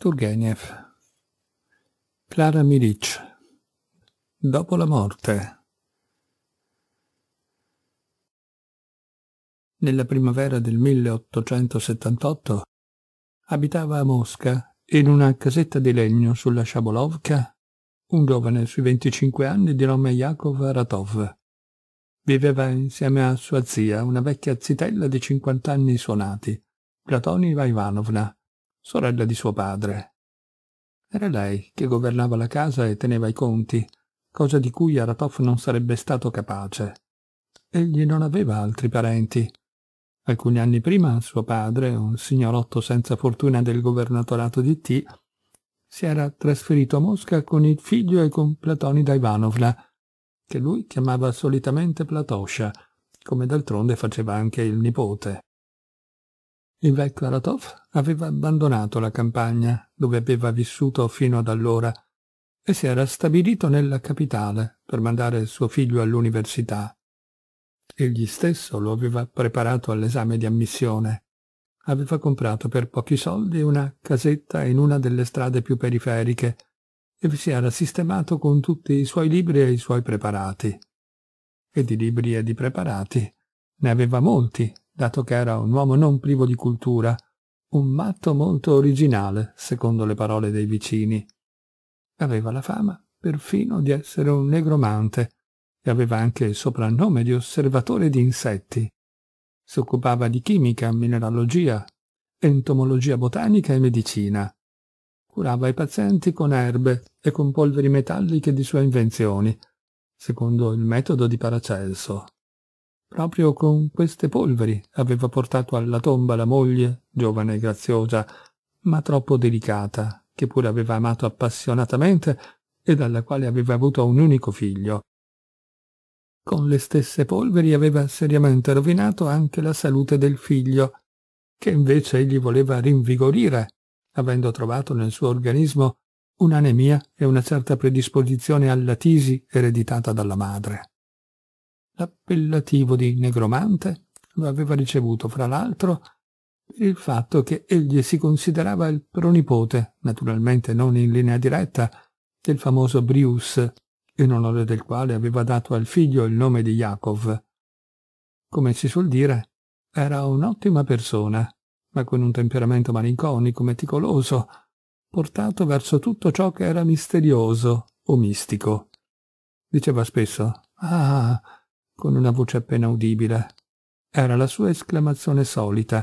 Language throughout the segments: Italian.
Turgenev. Clara Milic. Dopo la morte. Nella primavera del 1878 abitava a Mosca, in una casetta di legno sulla Shabolovka, un giovane sui 25 anni di nome Yakov Aratov. Viveva insieme a sua zia, una vecchia zitella di 50 anni suonati, Platoni Ivanovna, sorella di suo padre. Eh. Era lei che governava la casa e teneva i conti, cosa di cui Aratov non sarebbe stato capace. Egli non aveva altri parenti. Alcuni anni prima suo padre, un signorotto senza fortuna del governatorato di T, si era trasferito a Mosca con il figlio e con Platonida Ivanovna, che lui chiamava solitamente Platoscia, come d'altronde faceva anche il nipote. Il vecchio Aratov aveva abbandonato la campagna, dove aveva vissuto fino ad allora, e si era stabilito nella capitale per mandare suo figlio all'università. Egli stesso lo aveva preparato all'esame di ammissione. Aveva comprato per pochi soldi una casetta in una delle strade più periferiche e vi si era sistemato con tutti i suoi libri e i suoi preparati. E di libri e di preparati ne aveva molti dato che era un uomo non privo di cultura, un matto molto originale, secondo le parole dei vicini. Aveva la fama perfino di essere un negromante e aveva anche il soprannome di osservatore di insetti. Si occupava di chimica, mineralogia, entomologia botanica e medicina. Curava i pazienti con erbe e con polveri metalliche di sue invenzioni, secondo il metodo di Paracelso. Proprio con queste polveri aveva portato alla tomba la moglie, giovane e graziosa, ma troppo delicata, che pure aveva amato appassionatamente e dalla quale aveva avuto un unico figlio. Con le stesse polveri aveva seriamente rovinato anche la salute del figlio, che invece egli voleva rinvigorire, avendo trovato nel suo organismo un'anemia e una certa predisposizione alla tisi ereditata dalla madre l'appellativo di negromante lo aveva ricevuto, fra l'altro, per il fatto che egli si considerava il pronipote, naturalmente non in linea diretta, del famoso Brius, in onore del quale aveva dato al figlio il nome di Jacob. Come si suol dire, era un'ottima persona, ma con un temperamento malinconico, meticoloso, portato verso tutto ciò che era misterioso o mistico. Diceva spesso, ah, con una voce appena udibile. Era la sua esclamazione solita,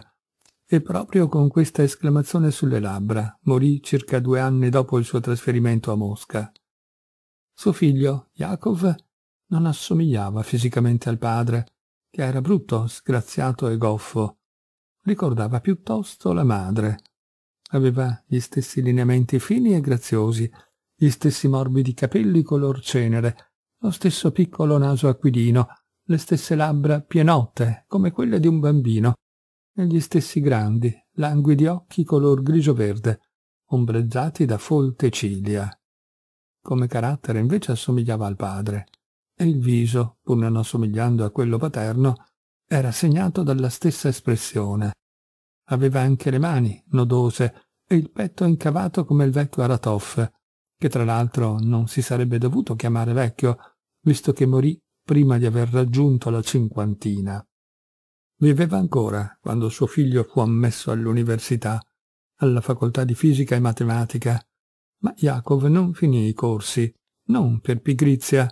e proprio con questa esclamazione sulle labbra morì circa due anni dopo il suo trasferimento a Mosca. Suo figlio, Yakov, non assomigliava fisicamente al padre, che era brutto, sgraziato e goffo. Ricordava piuttosto la madre. Aveva gli stessi lineamenti fini e graziosi, gli stessi morbidi capelli color cenere, lo stesso piccolo naso aquilino, le stesse labbra pienotte come quelle di un bambino e gli stessi grandi, languidi occhi color grigio-verde, ombreggiati da folte ciglia. Come carattere invece assomigliava al padre, e il viso, pur non assomigliando a quello paterno, era segnato dalla stessa espressione. Aveva anche le mani nodose e il petto incavato come il vecchio Aratoff, che tra l'altro non si sarebbe dovuto chiamare vecchio, visto che morì prima di aver raggiunto la cinquantina. Viveva ancora quando suo figlio fu ammesso all'università, alla facoltà di fisica e matematica, ma Jacob non finì i corsi, non per pigrizia,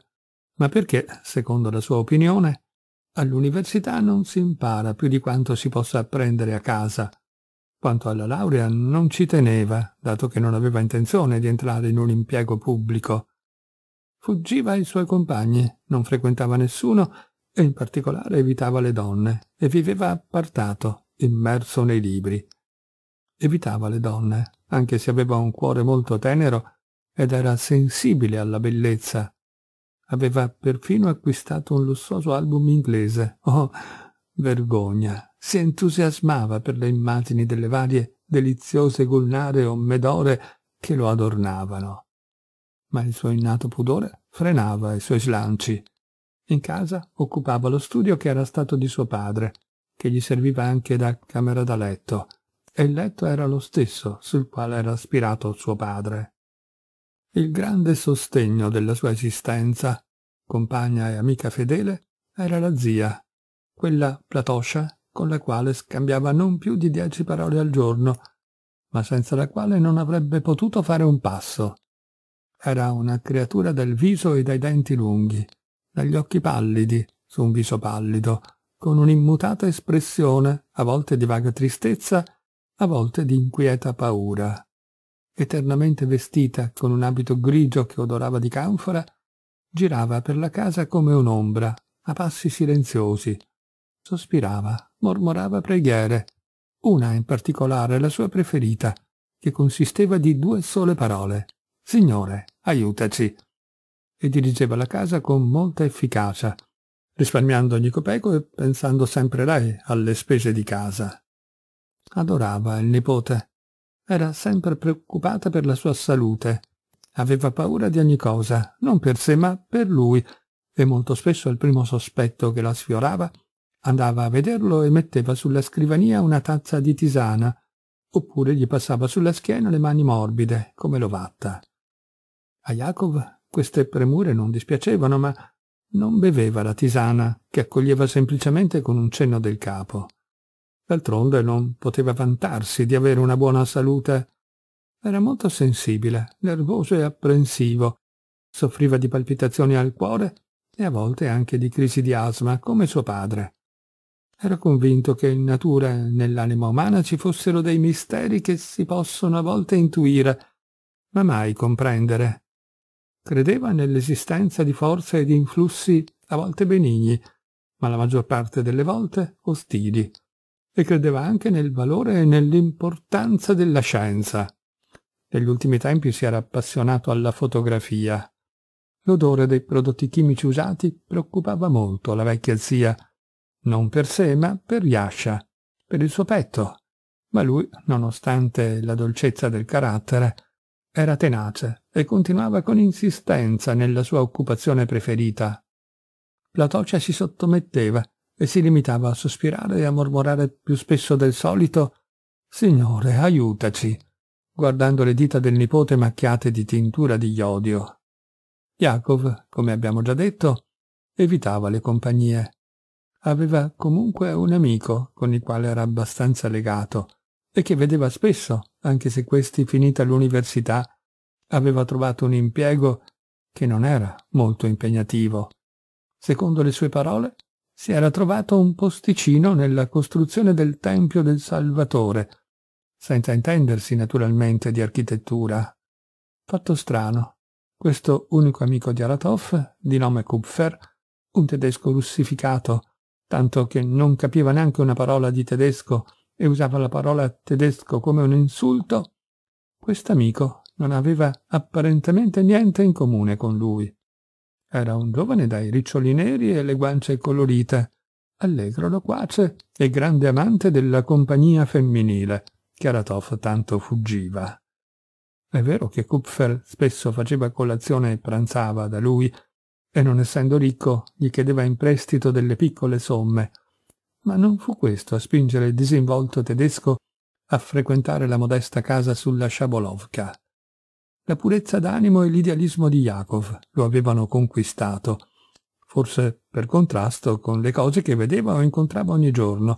ma perché, secondo la sua opinione, all'università non si impara più di quanto si possa apprendere a casa. Quanto alla laurea non ci teneva, dato che non aveva intenzione di entrare in un impiego pubblico. Fuggiva ai suoi compagni, non frequentava nessuno e in particolare evitava le donne e viveva appartato, immerso nei libri. Evitava le donne, anche se aveva un cuore molto tenero ed era sensibile alla bellezza. Aveva perfino acquistato un lussuoso album inglese. Oh, vergogna! Si entusiasmava per le immagini delle varie deliziose gulnare o medore che lo adornavano ma il suo innato pudore frenava i suoi slanci. In casa occupava lo studio che era stato di suo padre, che gli serviva anche da camera da letto, e il letto era lo stesso sul quale era aspirato suo padre. Il grande sostegno della sua esistenza, compagna e amica fedele, era la zia, quella platoscia con la quale scambiava non più di dieci parole al giorno, ma senza la quale non avrebbe potuto fare un passo. Era una creatura dal viso e dai denti lunghi, dagli occhi pallidi, su un viso pallido, con un'immutata espressione, a volte di vaga tristezza, a volte di inquieta paura. Eternamente vestita con un abito grigio che odorava di canfora, girava per la casa come un'ombra, a passi silenziosi. Sospirava, mormorava preghiere, una in particolare la sua preferita, che consisteva di due sole parole. Signore aiutaci. E dirigeva la casa con molta efficacia, risparmiando ogni copeco e pensando sempre lei alle spese di casa. Adorava il nipote. Era sempre preoccupata per la sua salute. Aveva paura di ogni cosa, non per sé ma per lui, e molto spesso al primo sospetto che la sfiorava andava a vederlo e metteva sulla scrivania una tazza di tisana, oppure gli passava sulla schiena le mani morbide, come l'ovatta. A Jacob queste premure non dispiacevano, ma non beveva la tisana, che accoglieva semplicemente con un cenno del capo. D'altronde non poteva vantarsi di avere una buona salute. Era molto sensibile, nervoso e apprensivo. Soffriva di palpitazioni al cuore e a volte anche di crisi di asma, come suo padre. Era convinto che in natura e nell'anima umana ci fossero dei misteri che si possono a volte intuire, ma mai comprendere credeva nell'esistenza di forze e di influssi a volte benigni, ma la maggior parte delle volte ostili, e credeva anche nel valore e nell'importanza della scienza. Negli ultimi tempi si era appassionato alla fotografia. L'odore dei prodotti chimici usati preoccupava molto la vecchia zia, non per sé, ma per Yasha, per il suo petto. Ma lui, nonostante la dolcezza del carattere, era tenace e continuava con insistenza nella sua occupazione preferita. Platocea si sottometteva e si limitava a sospirare e a mormorare più spesso del solito «Signore, aiutaci!» guardando le dita del nipote macchiate di tintura di iodio. Jacob, come abbiamo già detto, evitava le compagnie. Aveva comunque un amico con il quale era abbastanza legato e che vedeva spesso anche se questi, finita l'università, aveva trovato un impiego che non era molto impegnativo. Secondo le sue parole, si era trovato un posticino nella costruzione del Tempio del Salvatore, senza intendersi naturalmente di architettura. Fatto strano, questo unico amico di Aratov, di nome Kupfer, un tedesco russificato, tanto che non capiva neanche una parola di tedesco e usava la parola tedesco come un insulto, quest'amico non aveva apparentemente niente in comune con lui. Era un giovane dai riccioli neri e le guance colorite, allegro loquace e grande amante della compagnia femminile, che Aratov tanto fuggiva. È vero che Kupfer spesso faceva colazione e pranzava da lui, e non essendo ricco gli chiedeva in prestito delle piccole somme, ma non fu questo a spingere il disinvolto tedesco a frequentare la modesta casa sulla Sciabolovka. La purezza d'animo e l'idealismo di Yakov lo avevano conquistato, forse per contrasto con le cose che vedeva o incontrava ogni giorno,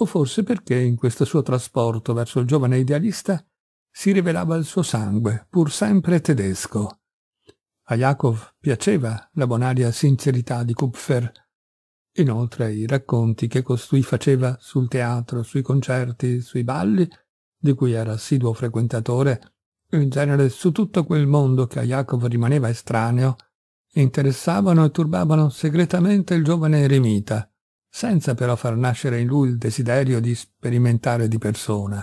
o forse perché in questo suo trasporto verso il giovane idealista si rivelava il suo sangue, pur sempre tedesco. A Yakov piaceva la bonaria sincerità di Kupfer, Inoltre i racconti che costui faceva sul teatro, sui concerti, sui balli, di cui era assiduo frequentatore, in genere su tutto quel mondo che a Jacopo rimaneva estraneo, interessavano e turbavano segretamente il giovane eremita, senza però far nascere in lui il desiderio di sperimentare di persona.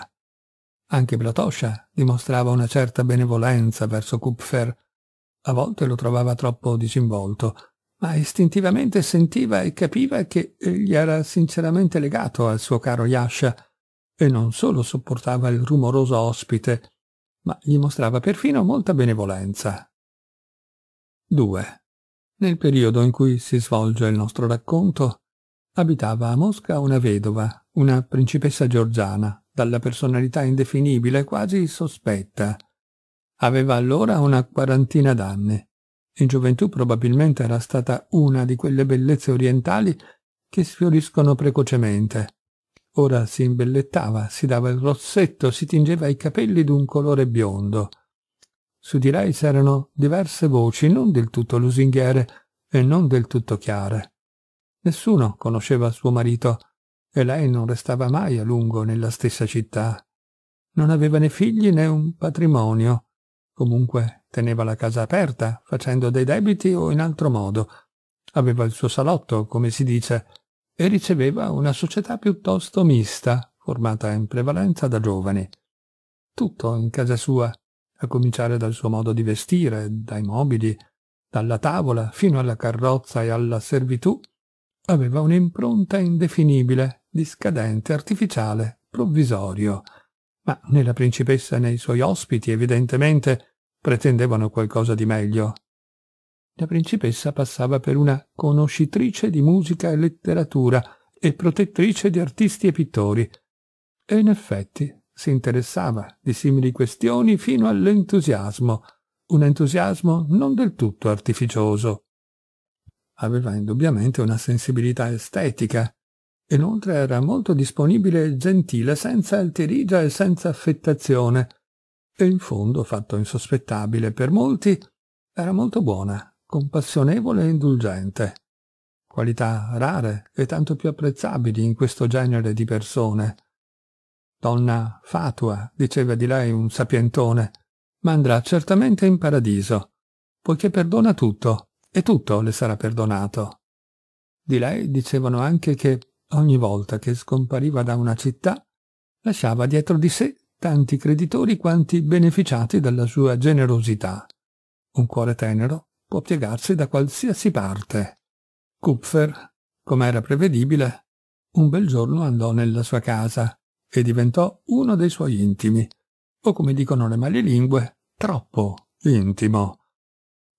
Anche Platoscia dimostrava una certa benevolenza verso Kupfer. A volte lo trovava troppo disinvolto, ma istintivamente sentiva e capiva che egli eh, era sinceramente legato al suo caro Yasha e non solo sopportava il rumoroso ospite, ma gli mostrava perfino molta benevolenza. 2. Nel periodo in cui si svolge il nostro racconto, abitava a Mosca una vedova, una principessa georgiana, dalla personalità indefinibile, quasi sospetta. Aveva allora una quarantina d'anni in gioventù probabilmente era stata una di quelle bellezze orientali che sfioriscono precocemente. Ora si imbellettava, si dava il rossetto, si tingeva i capelli d'un colore biondo. Su di lei c'erano diverse voci, non del tutto lusinghiere e non del tutto chiare. Nessuno conosceva suo marito e lei non restava mai a lungo nella stessa città. Non aveva né figli né un patrimonio. Comunque Teneva la casa aperta, facendo dei debiti o in altro modo. Aveva il suo salotto, come si dice, e riceveva una società piuttosto mista, formata in prevalenza da giovani. Tutto in casa sua, a cominciare dal suo modo di vestire, dai mobili, dalla tavola fino alla carrozza e alla servitù, aveva un'impronta indefinibile, discadente, artificiale, provvisorio. Ma né la principessa né i suoi ospiti, evidentemente, pretendevano qualcosa di meglio. La principessa passava per una conoscitrice di musica e letteratura e protettrice di artisti e pittori, e in effetti si interessava di simili questioni fino all'entusiasmo, un entusiasmo non del tutto artificioso. Aveva indubbiamente una sensibilità estetica, inoltre era molto disponibile e gentile, senza alterigia e senza affettazione, e in fondo, fatto insospettabile per molti, era molto buona, compassionevole e indulgente. Qualità rare e tanto più apprezzabili in questo genere di persone. Donna fatua, diceva di lei un sapientone, ma andrà certamente in paradiso, poiché perdona tutto, e tutto le sarà perdonato. Di lei dicevano anche che, ogni volta che scompariva da una città, lasciava dietro di sé tanti creditori quanti beneficiati dalla sua generosità. Un cuore tenero può piegarsi da qualsiasi parte. Kupfer, come era prevedibile, un bel giorno andò nella sua casa e diventò uno dei suoi intimi, o come dicono le male lingue, troppo intimo.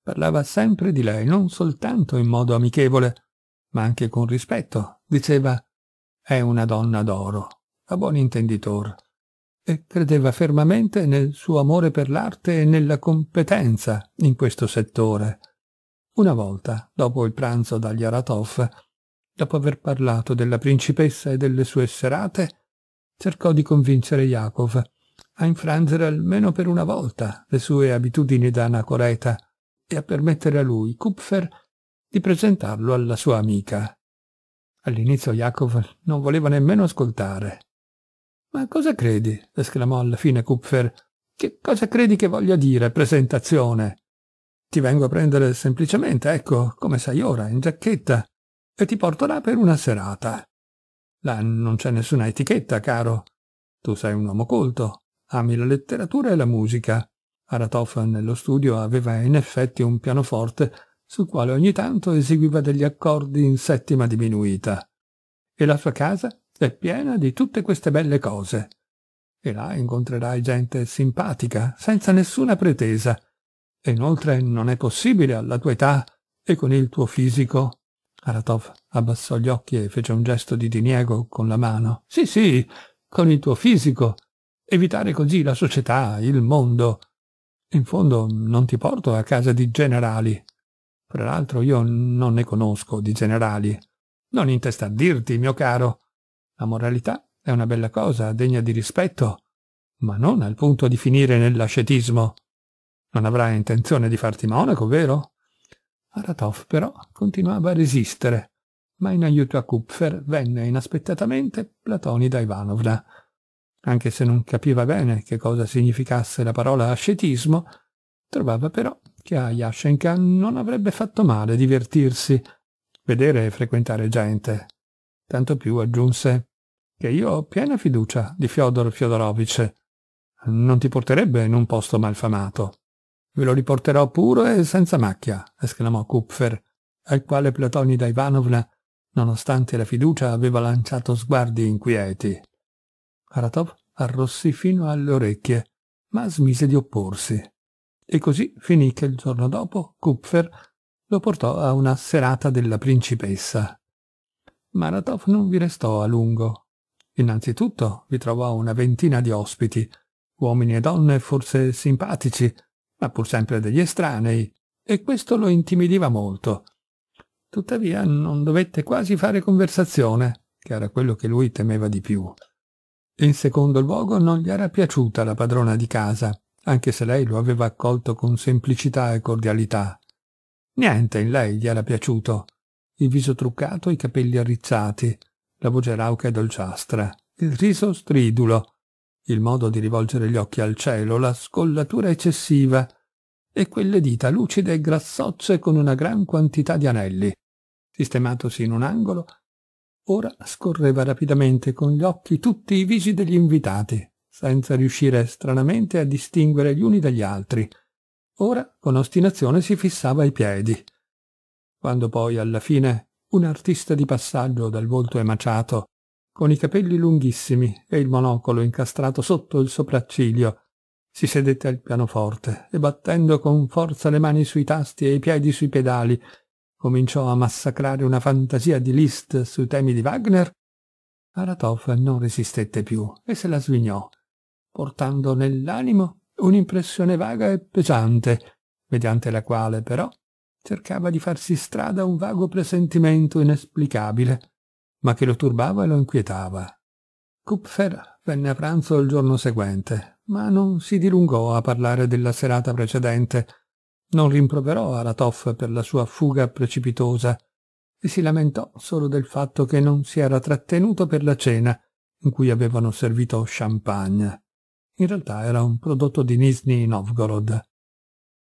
Parlava sempre di lei, non soltanto in modo amichevole, ma anche con rispetto. Diceva, è una donna d'oro, a buon intenditor e credeva fermamente nel suo amore per l'arte e nella competenza in questo settore. Una volta, dopo il pranzo dagli Aratov, dopo aver parlato della principessa e delle sue serate, cercò di convincere Yakov a infrangere almeno per una volta le sue abitudini da anacoreta e a permettere a lui, Kupfer, di presentarlo alla sua amica. All'inizio Yakov non voleva nemmeno ascoltare, ma cosa credi? esclamò alla fine Kupfer. Che cosa credi che voglia dire presentazione? Ti vengo a prendere semplicemente, ecco, come sai ora, in giacchetta, e ti porto là per una serata. Là non c'è nessuna etichetta, caro. Tu sei un uomo colto, ami la letteratura e la musica. Aratov nello studio aveva in effetti un pianoforte sul quale ogni tanto eseguiva degli accordi in settima diminuita. E la sua casa è piena di tutte queste belle cose. E là incontrerai gente simpatica, senza nessuna pretesa. E inoltre non è possibile alla tua età e con il tuo fisico. Aratov abbassò gli occhi e fece un gesto di diniego con la mano. Sì, sì, con il tuo fisico. Evitare così la società, il mondo. In fondo non ti porto a casa di generali. Fra l'altro io non ne conosco di generali. Non intestardirti, mio caro. La moralità è una bella cosa, degna di rispetto, ma non al punto di finire nell'ascetismo. Non avrai intenzione di farti monaco, vero? Aratov però continuava a resistere, ma in aiuto a Kupfer venne inaspettatamente Platonida Ivanovna. Anche se non capiva bene che cosa significasse la parola ascetismo, trovava però che a Yashenka non avrebbe fatto male divertirsi, vedere e frequentare gente. Tanto più aggiunse che io ho piena fiducia di Fyodor Fyodorovich. Non ti porterebbe in un posto malfamato. Ve lo riporterò puro e senza macchia, esclamò Kupfer, al quale Platonida Ivanovna, nonostante la fiducia, aveva lanciato sguardi inquieti. Aratov arrossì fino alle orecchie, ma smise di opporsi. E così finì che il giorno dopo Kupfer lo portò a una serata della principessa. Maratov non vi restò a lungo. Innanzitutto vi trovò una ventina di ospiti, uomini e donne forse simpatici, ma pur sempre degli estranei, e questo lo intimidiva molto. Tuttavia non dovette quasi fare conversazione, che era quello che lui temeva di più. In secondo luogo non gli era piaciuta la padrona di casa, anche se lei lo aveva accolto con semplicità e cordialità. Niente in lei gli era piaciuto, il viso truccato e i capelli arricciati, la voce rauca e dolciastra, il riso stridulo, il modo di rivolgere gli occhi al cielo, la scollatura eccessiva e quelle dita lucide e grassocce con una gran quantità di anelli. Sistematosi in un angolo, ora scorreva rapidamente con gli occhi tutti i visi degli invitati, senza riuscire stranamente a distinguere gli uni dagli altri. Ora, con ostinazione, si fissava ai piedi quando poi alla fine un artista di passaggio dal volto emaciato, con i capelli lunghissimi e il monocolo incastrato sotto il sopracciglio, si sedette al pianoforte e battendo con forza le mani sui tasti e i piedi sui pedali, cominciò a massacrare una fantasia di Liszt sui temi di Wagner, Aratov non resistette più e se la svignò, portando nell'animo un'impressione vaga e pesante, mediante la quale però cercava di farsi strada un vago presentimento inesplicabile, ma che lo turbava e lo inquietava. Kupfer venne a pranzo il giorno seguente, ma non si dilungò a parlare della serata precedente, non rimproverò Aratov per la sua fuga precipitosa e si lamentò solo del fatto che non si era trattenuto per la cena in cui avevano servito champagne. In realtà era un prodotto di Nizhny Novgorod.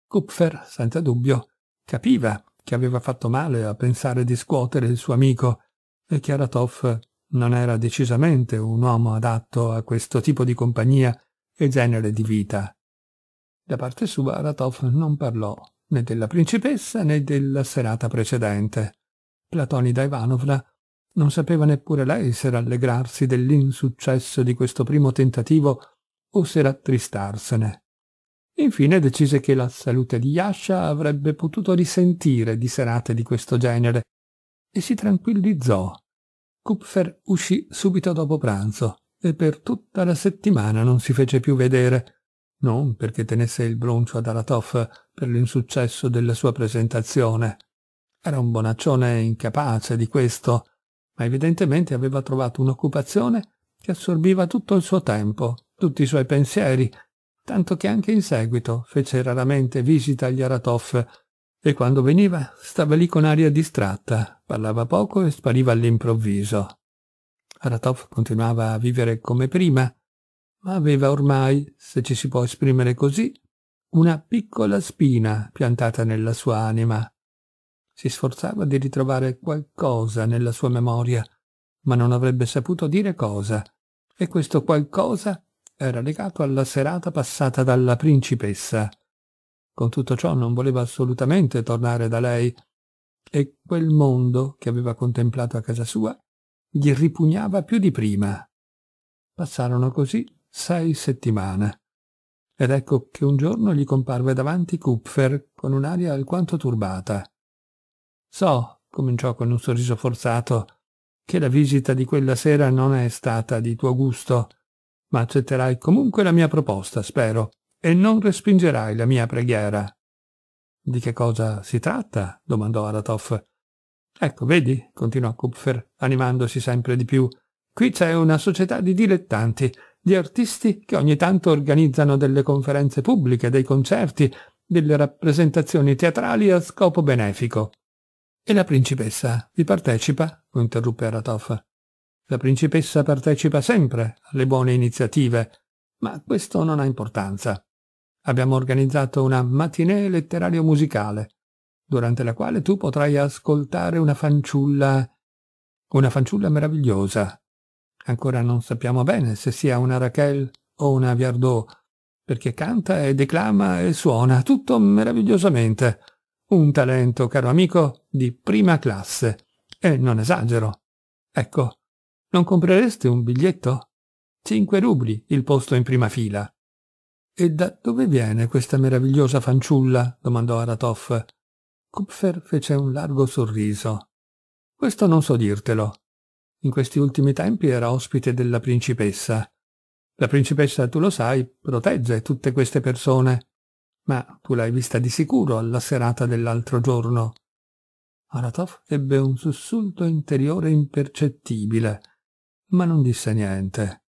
Kupfer, senza dubbio, Capiva che aveva fatto male a pensare di scuotere il suo amico e che Chiaratov non era decisamente un uomo adatto a questo tipo di compagnia e genere di vita. Da parte sua Ratov non parlò né della principessa né della serata precedente. Platonida Ivanovna non sapeva neppure lei se rallegrarsi dell'insuccesso di questo primo tentativo o se rattristarsene. Infine decise che la salute di Yasha avrebbe potuto risentire di serate di questo genere e si tranquillizzò. Kupfer uscì subito dopo pranzo e per tutta la settimana non si fece più vedere, non perché tenesse il broncio ad Aratov per l'insuccesso della sua presentazione. Era un bonaccione incapace di questo, ma evidentemente aveva trovato un'occupazione che assorbiva tutto il suo tempo, tutti i suoi pensieri tanto che anche in seguito fece raramente visita agli Aratoff e quando veniva stava lì con aria distratta, parlava poco e spariva all'improvviso. Aratov continuava a vivere come prima, ma aveva ormai, se ci si può esprimere così, una piccola spina piantata nella sua anima. Si sforzava di ritrovare qualcosa nella sua memoria, ma non avrebbe saputo dire cosa, e questo qualcosa era legato alla serata passata dalla principessa. Con tutto ciò non voleva assolutamente tornare da lei, e quel mondo che aveva contemplato a casa sua gli ripugnava più di prima. Passarono così sei settimane. Ed ecco che un giorno gli comparve davanti Kupfer con un'aria alquanto turbata. So, cominciò con un sorriso forzato, che la visita di quella sera non è stata di tuo gusto, ma accetterai comunque la mia proposta, spero, e non respingerai la mia preghiera. Di che cosa si tratta? domandò Aratov. Ecco, vedi, continuò Kupfer, animandosi sempre di più, qui c'è una società di dilettanti, di artisti che ogni tanto organizzano delle conferenze pubbliche, dei concerti, delle rappresentazioni teatrali a scopo benefico. E la principessa vi partecipa? interruppe Aratov. La principessa partecipa sempre alle buone iniziative, ma questo non ha importanza. Abbiamo organizzato una matinée letterario-musicale, durante la quale tu potrai ascoltare una fanciulla... una fanciulla meravigliosa. Ancora non sappiamo bene se sia una Raquel o una Viardot, perché canta e declama e suona tutto meravigliosamente. Un talento, caro amico, di prima classe. E non esagero. Ecco, non comprereste un biglietto? Cinque rubli il posto in prima fila. E da dove viene questa meravigliosa fanciulla? domandò Aratov. Kupfer fece un largo sorriso. Questo non so dirtelo. In questi ultimi tempi era ospite della principessa. La principessa, tu lo sai, protegge tutte queste persone. Ma tu l'hai vista di sicuro alla serata dell'altro giorno. Aratov ebbe un sussulto interiore impercettibile ma non disse niente.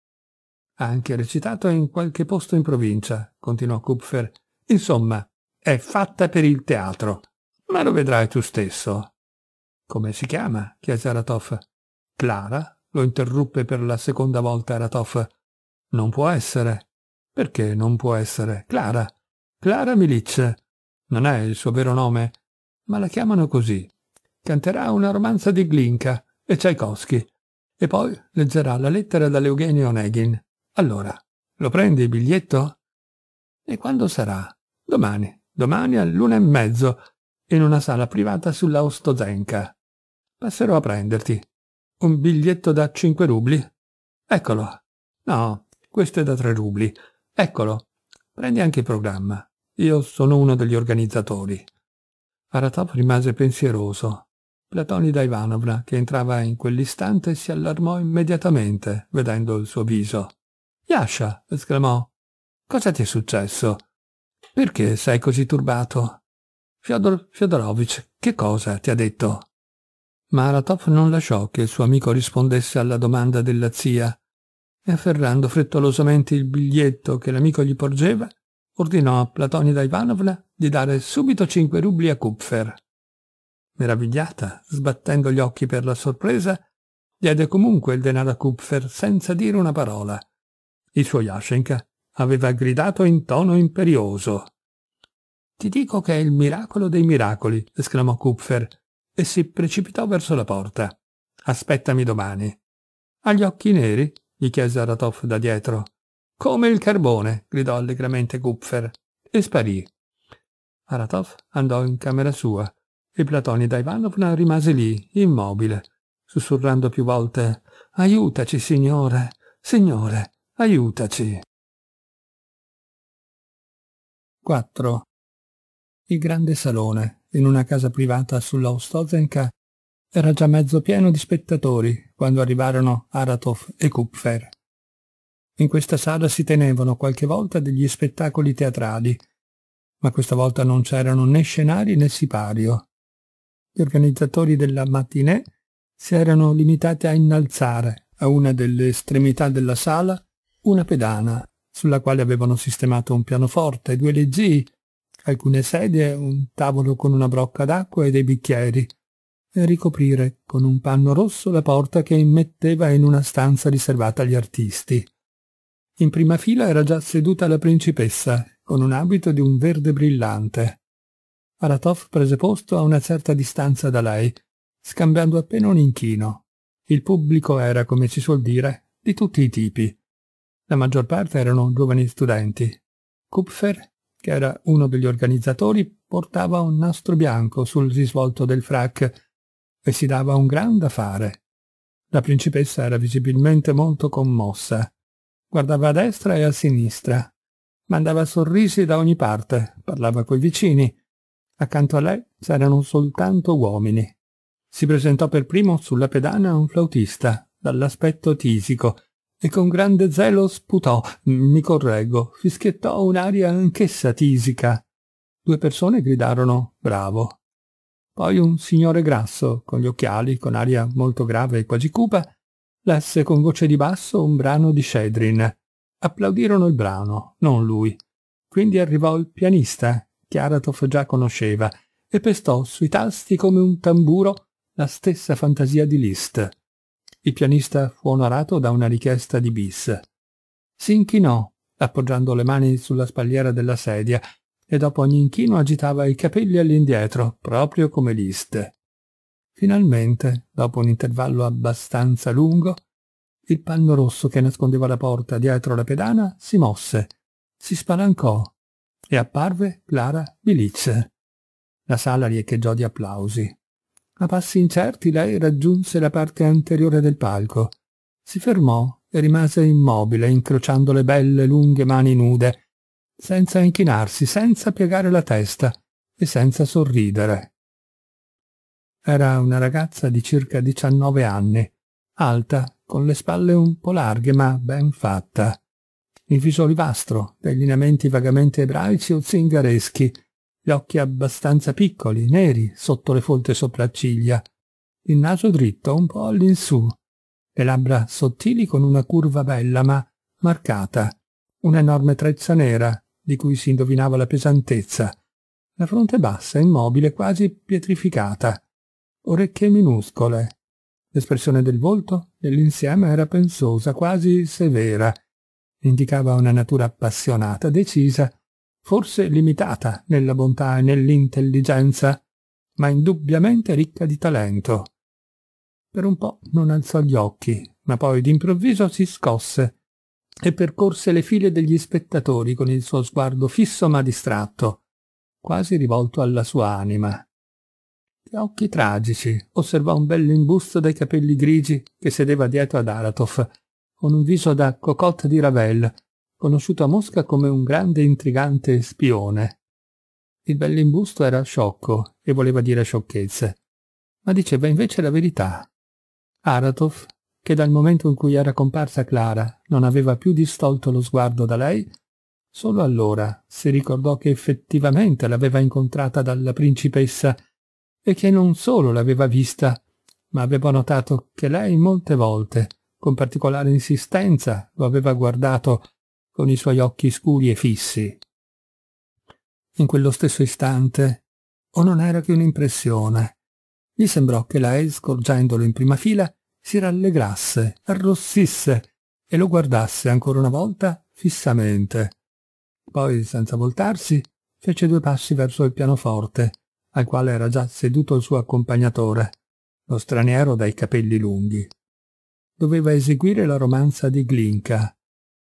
Ha anche recitato in qualche posto in provincia, continuò Kupfer. Insomma, è fatta per il teatro, ma lo vedrai tu stesso. Come si chiama? chiese Aratov. Clara? lo interruppe per la seconda volta Aratov. Non può essere. Perché non può essere? Clara. Clara Milic. Non è il suo vero nome, ma la chiamano così. Canterà una romanza di Glinka e Tchaikovsky. E poi leggerà la lettera dall'Eugenio Onegin. Allora, lo prendi il biglietto? E quando sarà? Domani, domani all'una e mezzo, in una sala privata sulla Ostozenka. Passerò a prenderti. Un biglietto da cinque rubli? Eccolo. No, questo è da tre rubli. Eccolo. Prendi anche il programma. Io sono uno degli organizzatori. Aratop rimase pensieroso. Platonida Ivanovna, che entrava in quell'istante, si allarmò immediatamente, vedendo il suo viso. Yasha! esclamò. Cosa ti è successo? Perché sei così turbato? Fyodor Fyodorovich, che cosa ti ha detto? Maratov non lasciò che il suo amico rispondesse alla domanda della zia e afferrando frettolosamente il biglietto che l'amico gli porgeva, ordinò a Platonida Ivanovna di dare subito cinque rubli a Kupfer. Meravigliata, sbattendo gli occhi per la sorpresa, diede comunque il denaro a Kupfer senza dire una parola. Il suo Yashenka aveva gridato in tono imperioso. Ti dico che è il miracolo dei miracoli, esclamò Kupfer, e si precipitò verso la porta. Aspettami domani. Ha gli occhi neri? gli chiese Aratov da dietro. Come il carbone, gridò allegramente Kupfer, e sparì. Aratov andò in camera sua, e Platonida Ivanovna rimase lì, immobile, sussurrando più volte Aiutaci, signore, signore, aiutaci. 4. Il grande salone, in una casa privata sulla era già mezzo pieno di spettatori quando arrivarono Aratov e Kupfer. In questa sala si tenevano qualche volta degli spettacoli teatrali, ma questa volta non c'erano né scenari né sipario gli organizzatori della matinée si erano limitati a innalzare a una delle estremità della sala una pedana sulla quale avevano sistemato un pianoforte, due leggii, alcune sedie, un tavolo con una brocca d'acqua e dei bicchieri, e ricoprire con un panno rosso la porta che immetteva in una stanza riservata agli artisti. In prima fila era già seduta la principessa, con un abito di un verde brillante, Aratov prese posto a una certa distanza da lei, scambiando appena un inchino. Il pubblico era, come si suol dire, di tutti i tipi. La maggior parte erano giovani studenti. Kupfer, che era uno degli organizzatori, portava un nastro bianco sul risvolto del frac e si dava un gran da fare. La principessa era visibilmente molto commossa. Guardava a destra e a sinistra. Mandava sorrisi da ogni parte, parlava coi vicini, Accanto a lei c'erano soltanto uomini. Si presentò per primo sulla pedana un flautista, dall'aspetto tisico, e con grande zelo sputò, mi correggo, fischiettò un'aria anch'essa tisica. Due persone gridarono bravo. Poi un signore grasso, con gli occhiali, con aria molto grave e quasi cupa, lesse con voce di basso un brano di Shedrin. Applaudirono il brano, non lui. Quindi arrivò il pianista, che già conosceva e pestò sui tasti come un tamburo la stessa fantasia di Liszt. Il pianista fu onorato da una richiesta di bis. Si inchinò, appoggiando le mani sulla spalliera della sedia, e dopo ogni inchino agitava i capelli all'indietro, proprio come Liszt. Finalmente, dopo un intervallo abbastanza lungo, il panno rosso che nascondeva la porta dietro la pedana si mosse, si spalancò e apparve Clara Militzer. La sala riecheggiò di applausi. A passi incerti lei raggiunse la parte anteriore del palco. Si fermò e rimase immobile, incrociando le belle lunghe mani nude, senza inchinarsi, senza piegare la testa e senza sorridere. Era una ragazza di circa 19 anni, alta, con le spalle un po' larghe ma ben fatta il viso olivastro, dai lineamenti vagamente ebraici o zingareschi, gli occhi abbastanza piccoli, neri, sotto le folte sopracciglia, il naso dritto un po' all'insù, le labbra sottili con una curva bella ma marcata, un'enorme trezza nera di cui si indovinava la pesantezza, la fronte bassa, immobile, quasi pietrificata, orecchie minuscole. L'espressione del volto dell'insieme era pensosa, quasi severa, indicava una natura appassionata, decisa, forse limitata nella bontà e nell'intelligenza, ma indubbiamente ricca di talento. Per un po' non alzò gli occhi, ma poi d'improvviso si scosse e percorse le file degli spettatori con il suo sguardo fisso ma distratto, quasi rivolto alla sua anima. Gli occhi tragici, osservò un bel imbusto dai capelli grigi che sedeva dietro ad Aratov con un viso da cocotte di Ravel, conosciuto a Mosca come un grande intrigante spione. Il bell'imbusto era sciocco e voleva dire sciocchezze, ma diceva invece la verità. Aratov, che dal momento in cui era comparsa Clara non aveva più distolto lo sguardo da lei, solo allora si ricordò che effettivamente l'aveva incontrata dalla principessa e che non solo l'aveva vista, ma aveva notato che lei molte volte con particolare insistenza lo aveva guardato con i suoi occhi scuri e fissi. In quello stesso istante, o non era che un'impressione, gli sembrò che lei, scorgendolo in prima fila, si rallegrasse, arrossisse e lo guardasse ancora una volta fissamente. Poi, senza voltarsi, fece due passi verso il pianoforte, al quale era già seduto il suo accompagnatore, lo straniero dai capelli lunghi doveva eseguire la romanza di Glinka,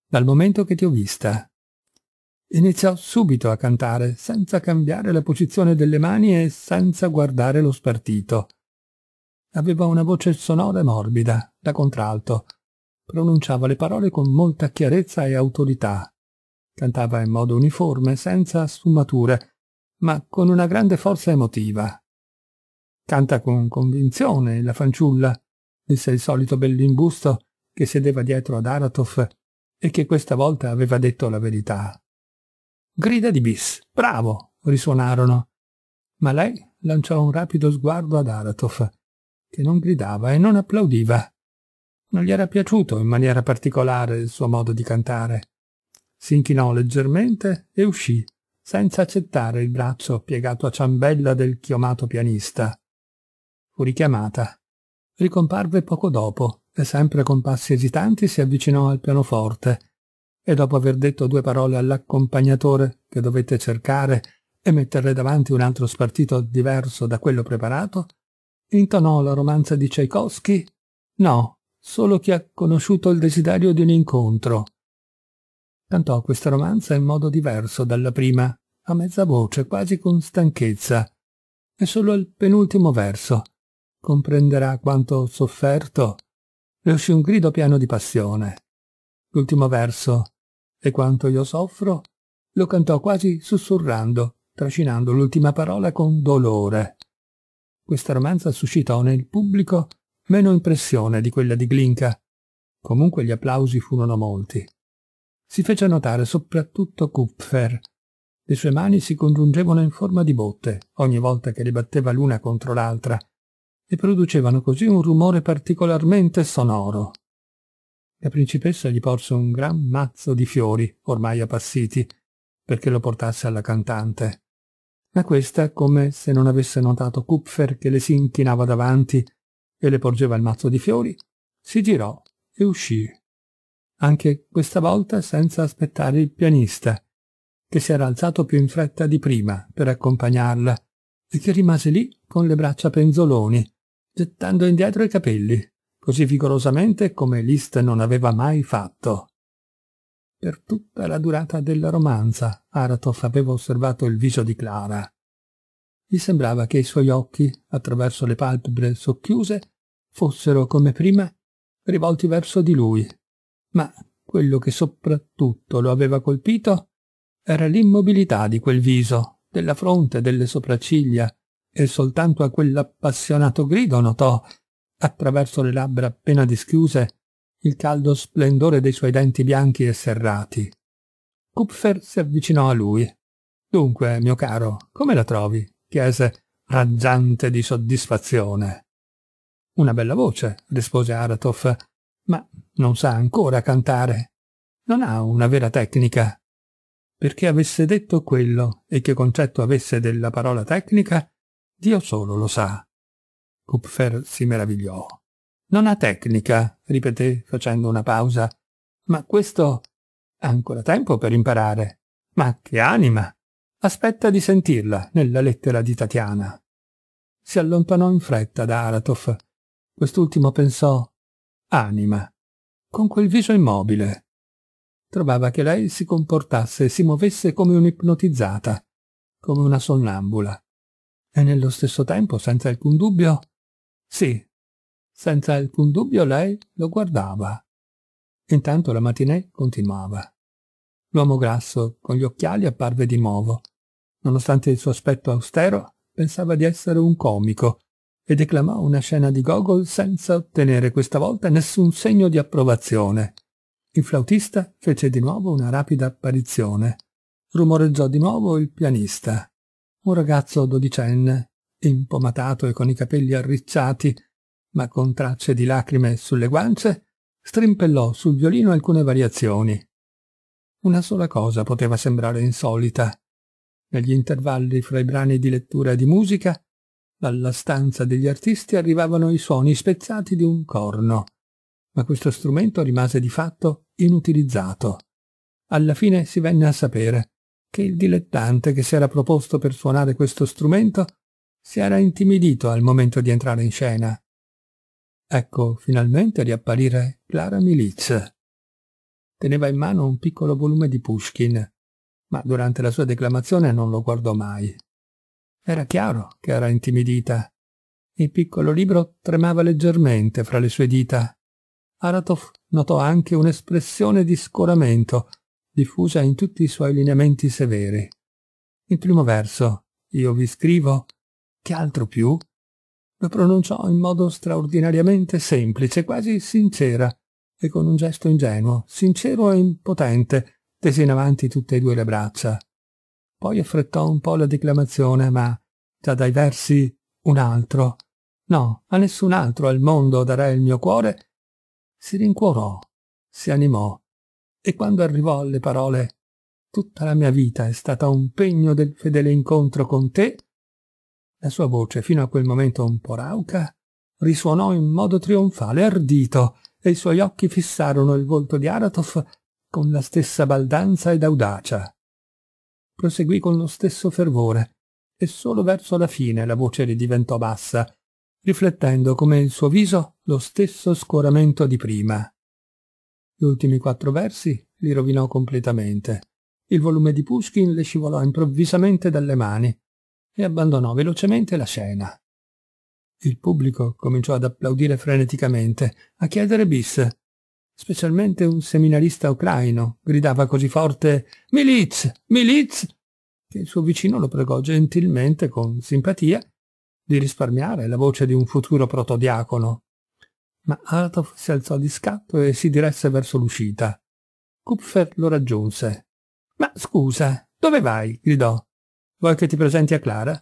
dal momento che ti ho vista. Iniziò subito a cantare, senza cambiare la posizione delle mani e senza guardare lo spartito. Aveva una voce sonora e morbida, da contralto. Pronunciava le parole con molta chiarezza e autorità. Cantava in modo uniforme, senza sfumature, ma con una grande forza emotiva. Canta con convinzione la fanciulla, disse il solito bellimbusto che sedeva dietro ad Aratov e che questa volta aveva detto la verità. Grida di bis, bravo, risuonarono. Ma lei lanciò un rapido sguardo ad Aratov, che non gridava e non applaudiva. Non gli era piaciuto in maniera particolare il suo modo di cantare. Si inchinò leggermente e uscì, senza accettare il braccio piegato a ciambella del chiomato pianista. Fu richiamata. Ricomparve poco dopo e sempre con passi esitanti si avvicinò al pianoforte e dopo aver detto due parole all'accompagnatore che dovette cercare e metterle davanti un altro spartito diverso da quello preparato, intonò la romanza di Tchaikovsky? No, solo chi ha conosciuto il desiderio di un incontro. Cantò questa romanza in modo diverso dalla prima, a mezza voce, quasi con stanchezza, e solo al penultimo verso comprenderà quanto ho sofferto, le uscì un grido pieno di passione. L'ultimo verso, e quanto io soffro, lo cantò quasi sussurrando, trascinando l'ultima parola con dolore. Questa romanza suscitò nel pubblico meno impressione di quella di Glinka. Comunque gli applausi furono molti. Si fece notare soprattutto Kupfer. Le sue mani si congiungevano in forma di botte ogni volta che le batteva l'una contro l'altra e producevano così un rumore particolarmente sonoro. La principessa gli porse un gran mazzo di fiori, ormai appassiti, perché lo portasse alla cantante. Ma questa, come se non avesse notato Kupfer che le si inchinava davanti e le porgeva il mazzo di fiori, si girò e uscì. Anche questa volta senza aspettare il pianista, che si era alzato più in fretta di prima per accompagnarla e che rimase lì con le braccia penzoloni, gettando indietro i capelli, così vigorosamente come Liszt non aveva mai fatto. Per tutta la durata della romanza Aratov aveva osservato il viso di Clara. Gli sembrava che i suoi occhi, attraverso le palpebre socchiuse, fossero, come prima, rivolti verso di lui. Ma quello che soprattutto lo aveva colpito era l'immobilità di quel viso, della fronte, delle sopracciglia, e soltanto a quell'appassionato grido notò, attraverso le labbra appena dischiuse, il caldo splendore dei suoi denti bianchi e serrati. Kupfer si avvicinò a lui. Dunque, mio caro, come la trovi? chiese, raggiante di soddisfazione. Una bella voce, rispose Aratov, ma non sa ancora cantare. Non ha una vera tecnica. Perché avesse detto quello e che concetto avesse della parola tecnica, Dio solo lo sa. Kupfer si meravigliò. Non ha tecnica, ripeté facendo una pausa. Ma questo ha ancora tempo per imparare. Ma che anima! Aspetta di sentirla nella lettera di Tatiana. Si allontanò in fretta da Aratov. Quest'ultimo pensò anima, con quel viso immobile. Trovava che lei si comportasse e si muovesse come un'ipnotizzata, come una sonnambula e nello stesso tempo, senza alcun dubbio, sì, senza alcun dubbio lei lo guardava. Intanto la matinée continuava. L'uomo grasso, con gli occhiali, apparve di nuovo. Nonostante il suo aspetto austero, pensava di essere un comico e declamò una scena di Gogol senza ottenere questa volta nessun segno di approvazione. Il flautista fece di nuovo una rapida apparizione. Rumoreggiò di nuovo il pianista un ragazzo dodicenne, impomatato e con i capelli arricciati, ma con tracce di lacrime sulle guance, strimpellò sul violino alcune variazioni. Una sola cosa poteva sembrare insolita. Negli intervalli fra i brani di lettura e di musica, dalla stanza degli artisti arrivavano i suoni spezzati di un corno, ma questo strumento rimase di fatto inutilizzato. Alla fine si venne a sapere che il dilettante che si era proposto per suonare questo strumento si era intimidito al momento di entrare in scena. Ecco finalmente riapparire Clara Militz. Teneva in mano un piccolo volume di Pushkin, ma durante la sua declamazione non lo guardò mai. Era chiaro che era intimidita. Il piccolo libro tremava leggermente fra le sue dita. Aratov notò anche un'espressione di scoramento diffusa in tutti i suoi lineamenti severi. Il primo verso, io vi scrivo, che altro più, lo pronunciò in modo straordinariamente semplice, quasi sincera, e con un gesto ingenuo, sincero e impotente, tese in avanti tutte e due le braccia. Poi affrettò un po' la declamazione, ma già dai versi un altro. No, a nessun altro al mondo darei il mio cuore. Si rincuorò, si animò, e quando arrivò alle parole Tutta la mia vita è stata un pegno del fedele incontro con te, la sua voce, fino a quel momento un po' rauca, risuonò in modo trionfale, ardito, e i suoi occhi fissarono il volto di Aratov con la stessa baldanza ed audacia. Proseguì con lo stesso fervore, e solo verso la fine la voce ridiventò bassa, riflettendo come il suo viso lo stesso scoramento di prima. Gli ultimi quattro versi li rovinò completamente. Il volume di Pushkin le scivolò improvvisamente dalle mani e abbandonò velocemente la scena. Il pubblico cominciò ad applaudire freneticamente, a chiedere bis. Specialmente un seminarista ucraino gridava così forte Miliz! Miliz! che il suo vicino lo pregò gentilmente, con simpatia, di risparmiare la voce di un futuro protodiacono ma Aratov si alzò di scatto e si diresse verso l'uscita. Kupfer lo raggiunse. Ma scusa, dove vai? gridò. Vuoi che ti presenti a Clara?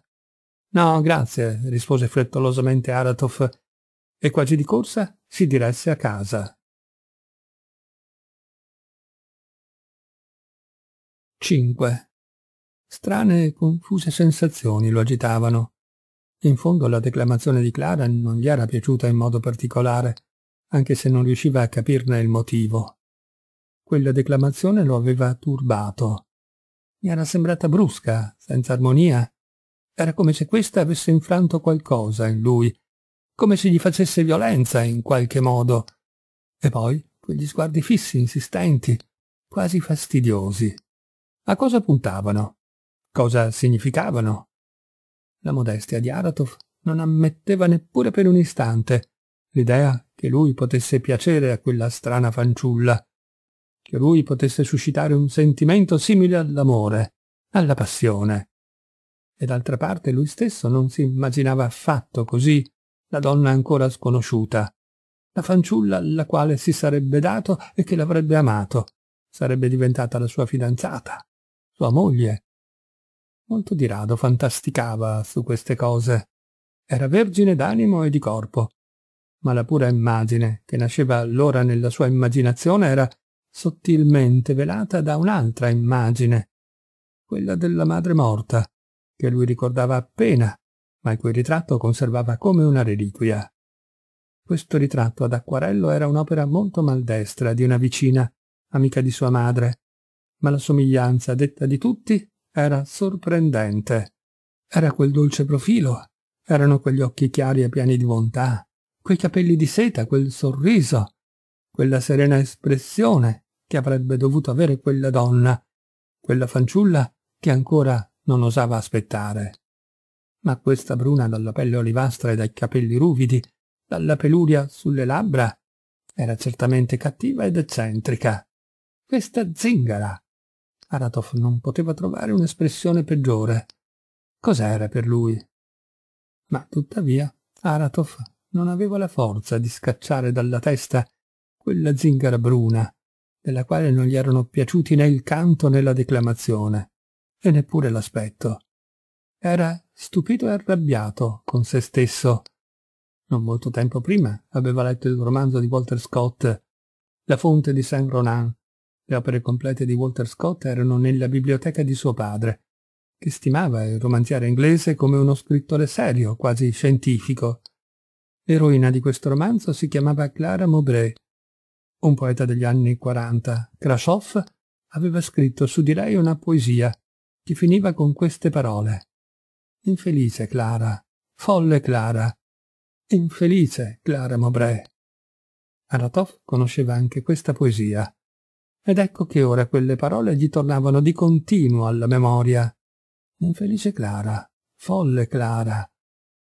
No, grazie, rispose frettolosamente Aratov e quasi di corsa si diresse a casa. 5. Strane e confuse sensazioni lo agitavano. In fondo la declamazione di Clara non gli era piaciuta in modo particolare, anche se non riusciva a capirne il motivo. Quella declamazione lo aveva turbato. Mi era sembrata brusca, senza armonia. Era come se questa avesse infranto qualcosa in lui, come se gli facesse violenza in qualche modo. E poi quegli sguardi fissi, insistenti, quasi fastidiosi. A cosa puntavano? Cosa significavano? La modestia di Aratov non ammetteva neppure per un istante l'idea che lui potesse piacere a quella strana fanciulla, che lui potesse suscitare un sentimento simile all'amore, alla passione. E d'altra parte lui stesso non si immaginava affatto così la donna ancora sconosciuta, la fanciulla alla quale si sarebbe dato e che l'avrebbe amato, sarebbe diventata la sua fidanzata, sua moglie, Molto di rado fantasticava su queste cose. Era vergine d'animo e di corpo, ma la pura immagine che nasceva allora nella sua immaginazione era sottilmente velata da un'altra immagine, quella della madre morta, che lui ricordava appena, ma il cui ritratto conservava come una reliquia. Questo ritratto ad acquarello era un'opera molto maldestra di una vicina, amica di sua madre, ma la somiglianza detta di tutti era sorprendente. Era quel dolce profilo, erano quegli occhi chiari e pieni di bontà, quei capelli di seta, quel sorriso, quella serena espressione che avrebbe dovuto avere quella donna, quella fanciulla che ancora non osava aspettare. Ma questa bruna dalla pelle olivastra e dai capelli ruvidi, dalla peluria sulle labbra, era certamente cattiva ed eccentrica. Questa zingara, Aratov non poteva trovare un'espressione peggiore. Cos'era per lui? Ma tuttavia Aratov non aveva la forza di scacciare dalla testa quella zingara bruna, della quale non gli erano piaciuti né il canto né la declamazione, e neppure l'aspetto. Era stupito e arrabbiato con se stesso. Non molto tempo prima aveva letto il romanzo di Walter Scott, La fonte di Saint Ronan, le opere complete di Walter Scott erano nella biblioteca di suo padre, che stimava il romanziere inglese come uno scrittore serio, quasi scientifico. L'eroina di questo romanzo si chiamava Clara Mowbray. Un poeta degli anni 40, Krasov, aveva scritto su di lei una poesia che finiva con queste parole. Infelice Clara, folle Clara, infelice Clara Mowbray. Aratov conosceva anche questa poesia ed ecco che ora quelle parole gli tornavano di continuo alla memoria. Infelice Clara, folle Clara.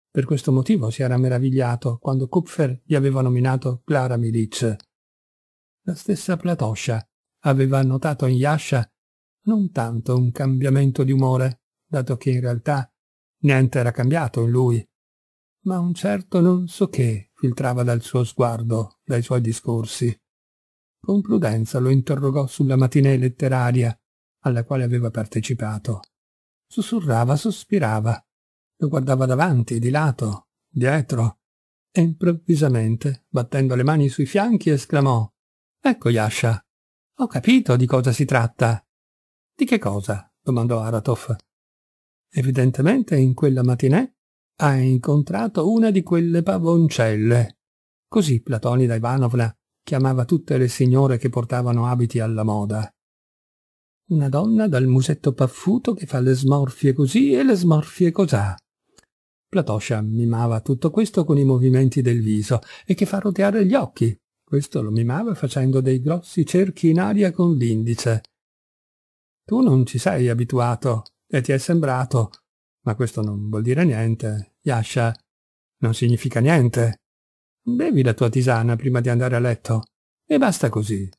Per questo motivo si era meravigliato quando Kupfer gli aveva nominato Clara Milic. La stessa Platoscia aveva notato in Yasha non tanto un cambiamento di umore, dato che in realtà niente era cambiato in lui, ma un certo non so che filtrava dal suo sguardo, dai suoi discorsi con prudenza lo interrogò sulla matinée letteraria alla quale aveva partecipato. Sussurrava, sospirava, lo guardava davanti, di lato, dietro, e improvvisamente, battendo le mani sui fianchi, esclamò Ecco Yasha, ho capito di cosa si tratta. Di che cosa? domandò Aratov. Evidentemente in quella matinée hai incontrato una di quelle pavoncelle. Così Platonida Ivanovna chiamava tutte le signore che portavano abiti alla moda. Una donna dal musetto paffuto che fa le smorfie così e le smorfie cosà. Platoscia mimava tutto questo con i movimenti del viso e che fa roteare gli occhi. Questo lo mimava facendo dei grossi cerchi in aria con l'indice. Tu non ci sei abituato e ti è sembrato, ma questo non vuol dire niente. Yasha non significa niente. Bevi la tua tisana prima di andare a letto. E basta così.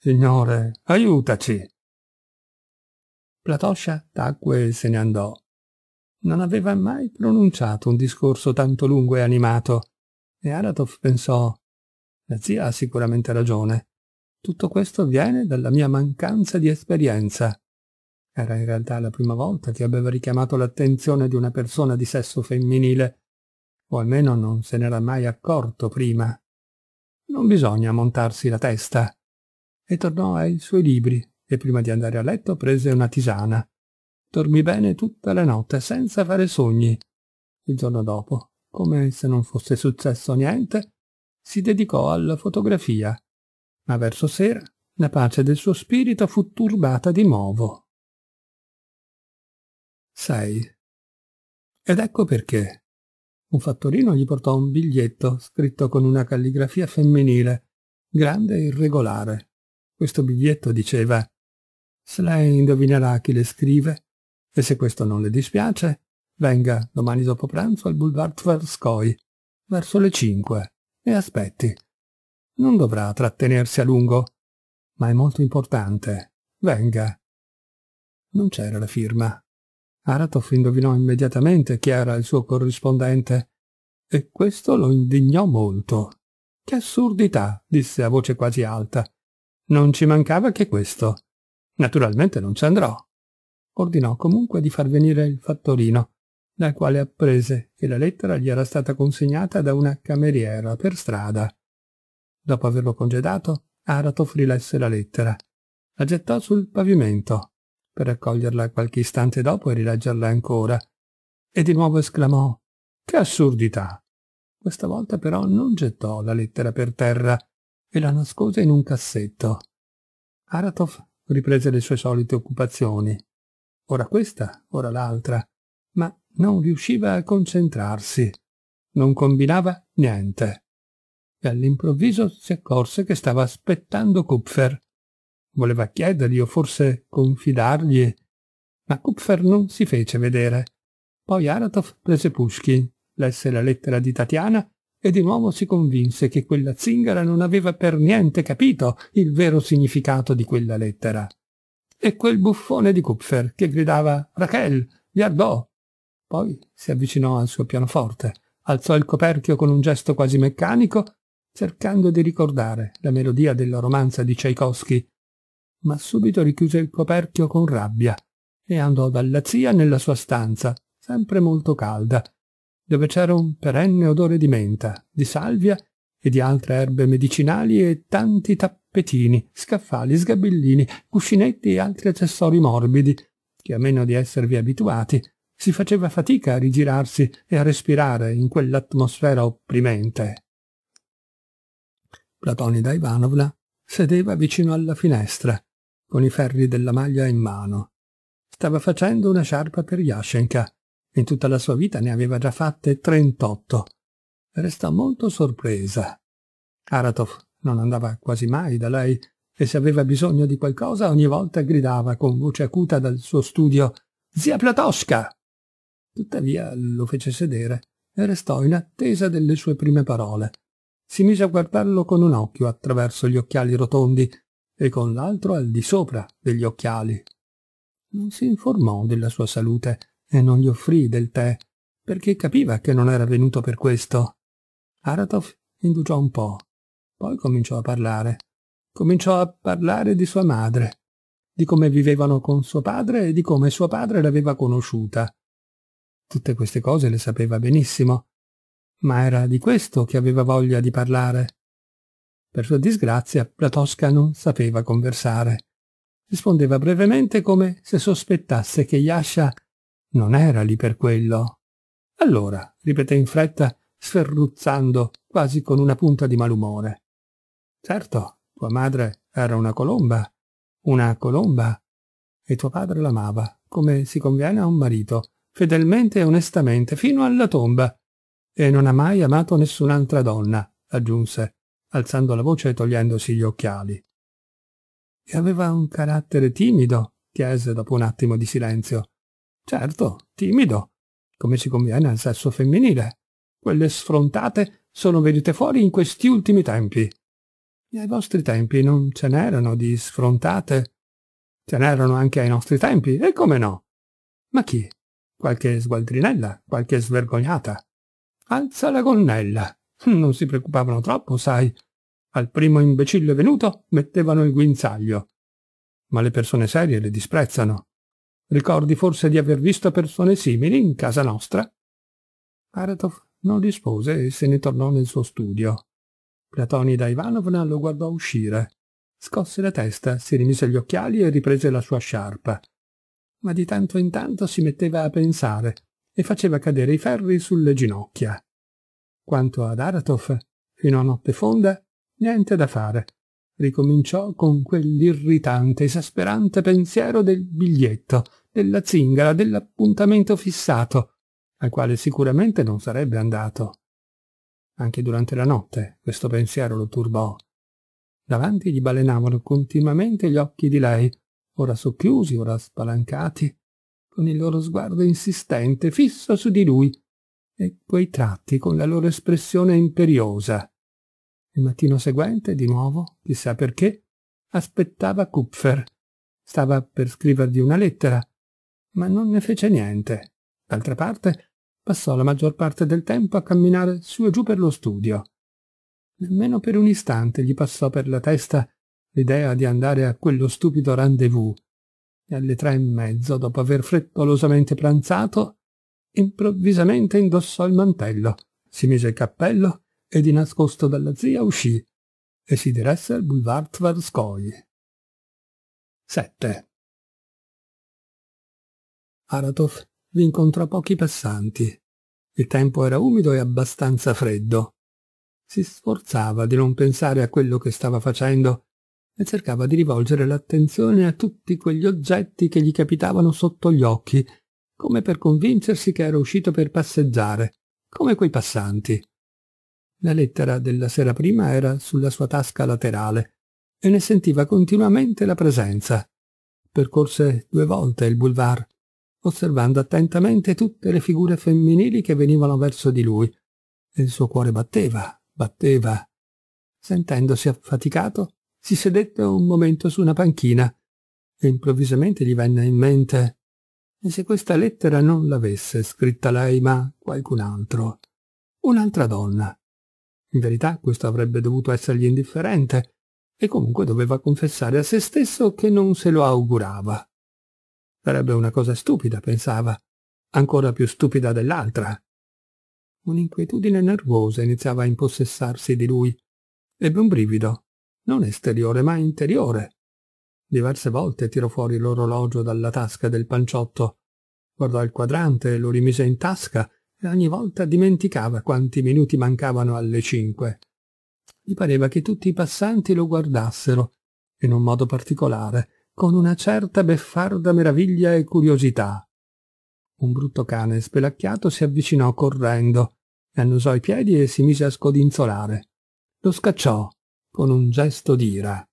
Signore, aiutaci. Platoscia tacque e se ne andò. Non aveva mai pronunciato un discorso tanto lungo e animato, e Aratov pensò la zia ha sicuramente ragione. Tutto questo viene dalla mia mancanza di esperienza. Era in realtà la prima volta che aveva richiamato l'attenzione di una persona di sesso femminile o almeno non se n'era mai accorto prima. Non bisogna montarsi la testa. E tornò ai suoi libri e prima di andare a letto prese una tisana. Dormì bene tutta la notte senza fare sogni. Il giorno dopo, come se non fosse successo niente, si dedicò alla fotografia, ma verso sera la pace del suo spirito fu turbata di nuovo. 6. Ed ecco perché, un fattorino gli portò un biglietto scritto con una calligrafia femminile, grande e irregolare. Questo biglietto diceva Se lei indovinerà chi le scrive, e se questo non le dispiace, venga domani dopo pranzo al boulevard Tverskoi, verso le cinque, e aspetti. Non dovrà trattenersi a lungo, ma è molto importante. Venga. Non c'era la firma, Aratov indovinò immediatamente chi era il suo corrispondente e questo lo indignò molto. Che assurdità, disse a voce quasi alta. Non ci mancava che questo. Naturalmente non ci andrò. Ordinò comunque di far venire il fattorino, dal quale apprese che la lettera gli era stata consegnata da una cameriera per strada. Dopo averlo congedato, Aratov rilesse la lettera. La gettò sul pavimento per raccoglierla qualche istante dopo e rileggerla ancora, e di nuovo esclamò Che assurdità! Questa volta però non gettò la lettera per terra e la nascose in un cassetto. Aratov riprese le sue solite occupazioni, ora questa, ora l'altra, ma non riusciva a concentrarsi, non combinava niente. E all'improvviso si accorse che stava aspettando Kupfer Voleva chiedergli o forse confidargli, ma Kupfer non si fece vedere. Poi Aratov prese Pushkin, lesse la lettera di Tatiana e di nuovo si convinse che quella zingara non aveva per niente capito il vero significato di quella lettera. E quel buffone di Kupfer che gridava Raquel, Viardò. Poi si avvicinò al suo pianoforte, alzò il coperchio con un gesto quasi meccanico, cercando di ricordare la melodia della romanza di Tchaikovsky ma subito richiuse il coperchio con rabbia e andò dalla zia nella sua stanza, sempre molto calda, dove c'era un perenne odore di menta, di salvia e di altre erbe medicinali e tanti tappetini, scaffali, sgabellini, cuscinetti e altri accessori morbidi, che a meno di esservi abituati, si faceva fatica a rigirarsi e a respirare in quell'atmosfera opprimente. Platonida Ivanovna sedeva vicino alla finestra con i ferri della maglia in mano. Stava facendo una sciarpa per Yashenka. In tutta la sua vita ne aveva già fatte 38. Restò molto sorpresa. Aratov non andava quasi mai da lei e se aveva bisogno di qualcosa ogni volta gridava con voce acuta dal suo studio «Zia Platosca!». Tuttavia lo fece sedere e restò in attesa delle sue prime parole. Si mise a guardarlo con un occhio attraverso gli occhiali rotondi e con l'altro al di sopra degli occhiali. Non si informò della sua salute e non gli offrì del tè, perché capiva che non era venuto per questo. Aratov indugiò un po', poi cominciò a parlare. Cominciò a parlare di sua madre, di come vivevano con suo padre e di come suo padre l'aveva conosciuta. Tutte queste cose le sapeva benissimo, ma era di questo che aveva voglia di parlare, per sua disgrazia, la Tosca non sapeva conversare. Rispondeva brevemente come se sospettasse che Yasha non era lì per quello. Allora, ripeté in fretta, sferruzzando quasi con una punta di malumore. Certo, tua madre era una colomba, una colomba, e tuo padre l'amava, come si conviene a un marito, fedelmente e onestamente, fino alla tomba, e non ha mai amato nessun'altra donna, aggiunse, alzando la voce e togliendosi gli occhiali. E aveva un carattere timido? chiese dopo un attimo di silenzio. Certo, timido, come si conviene al sesso femminile. Quelle sfrontate sono venute fuori in questi ultimi tempi. E ai vostri tempi non ce n'erano di sfrontate? Ce n'erano anche ai nostri tempi, e come no? Ma chi? Qualche sgualdrinella, qualche svergognata. Alza la gonnella. Hm, non si preoccupavano troppo, sai. Al primo imbecille venuto mettevano il guinzaglio. Ma le persone serie le disprezzano. Ricordi forse di aver visto persone simili in casa nostra? Aratov non rispose e se ne tornò nel suo studio. Platonida Ivanovna lo guardò uscire. Scosse la testa, si rimise gli occhiali e riprese la sua sciarpa. Ma di tanto in tanto si metteva a pensare e faceva cadere i ferri sulle ginocchia. Quanto ad Aratov, fino a notte fonda, niente da fare. Ricominciò con quell'irritante, esasperante pensiero del biglietto, della zingara, dell'appuntamento fissato, al quale sicuramente non sarebbe andato. Anche durante la notte questo pensiero lo turbò. Davanti gli balenavano continuamente gli occhi di lei, ora socchiusi, ora spalancati, con il loro sguardo insistente, fisso su di lui, e quei tratti con la loro espressione imperiosa. Il mattino seguente, di nuovo, chissà perché, aspettava Kupfer. Stava per scrivergli una lettera, ma non ne fece niente. D'altra parte, passò la maggior parte del tempo a camminare su e giù per lo studio. Nemmeno per un istante gli passò per la testa l'idea di andare a quello stupido rendezvous. E alle tre e mezzo, dopo aver frettolosamente pranzato, improvvisamente indossò il mantello, si mise il cappello e di nascosto dalla zia uscì e si diresse al boulevard Tverskoi. 7. Aratov vi incontrò pochi passanti. Il tempo era umido e abbastanza freddo. Si sforzava di non pensare a quello che stava facendo e cercava di rivolgere l'attenzione a tutti quegli oggetti che gli capitavano sotto gli occhi come per convincersi che era uscito per passeggiare, come quei passanti. La lettera della sera prima era sulla sua tasca laterale e ne sentiva continuamente la presenza. Percorse due volte il boulevard, osservando attentamente tutte le figure femminili che venivano verso di lui, e il suo cuore batteva, batteva. Sentendosi affaticato, si sedette un momento su una panchina e improvvisamente gli venne in mente e se questa lettera non l'avesse scritta lei ma qualcun altro, un'altra donna. In verità questo avrebbe dovuto essergli indifferente, e comunque doveva confessare a se stesso che non se lo augurava. Sarebbe una cosa stupida, pensava, ancora più stupida dell'altra. Un'inquietudine nervosa iniziava a impossessarsi di lui. Ebbe un brivido, non esteriore ma interiore. Diverse volte tirò fuori l'orologio dalla tasca del panciotto. Guardò il quadrante, lo rimise in tasca e ogni volta dimenticava quanti minuti mancavano alle cinque. Gli pareva che tutti i passanti lo guardassero, in un modo particolare, con una certa beffarda meraviglia e curiosità. Un brutto cane spelacchiato si avvicinò correndo, annusò i piedi e si mise a scodinzolare. Lo scacciò con un gesto d'ira.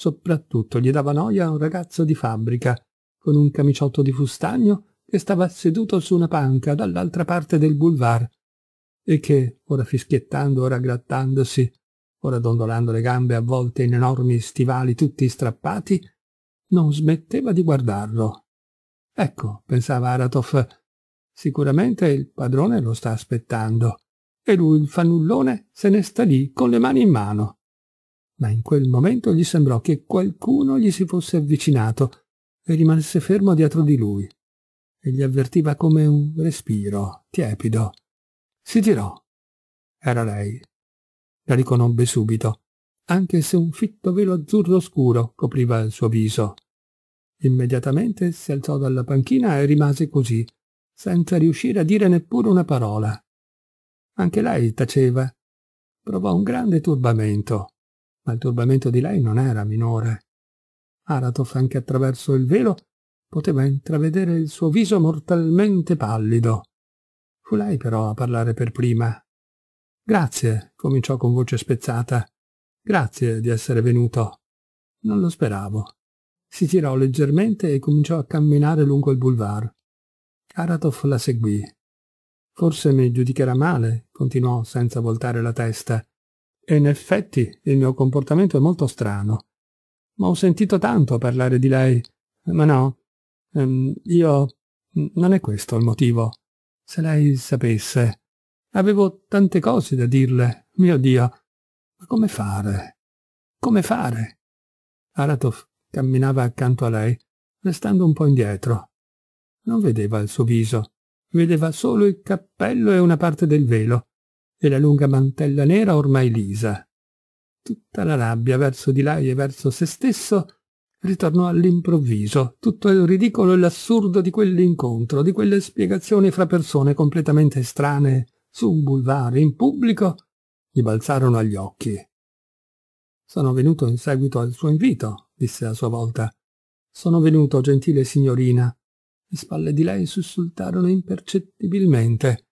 Soprattutto gli dava noia un ragazzo di fabbrica, con un camiciotto di fustagno che stava seduto su una panca dall'altra parte del boulevard e che, ora fischiettando, ora grattandosi, ora dondolando le gambe avvolte in enormi stivali tutti strappati, non smetteva di guardarlo. Ecco, pensava Aratov, sicuramente il padrone lo sta aspettando e lui, il fannullone, se ne sta lì con le mani in mano ma in quel momento gli sembrò che qualcuno gli si fosse avvicinato e rimanesse fermo dietro di lui e gli avvertiva come un respiro tiepido. Si girò. Era lei. La riconobbe subito, anche se un fitto velo azzurro scuro copriva il suo viso. Immediatamente si alzò dalla panchina e rimase così, senza riuscire a dire neppure una parola. Anche lei taceva. Provò un grande turbamento ma il turbamento di lei non era minore. Aratov, anche attraverso il velo, poteva intravedere il suo viso mortalmente pallido. Fu lei però a parlare per prima. Grazie, cominciò con voce spezzata. Grazie di essere venuto. Non lo speravo. Si tirò leggermente e cominciò a camminare lungo il boulevard. Karatov la seguì. Forse mi giudicherà male, continuò senza voltare la testa, e in effetti il mio comportamento è molto strano. Ma ho sentito tanto parlare di lei. Ma no, ehm, io... non è questo il motivo. Se lei sapesse. Avevo tante cose da dirle. Mio Dio. Ma come fare? Come fare? Aratov camminava accanto a lei, restando un po' indietro. Non vedeva il suo viso, vedeva solo il cappello e una parte del velo, e la lunga mantella nera ormai lisa. Tutta la rabbia verso di lei e verso se stesso ritornò all'improvviso, tutto il ridicolo e l'assurdo di quell'incontro, di quelle spiegazioni fra persone completamente strane, su un boulevard, in pubblico, gli balzarono agli occhi. Sono venuto in seguito al suo invito, disse a sua volta. Sono venuto, gentile signorina. Le spalle di lei sussultarono impercettibilmente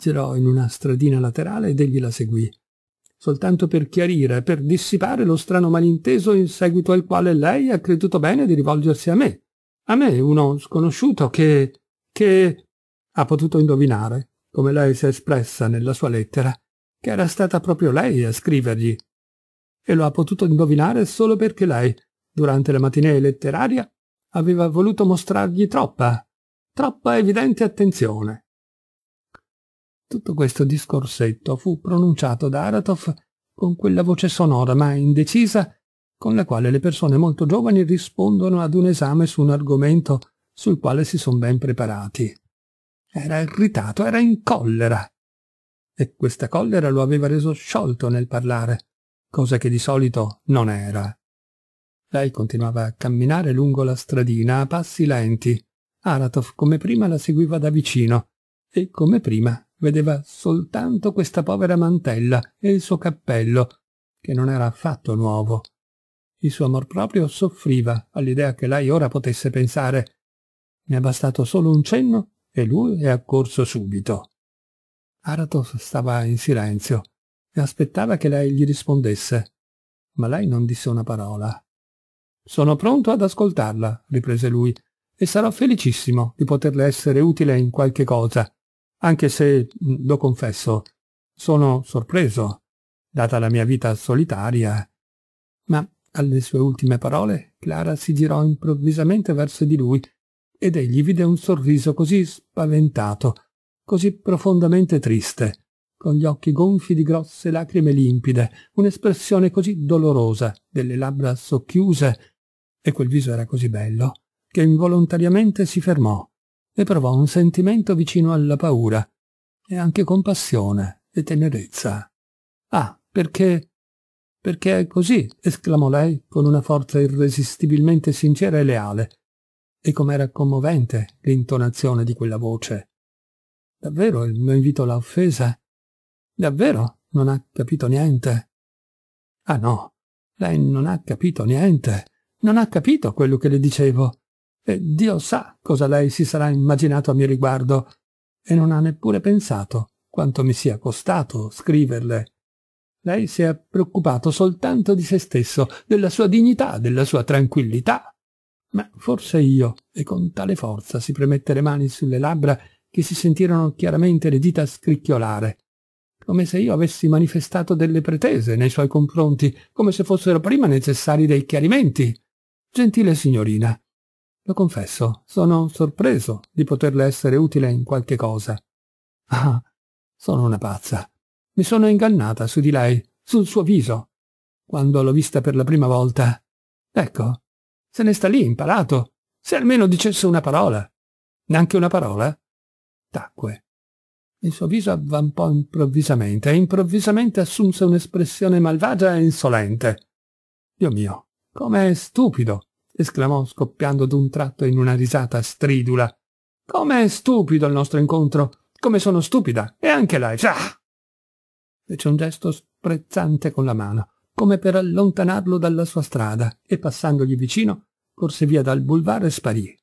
tirò in una stradina laterale ed egli la seguì, soltanto per chiarire, per dissipare lo strano malinteso in seguito al quale lei ha creduto bene di rivolgersi a me, a me, uno sconosciuto che... che... ha potuto indovinare, come lei si è espressa nella sua lettera, che era stata proprio lei a scrivergli. E lo ha potuto indovinare solo perché lei, durante la matinée letteraria, aveva voluto mostrargli troppa, troppa evidente attenzione. Tutto questo discorsetto fu pronunciato da Aratov con quella voce sonora ma indecisa con la quale le persone molto giovani rispondono ad un esame su un argomento sul quale si sono ben preparati. Era irritato, era in collera. E questa collera lo aveva reso sciolto nel parlare, cosa che di solito non era. Lei continuava a camminare lungo la stradina a passi lenti. Aratov come prima la seguiva da vicino e come prima vedeva soltanto questa povera mantella e il suo cappello, che non era affatto nuovo. Il suo amor proprio soffriva all'idea che lei ora potesse pensare. Mi è bastato solo un cenno e lui è accorso subito. Aratos stava in silenzio e aspettava che lei gli rispondesse, ma lei non disse una parola. Sono pronto ad ascoltarla, riprese lui, e sarò felicissimo di poterle essere utile in qualche cosa anche se, lo confesso, sono sorpreso, data la mia vita solitaria. Ma alle sue ultime parole, Clara si girò improvvisamente verso di lui ed egli vide un sorriso così spaventato, così profondamente triste, con gli occhi gonfi di grosse lacrime limpide, un'espressione così dolorosa delle labbra socchiuse, e quel viso era così bello, che involontariamente si fermò e provò un sentimento vicino alla paura, e anche compassione e tenerezza. Ah, perché... perché è così, esclamò lei con una forza irresistibilmente sincera e leale. E com'era commovente l'intonazione di quella voce. Davvero il mio invito l'ha offesa? Davvero non ha capito niente? Ah no, lei non ha capito niente. Non ha capito quello che le dicevo. E eh, Dio sa cosa lei si sarà immaginato a mio riguardo e non ha neppure pensato quanto mi sia costato scriverle. Lei si è preoccupato soltanto di se stesso, della sua dignità, della sua tranquillità. Ma forse io, e con tale forza si premette le mani sulle labbra che si sentirono chiaramente le dita scricchiolare, come se io avessi manifestato delle pretese nei suoi confronti, come se fossero prima necessari dei chiarimenti. Gentile signorina, lo confesso, sono sorpreso di poterle essere utile in qualche cosa. Ah, sono una pazza. Mi sono ingannata su di lei, sul suo viso. Quando l'ho vista per la prima volta. Ecco, se ne sta lì, imparato. Se almeno dicesse una parola. Neanche una parola? Tacque. Il suo viso avvampò improvvisamente e improvvisamente assunse un'espressione malvagia e insolente. Dio mio, com'è stupido! esclamò scoppiando d'un tratto in una risata stridula. Com'è stupido il nostro incontro! Come sono stupida! E anche lei! Ah! Fece un gesto sprezzante con la mano, come per allontanarlo dalla sua strada, e passandogli vicino, corse via dal boulevard e sparì.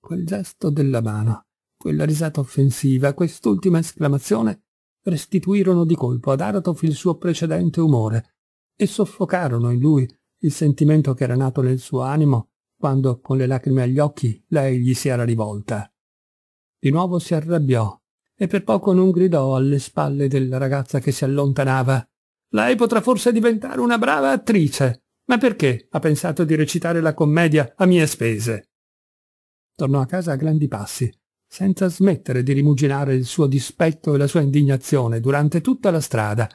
Quel gesto della mano, quella risata offensiva, quest'ultima esclamazione restituirono di colpo ad Aratov il suo precedente umore e soffocarono in lui il sentimento che era nato nel suo animo quando, con le lacrime agli occhi, lei gli si era rivolta. Di nuovo si arrabbiò e per poco non gridò alle spalle della ragazza che si allontanava. Lei potrà forse diventare una brava attrice, ma perché ha pensato di recitare la commedia a mie spese? Tornò a casa a grandi passi, senza smettere di rimuginare il suo dispetto e la sua indignazione durante tutta la strada,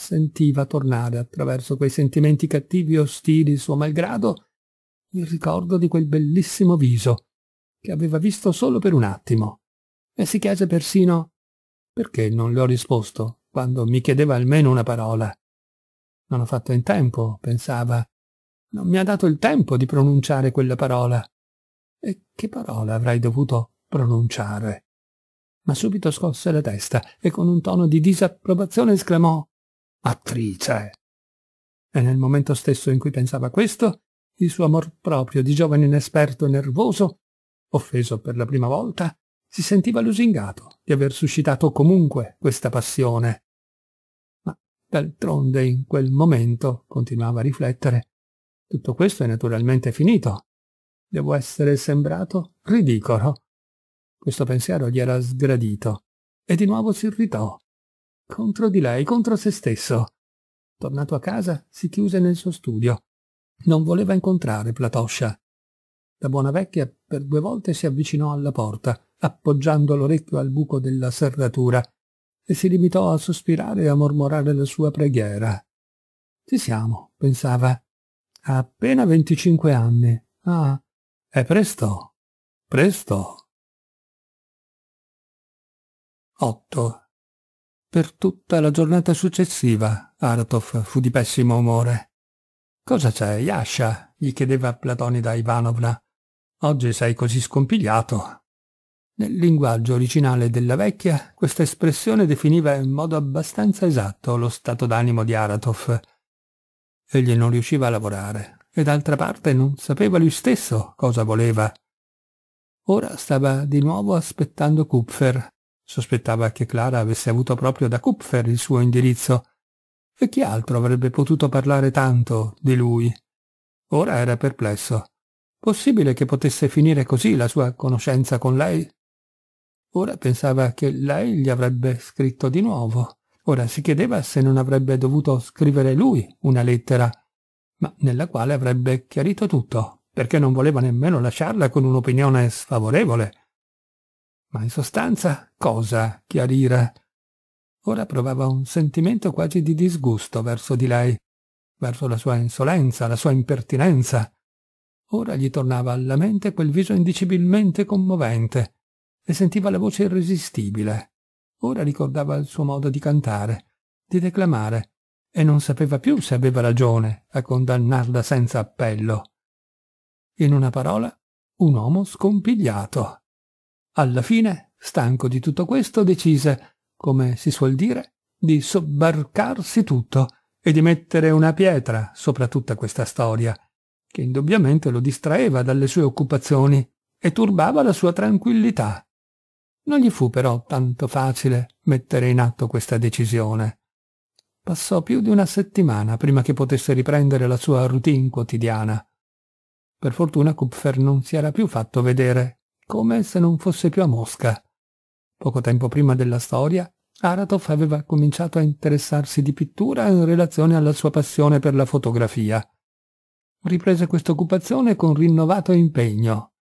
sentiva tornare attraverso quei sentimenti cattivi e ostili suo malgrado il ricordo di quel bellissimo viso che aveva visto solo per un attimo e si chiese persino perché non le ho risposto quando mi chiedeva almeno una parola. Non ho fatto in tempo, pensava. Non mi ha dato il tempo di pronunciare quella parola. E che parola avrei dovuto pronunciare? Ma subito scosse la testa e con un tono di disapprobazione esclamò attrice. E nel momento stesso in cui pensava questo, il suo amor proprio di giovane inesperto e nervoso, offeso per la prima volta, si sentiva lusingato di aver suscitato comunque questa passione. Ma d'altronde in quel momento, continuava a riflettere, tutto questo è naturalmente finito. Devo essere sembrato ridicolo. Questo pensiero gli era sgradito e di nuovo si irritò contro di lei, contro se stesso. Tornato a casa, si chiuse nel suo studio. Non voleva incontrare Platoscia. La buona vecchia per due volte si avvicinò alla porta, appoggiando l'orecchio al buco della serratura, e si limitò a sospirare e a mormorare la sua preghiera. Ci siamo, pensava. Ha appena venticinque anni. Ah, è presto. Presto. 8. Per tutta la giornata successiva Aratov fu di pessimo umore. Cosa c'è, Yasha? gli chiedeva Platonida Ivanovna. Oggi sei così scompigliato. Nel linguaggio originale della vecchia, questa espressione definiva in modo abbastanza esatto lo stato d'animo di Aratov. Egli non riusciva a lavorare e d'altra parte non sapeva lui stesso cosa voleva. Ora stava di nuovo aspettando Kupfer Sospettava che Clara avesse avuto proprio da Kupfer il suo indirizzo. E chi altro avrebbe potuto parlare tanto di lui? Ora era perplesso. Possibile che potesse finire così la sua conoscenza con lei? Ora pensava che lei gli avrebbe scritto di nuovo. Ora si chiedeva se non avrebbe dovuto scrivere lui una lettera, ma nella quale avrebbe chiarito tutto, perché non voleva nemmeno lasciarla con un'opinione sfavorevole ma in sostanza cosa chiarire? Ora provava un sentimento quasi di disgusto verso di lei, verso la sua insolenza, la sua impertinenza. Ora gli tornava alla mente quel viso indicibilmente commovente e sentiva la voce irresistibile. Ora ricordava il suo modo di cantare, di declamare, e non sapeva più se aveva ragione a condannarla senza appello. In una parola, un uomo scompigliato. Alla fine, stanco di tutto questo, decise, come si suol dire, di sobbarcarsi tutto e di mettere una pietra sopra tutta questa storia, che indubbiamente lo distraeva dalle sue occupazioni e turbava la sua tranquillità. Non gli fu però tanto facile mettere in atto questa decisione. Passò più di una settimana prima che potesse riprendere la sua routine quotidiana. Per fortuna Kupfer non si era più fatto vedere come se non fosse più a Mosca. Poco tempo prima della storia, Aratov aveva cominciato a interessarsi di pittura in relazione alla sua passione per la fotografia. Riprese questa occupazione con rinnovato impegno.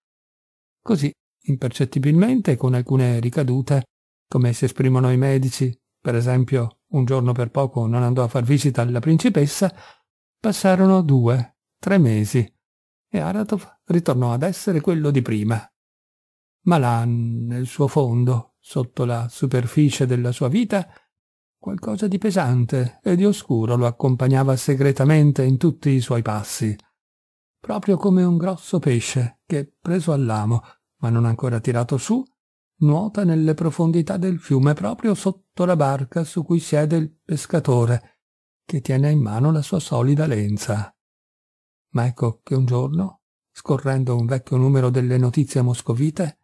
Così, impercettibilmente, con alcune ricadute, come si esprimono i medici, per esempio, un giorno per poco non andò a far visita alla principessa, passarono due, tre mesi, e Aratov ritornò ad essere quello di prima ma là nel suo fondo, sotto la superficie della sua vita, qualcosa di pesante e di oscuro lo accompagnava segretamente in tutti i suoi passi, proprio come un grosso pesce che, preso all'amo, ma non ancora tirato su, nuota nelle profondità del fiume proprio sotto la barca su cui siede il pescatore, che tiene in mano la sua solida lenza. Ma ecco che un giorno, scorrendo un vecchio numero delle notizie moscovite,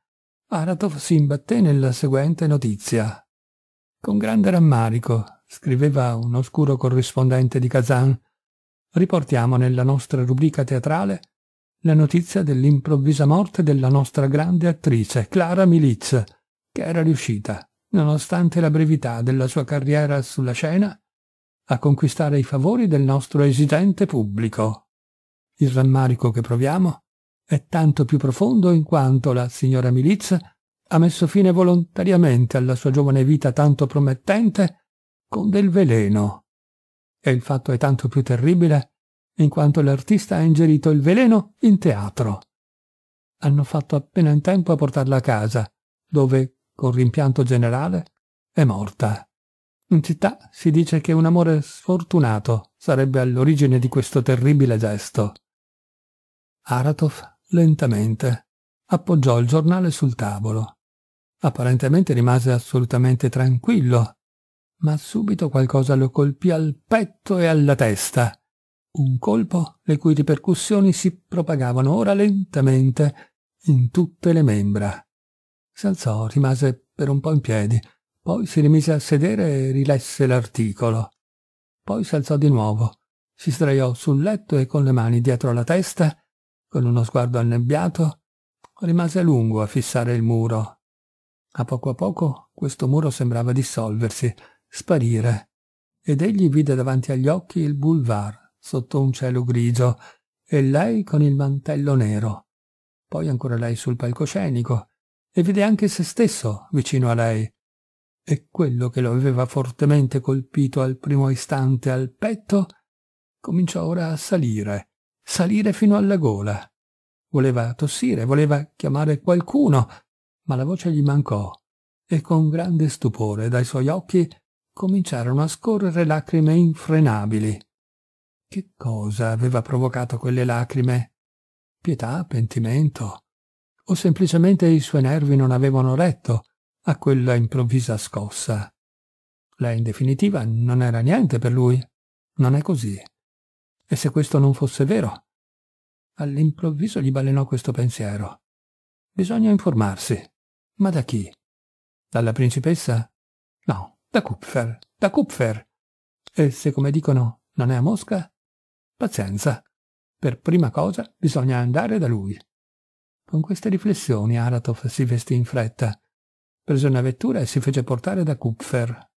Aratov si imbatté nella seguente notizia. Con grande rammarico, scriveva un oscuro corrispondente di Kazan, riportiamo nella nostra rubrica teatrale la notizia dell'improvvisa morte della nostra grande attrice, Clara Militz, che era riuscita, nonostante la brevità della sua carriera sulla scena, a conquistare i favori del nostro esigente pubblico. Il rammarico che proviamo è tanto più profondo in quanto la signora Milizia ha messo fine volontariamente alla sua giovane vita tanto promettente con del veleno. E il fatto è tanto più terribile in quanto l'artista ha ingerito il veleno in teatro. Hanno fatto appena in tempo a portarla a casa, dove, con rimpianto generale, è morta. In città si dice che un amore sfortunato sarebbe all'origine di questo terribile gesto. Aratov lentamente. Appoggiò il giornale sul tavolo. Apparentemente rimase assolutamente tranquillo, ma subito qualcosa lo colpì al petto e alla testa. Un colpo le cui ripercussioni si propagavano ora lentamente in tutte le membra. Si alzò, rimase per un po' in piedi, poi si rimise a sedere e rilesse l'articolo. Poi si alzò di nuovo, si sdraiò sul letto e con le mani dietro la testa con uno sguardo annebbiato, rimase a lungo a fissare il muro. A poco a poco questo muro sembrava dissolversi, sparire, ed egli vide davanti agli occhi il boulevard sotto un cielo grigio e lei con il mantello nero. Poi ancora lei sul palcoscenico e vide anche se stesso vicino a lei. E quello che lo aveva fortemente colpito al primo istante al petto cominciò ora a salire salire fino alla gola. Voleva tossire, voleva chiamare qualcuno, ma la voce gli mancò e con grande stupore dai suoi occhi cominciarono a scorrere lacrime infrenabili. Che cosa aveva provocato quelle lacrime? Pietà, pentimento? O semplicemente i suoi nervi non avevano retto a quella improvvisa scossa? Lei in definitiva non era niente per lui. Non è così. E se questo non fosse vero? All'improvviso gli balenò questo pensiero. Bisogna informarsi. Ma da chi? Dalla principessa? No, da Kupfer, da Kupfer. E se, come dicono, non è a Mosca? Pazienza. Per prima cosa bisogna andare da lui. Con queste riflessioni Aratov si vestì in fretta, prese una vettura e si fece portare da Kupfer.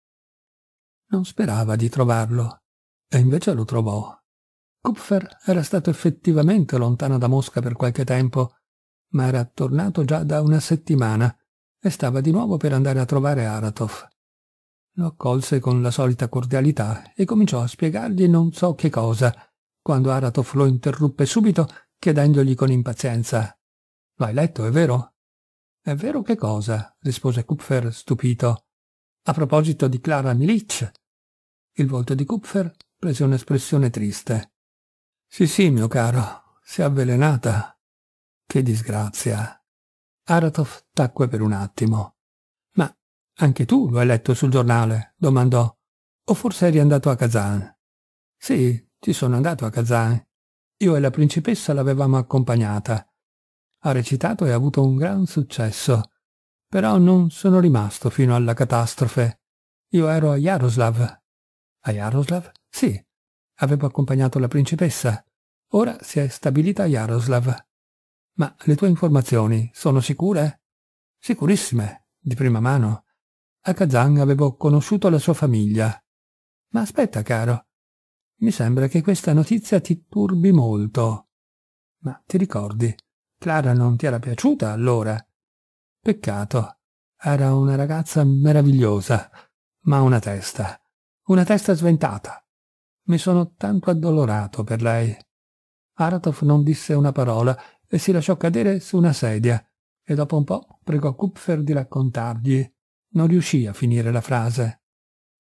Non sperava di trovarlo, e invece lo trovò. Kupfer era stato effettivamente lontano da Mosca per qualche tempo, ma era tornato già da una settimana e stava di nuovo per andare a trovare Aratov. Lo accolse con la solita cordialità e cominciò a spiegargli non so che cosa, quando Aratov lo interruppe subito chiedendogli con impazienza «L'hai letto, è vero?» «È vero che cosa?» rispose Kupfer stupito. «A proposito di Clara Milic?» Il volto di Kupfer prese un'espressione triste. Sì, sì, mio caro, si è avvelenata. Che disgrazia. Aratov tacque per un attimo. Ma anche tu lo hai letto sul giornale? domandò. O forse eri andato a Kazan? Sì, ci sono andato a Kazan. Io e la principessa l'avevamo accompagnata. Ha recitato e ha avuto un gran successo. Però non sono rimasto fino alla catastrofe. Io ero a Jaroslav. A Jaroslav? Sì, Avevo accompagnato la principessa. Ora si è stabilita a Jaroslav. Ma le tue informazioni sono sicure? Sicurissime, di prima mano. A Kazan avevo conosciuto la sua famiglia. Ma aspetta, caro. Mi sembra che questa notizia ti turbi molto. Ma ti ricordi, Clara non ti era piaciuta allora? Peccato. Era una ragazza meravigliosa, ma una testa. Una testa sventata mi sono tanto addolorato per lei. Aratov non disse una parola e si lasciò cadere su una sedia e dopo un po' pregò Kupfer di raccontargli. Non riuscì a finire la frase.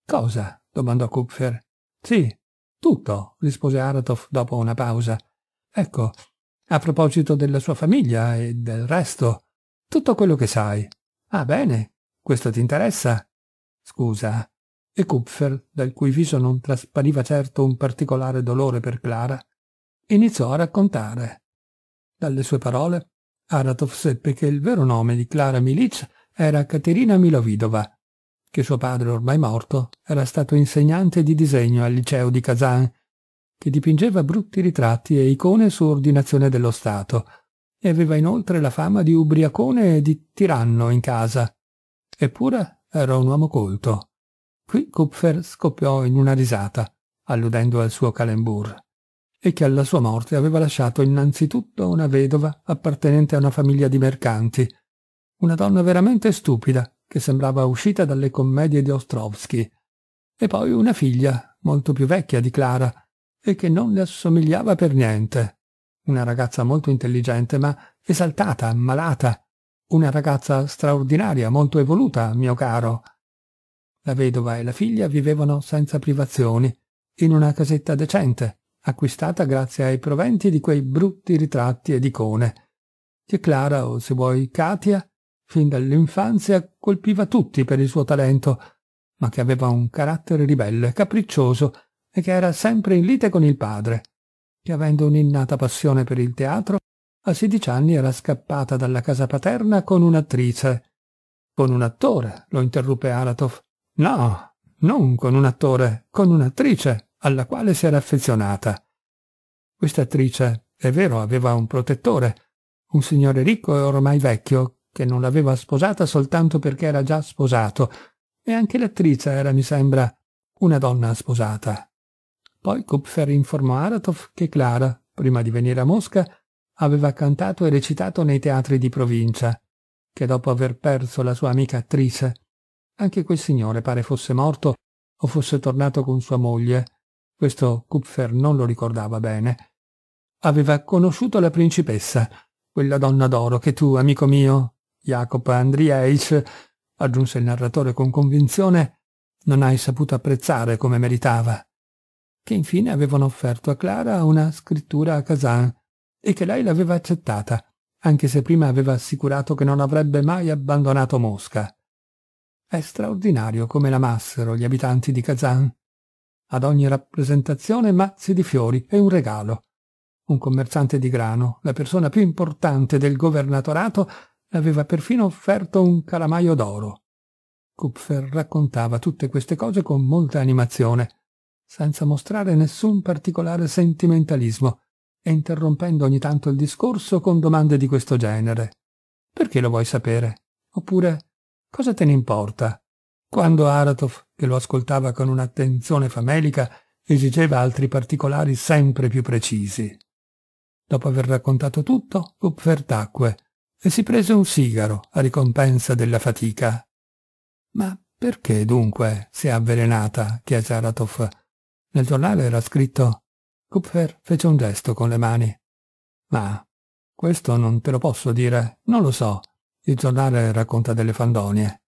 Cosa? domandò Kupfer. Sì, tutto, rispose Aratov dopo una pausa. Ecco, a proposito della sua famiglia e del resto, tutto quello che sai. Ah, bene, questo ti interessa? Scusa, e Kupfer, dal cui viso non traspariva certo un particolare dolore per Clara, iniziò a raccontare. Dalle sue parole, Aratov seppe che il vero nome di Clara Milic era Caterina Milovidova, che suo padre ormai morto era stato insegnante di disegno al liceo di Kazan, che dipingeva brutti ritratti e icone su ordinazione dello Stato, e aveva inoltre la fama di ubriacone e di tiranno in casa. Eppure era un uomo colto Qui Kupfer scoppiò in una risata, alludendo al suo calembour, e che alla sua morte aveva lasciato innanzitutto una vedova appartenente a una famiglia di mercanti, una donna veramente stupida che sembrava uscita dalle commedie di Ostrovsky, e poi una figlia molto più vecchia di Clara e che non le assomigliava per niente. Una ragazza molto intelligente ma esaltata, malata, una ragazza straordinaria, molto evoluta, mio caro, la vedova e la figlia vivevano senza privazioni, in una casetta decente, acquistata grazie ai proventi di quei brutti ritratti ed icone, che Clara, o se vuoi Katia, fin dall'infanzia colpiva tutti per il suo talento, ma che aveva un carattere ribelle, capriccioso e che era sempre in lite con il padre, che avendo un'innata passione per il teatro, a sedici anni era scappata dalla casa paterna con un'attrice. Con un attore, lo interruppe Alatov, No, non con un attore, con un'attrice alla quale si era affezionata. Questa attrice, è vero, aveva un protettore, un signore ricco e ormai vecchio, che non l'aveva sposata soltanto perché era già sposato, e anche l'attrice era, mi sembra, una donna sposata. Poi Kupfer informò Aratov che Clara, prima di venire a Mosca, aveva cantato e recitato nei teatri di provincia, che dopo aver perso la sua amica attrice anche quel signore pare fosse morto o fosse tornato con sua moglie. Questo Kupfer non lo ricordava bene. Aveva conosciuto la principessa, quella donna d'oro che tu, amico mio, Jacob Andrieich, aggiunse il narratore con convinzione, non hai saputo apprezzare come meritava. Che infine avevano offerto a Clara una scrittura a Kazan e che lei l'aveva accettata, anche se prima aveva assicurato che non avrebbe mai abbandonato Mosca. È straordinario come l'amassero gli abitanti di Kazan. Ad ogni rappresentazione mazzi di fiori e un regalo. Un commerciante di grano, la persona più importante del governatorato, aveva perfino offerto un calamaio d'oro. Kupfer raccontava tutte queste cose con molta animazione, senza mostrare nessun particolare sentimentalismo e interrompendo ogni tanto il discorso con domande di questo genere. Perché lo vuoi sapere? Oppure Cosa te ne importa? Quando Aratov, che lo ascoltava con un'attenzione famelica, esigeva altri particolari sempre più precisi. Dopo aver raccontato tutto, Kupfer tacque e si prese un sigaro a ricompensa della fatica. Ma perché dunque si è avvelenata? chiese Aratov. Nel giornale era scritto. Kupfer fece un gesto con le mani. Ma questo non te lo posso dire, non lo so. Il giornale racconta delle fandonie.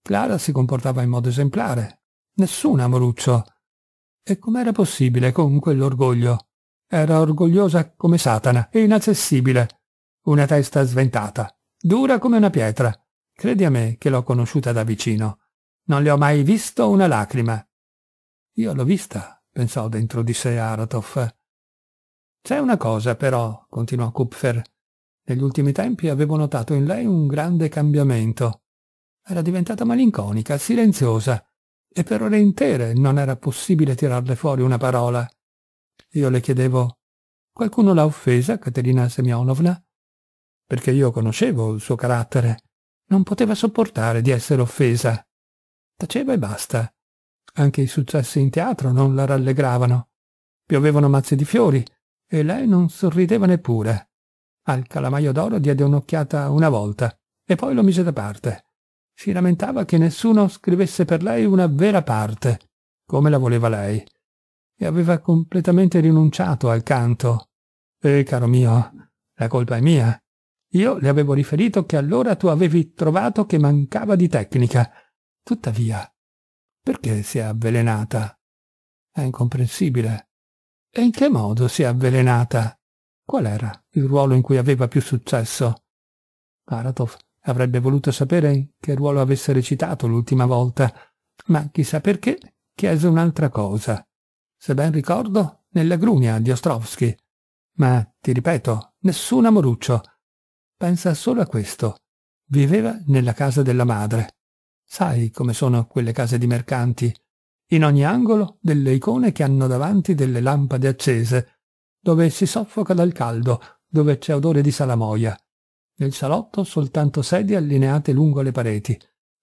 Clara si comportava in modo esemplare. Nessun amoruccio. E com'era possibile con quell'orgoglio? Era orgogliosa come Satana e inaccessibile. Una testa sventata, dura come una pietra. Credi a me che l'ho conosciuta da vicino. Non le ho mai visto una lacrima. Io l'ho vista, pensò dentro di sé Aratov. C'è una cosa, però, continuò Kupfer, negli ultimi tempi avevo notato in lei un grande cambiamento. Era diventata malinconica, silenziosa, e per ore intere non era possibile tirarle fuori una parola. Io le chiedevo «Qualcuno l'ha offesa, Caterina Semyonovna? Perché io conoscevo il suo carattere. Non poteva sopportare di essere offesa. Taceva e basta. Anche i successi in teatro non la rallegravano. Piovevano mazzi di fiori e lei non sorrideva neppure. Al calamaio d'oro diede un'occhiata una volta e poi lo mise da parte. Si lamentava che nessuno scrivesse per lei una vera parte, come la voleva lei, e aveva completamente rinunciato al canto. E, caro mio, la colpa è mia. Io le avevo riferito che allora tu avevi trovato che mancava di tecnica. Tuttavia, perché si è avvelenata? È incomprensibile. E in che modo si è avvelenata? Qual era il ruolo in cui aveva più successo? Aratov avrebbe voluto sapere che ruolo avesse recitato l'ultima volta, ma chissà perché chiese un'altra cosa. Se ben ricordo, nella grugna di Ostrovsky. Ma, ti ripeto, nessun amoruccio. Pensa solo a questo. Viveva nella casa della madre. Sai come sono quelle case di mercanti. In ogni angolo delle icone che hanno davanti delle lampade accese, dove si soffoca dal caldo, dove c'è odore di salamoia. Nel salotto soltanto sedie allineate lungo le pareti.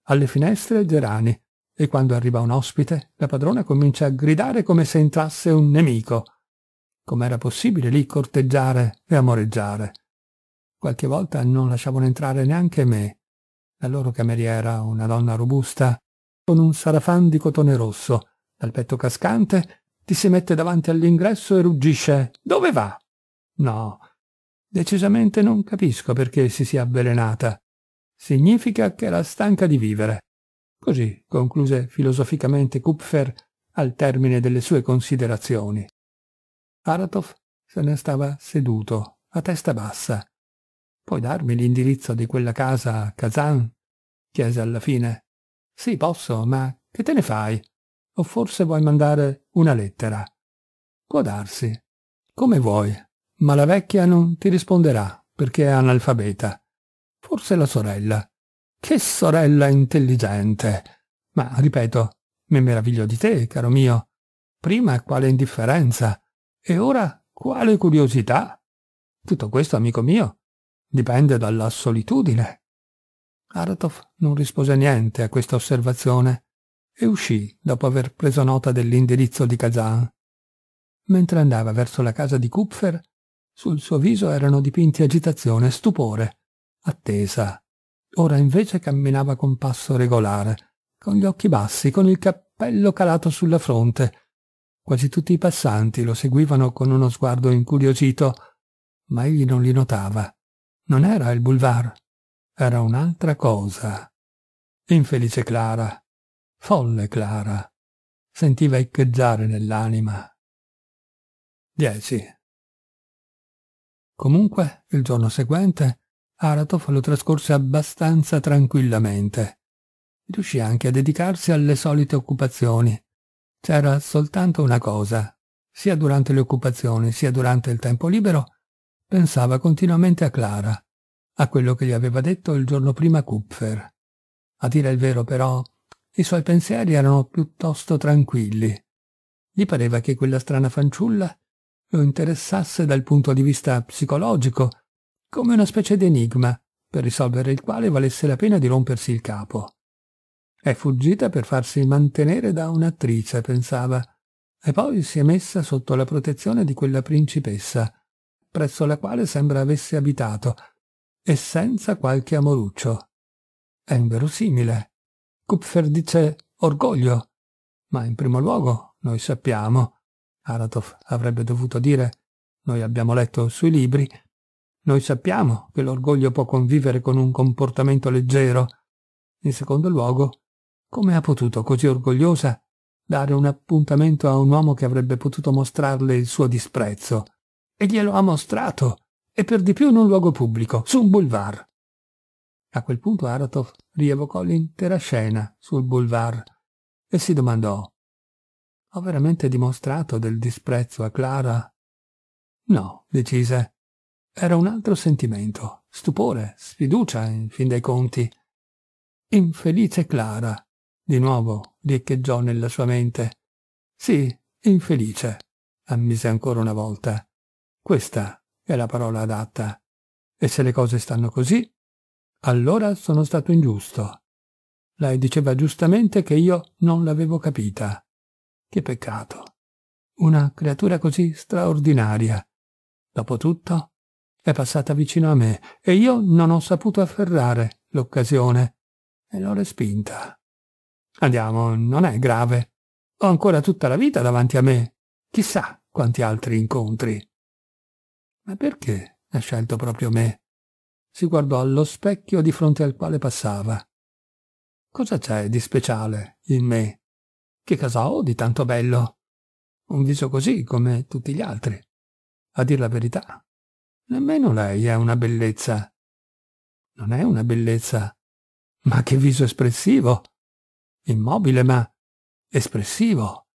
Alle finestre gerani. E quando arriva un ospite, la padrona comincia a gridare come se entrasse un nemico. Com'era possibile lì corteggiare e amoreggiare? Qualche volta non lasciavano entrare neanche me. La loro cameriera, una donna robusta, con un sarafan di cotone rosso, dal petto cascante ti si mette davanti all'ingresso e ruggisce. Dove va? No, decisamente non capisco perché si sia avvelenata. Significa che era stanca di vivere. Così concluse filosoficamente Kupfer al termine delle sue considerazioni. Aratov se ne stava seduto, a testa bassa. Puoi darmi l'indirizzo di quella casa a Kazan? chiese alla fine. Sì, posso, ma che te ne fai? O forse vuoi mandare una lettera? Può darsi. Come vuoi, ma la vecchia non ti risponderà perché è analfabeta. Forse la sorella. Che sorella intelligente! Ma, ripeto, mi meraviglio di te, caro mio. Prima quale indifferenza e ora quale curiosità? Tutto questo, amico mio, dipende dalla solitudine. Aratov non rispose niente a questa osservazione e uscì dopo aver preso nota dell'indirizzo di Kazan. Mentre andava verso la casa di Kupfer, sul suo viso erano dipinti agitazione, stupore, attesa. Ora invece camminava con passo regolare, con gli occhi bassi, con il cappello calato sulla fronte. Quasi tutti i passanti lo seguivano con uno sguardo incuriosito, ma egli non li notava. Non era il boulevard, era un'altra cosa. Infelice Clara, Folle Clara. Sentiva echeggiare nell'anima. 10. Comunque, il giorno seguente, Aratov lo trascorse abbastanza tranquillamente. Riuscì anche a dedicarsi alle solite occupazioni. C'era soltanto una cosa. Sia durante le occupazioni, sia durante il tempo libero, pensava continuamente a Clara, a quello che gli aveva detto il giorno prima Kupfer. A dire il vero, però, i suoi pensieri erano piuttosto tranquilli. Gli pareva che quella strana fanciulla lo interessasse dal punto di vista psicologico, come una specie di enigma, per risolvere il quale valesse la pena di rompersi il capo. È fuggita per farsi mantenere da un'attrice, pensava, e poi si è messa sotto la protezione di quella principessa, presso la quale sembra avesse abitato, e senza qualche amoruccio. È inverosimile. Kupfer dice orgoglio, ma in primo luogo noi sappiamo, Aratov avrebbe dovuto dire, noi abbiamo letto sui libri, noi sappiamo che l'orgoglio può convivere con un comportamento leggero. In secondo luogo, come ha potuto, così orgogliosa, dare un appuntamento a un uomo che avrebbe potuto mostrarle il suo disprezzo? E glielo ha mostrato, e per di più in un luogo pubblico, su un boulevard. A quel punto Aratov rievocò l'intera scena sul boulevard e si domandò «Ho veramente dimostrato del disprezzo a Clara?» «No», decise. Era un altro sentimento, stupore, sfiducia, in fin dei conti. «Infelice Clara», di nuovo riecheggiò nella sua mente. «Sì, infelice», ammise ancora una volta. «Questa è la parola adatta. E se le cose stanno così, allora sono stato ingiusto. Lei diceva giustamente che io non l'avevo capita. Che peccato. Una creatura così straordinaria. Dopotutto è passata vicino a me e io non ho saputo afferrare l'occasione e l'ho respinta. Andiamo, non è grave. Ho ancora tutta la vita davanti a me. Chissà quanti altri incontri. Ma perché ha scelto proprio me? si guardò allo specchio di fronte al quale passava. Cosa c'è di speciale in me? Che cosa ho di tanto bello? Un viso così come tutti gli altri. A dir la verità, nemmeno lei è una bellezza. Non è una bellezza. Ma che viso espressivo! Immobile, ma espressivo.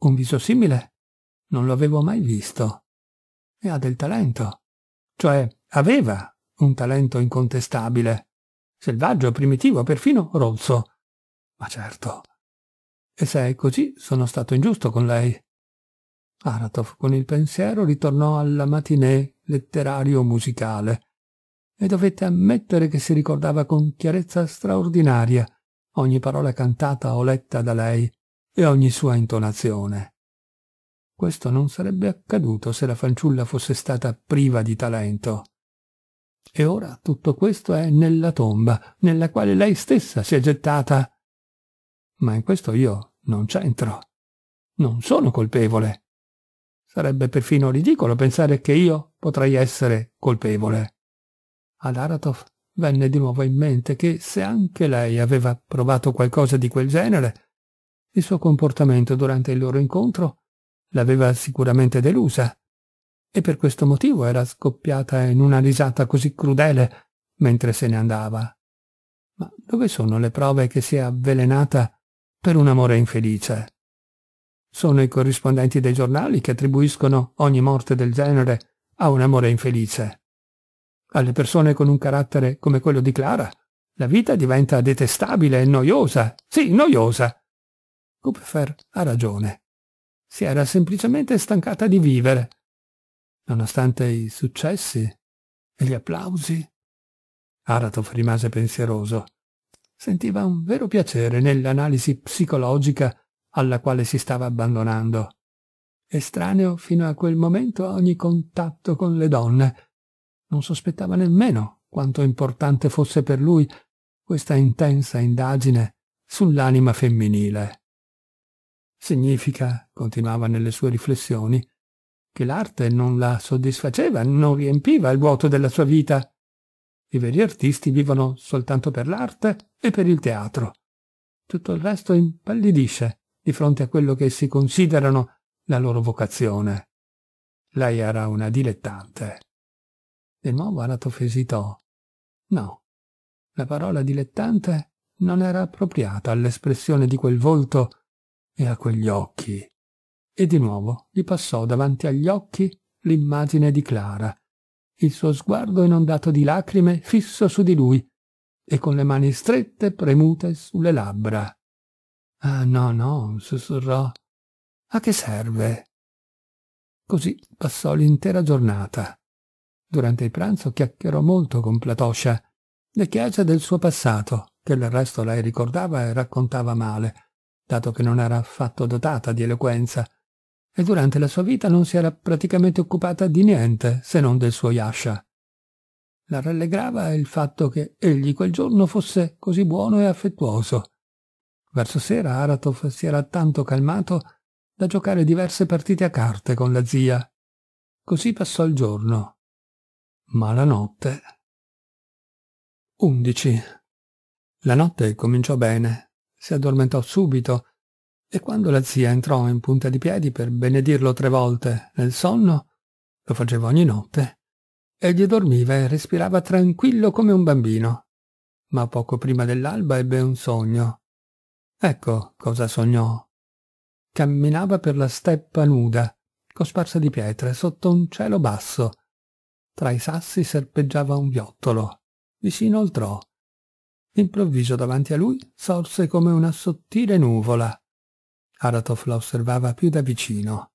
Un viso simile non lo avevo mai visto. E ha del talento. Cioè, Aveva un talento incontestabile, selvaggio, primitivo, perfino rozzo. Ma certo. E se è così, sono stato ingiusto con lei. Aratov con il pensiero ritornò alla matinée letterario-musicale e dovette ammettere che si ricordava con chiarezza straordinaria ogni parola cantata o letta da lei e ogni sua intonazione. Questo non sarebbe accaduto se la fanciulla fosse stata priva di talento. E ora tutto questo è nella tomba, nella quale lei stessa si è gettata. Ma in questo io non c'entro. Non sono colpevole. Sarebbe perfino ridicolo pensare che io potrei essere colpevole. Ad Aratov venne di nuovo in mente che se anche lei aveva provato qualcosa di quel genere, il suo comportamento durante il loro incontro l'aveva sicuramente delusa e per questo motivo era scoppiata in una risata così crudele mentre se ne andava. Ma dove sono le prove che si è avvelenata per un amore infelice? Sono i corrispondenti dei giornali che attribuiscono ogni morte del genere a un amore infelice. Alle persone con un carattere come quello di Clara, la vita diventa detestabile e noiosa. Sì, noiosa. Kupfer ha ragione. Si era semplicemente stancata di vivere nonostante i successi e gli applausi? Aratov rimase pensieroso. Sentiva un vero piacere nell'analisi psicologica alla quale si stava abbandonando. Estraneo fino a quel momento a ogni contatto con le donne, non sospettava nemmeno quanto importante fosse per lui questa intensa indagine sull'anima femminile. Significa, continuava nelle sue riflessioni, che l'arte non la soddisfaceva, non riempiva il vuoto della sua vita. I veri artisti vivono soltanto per l'arte e per il teatro. Tutto il resto impallidisce di fronte a quello che essi considerano la loro vocazione. Lei era una dilettante. Di nuovo Aratov esitò. No, la parola dilettante non era appropriata all'espressione di quel volto e a quegli occhi e di nuovo gli passò davanti agli occhi l'immagine di Clara, il suo sguardo inondato di lacrime fisso su di lui e con le mani strette premute sulle labbra. Ah no, no, sussurrò. A che serve? Così passò l'intera giornata. Durante il pranzo chiacchierò molto con Platoscia, le chiese del suo passato, che del resto lei ricordava e raccontava male, dato che non era affatto dotata di eloquenza, e durante la sua vita non si era praticamente occupata di niente se non del suo Yasha. La rallegrava il fatto che egli quel giorno fosse così buono e affettuoso. Verso sera Aratov si era tanto calmato da giocare diverse partite a carte con la zia. Così passò il giorno. Ma la notte... 11. La notte cominciò bene. Si addormentò subito e quando la zia entrò in punta di piedi per benedirlo tre volte nel sonno, lo faceva ogni notte, egli dormiva e respirava tranquillo come un bambino. Ma poco prima dell'alba ebbe un sogno. Ecco cosa sognò. Camminava per la steppa nuda, cosparsa di pietre, sotto un cielo basso. Tra i sassi serpeggiava un viottolo. Vi si inoltrò. Improvviso davanti a lui sorse come una sottile nuvola. Aratov la osservava più da vicino.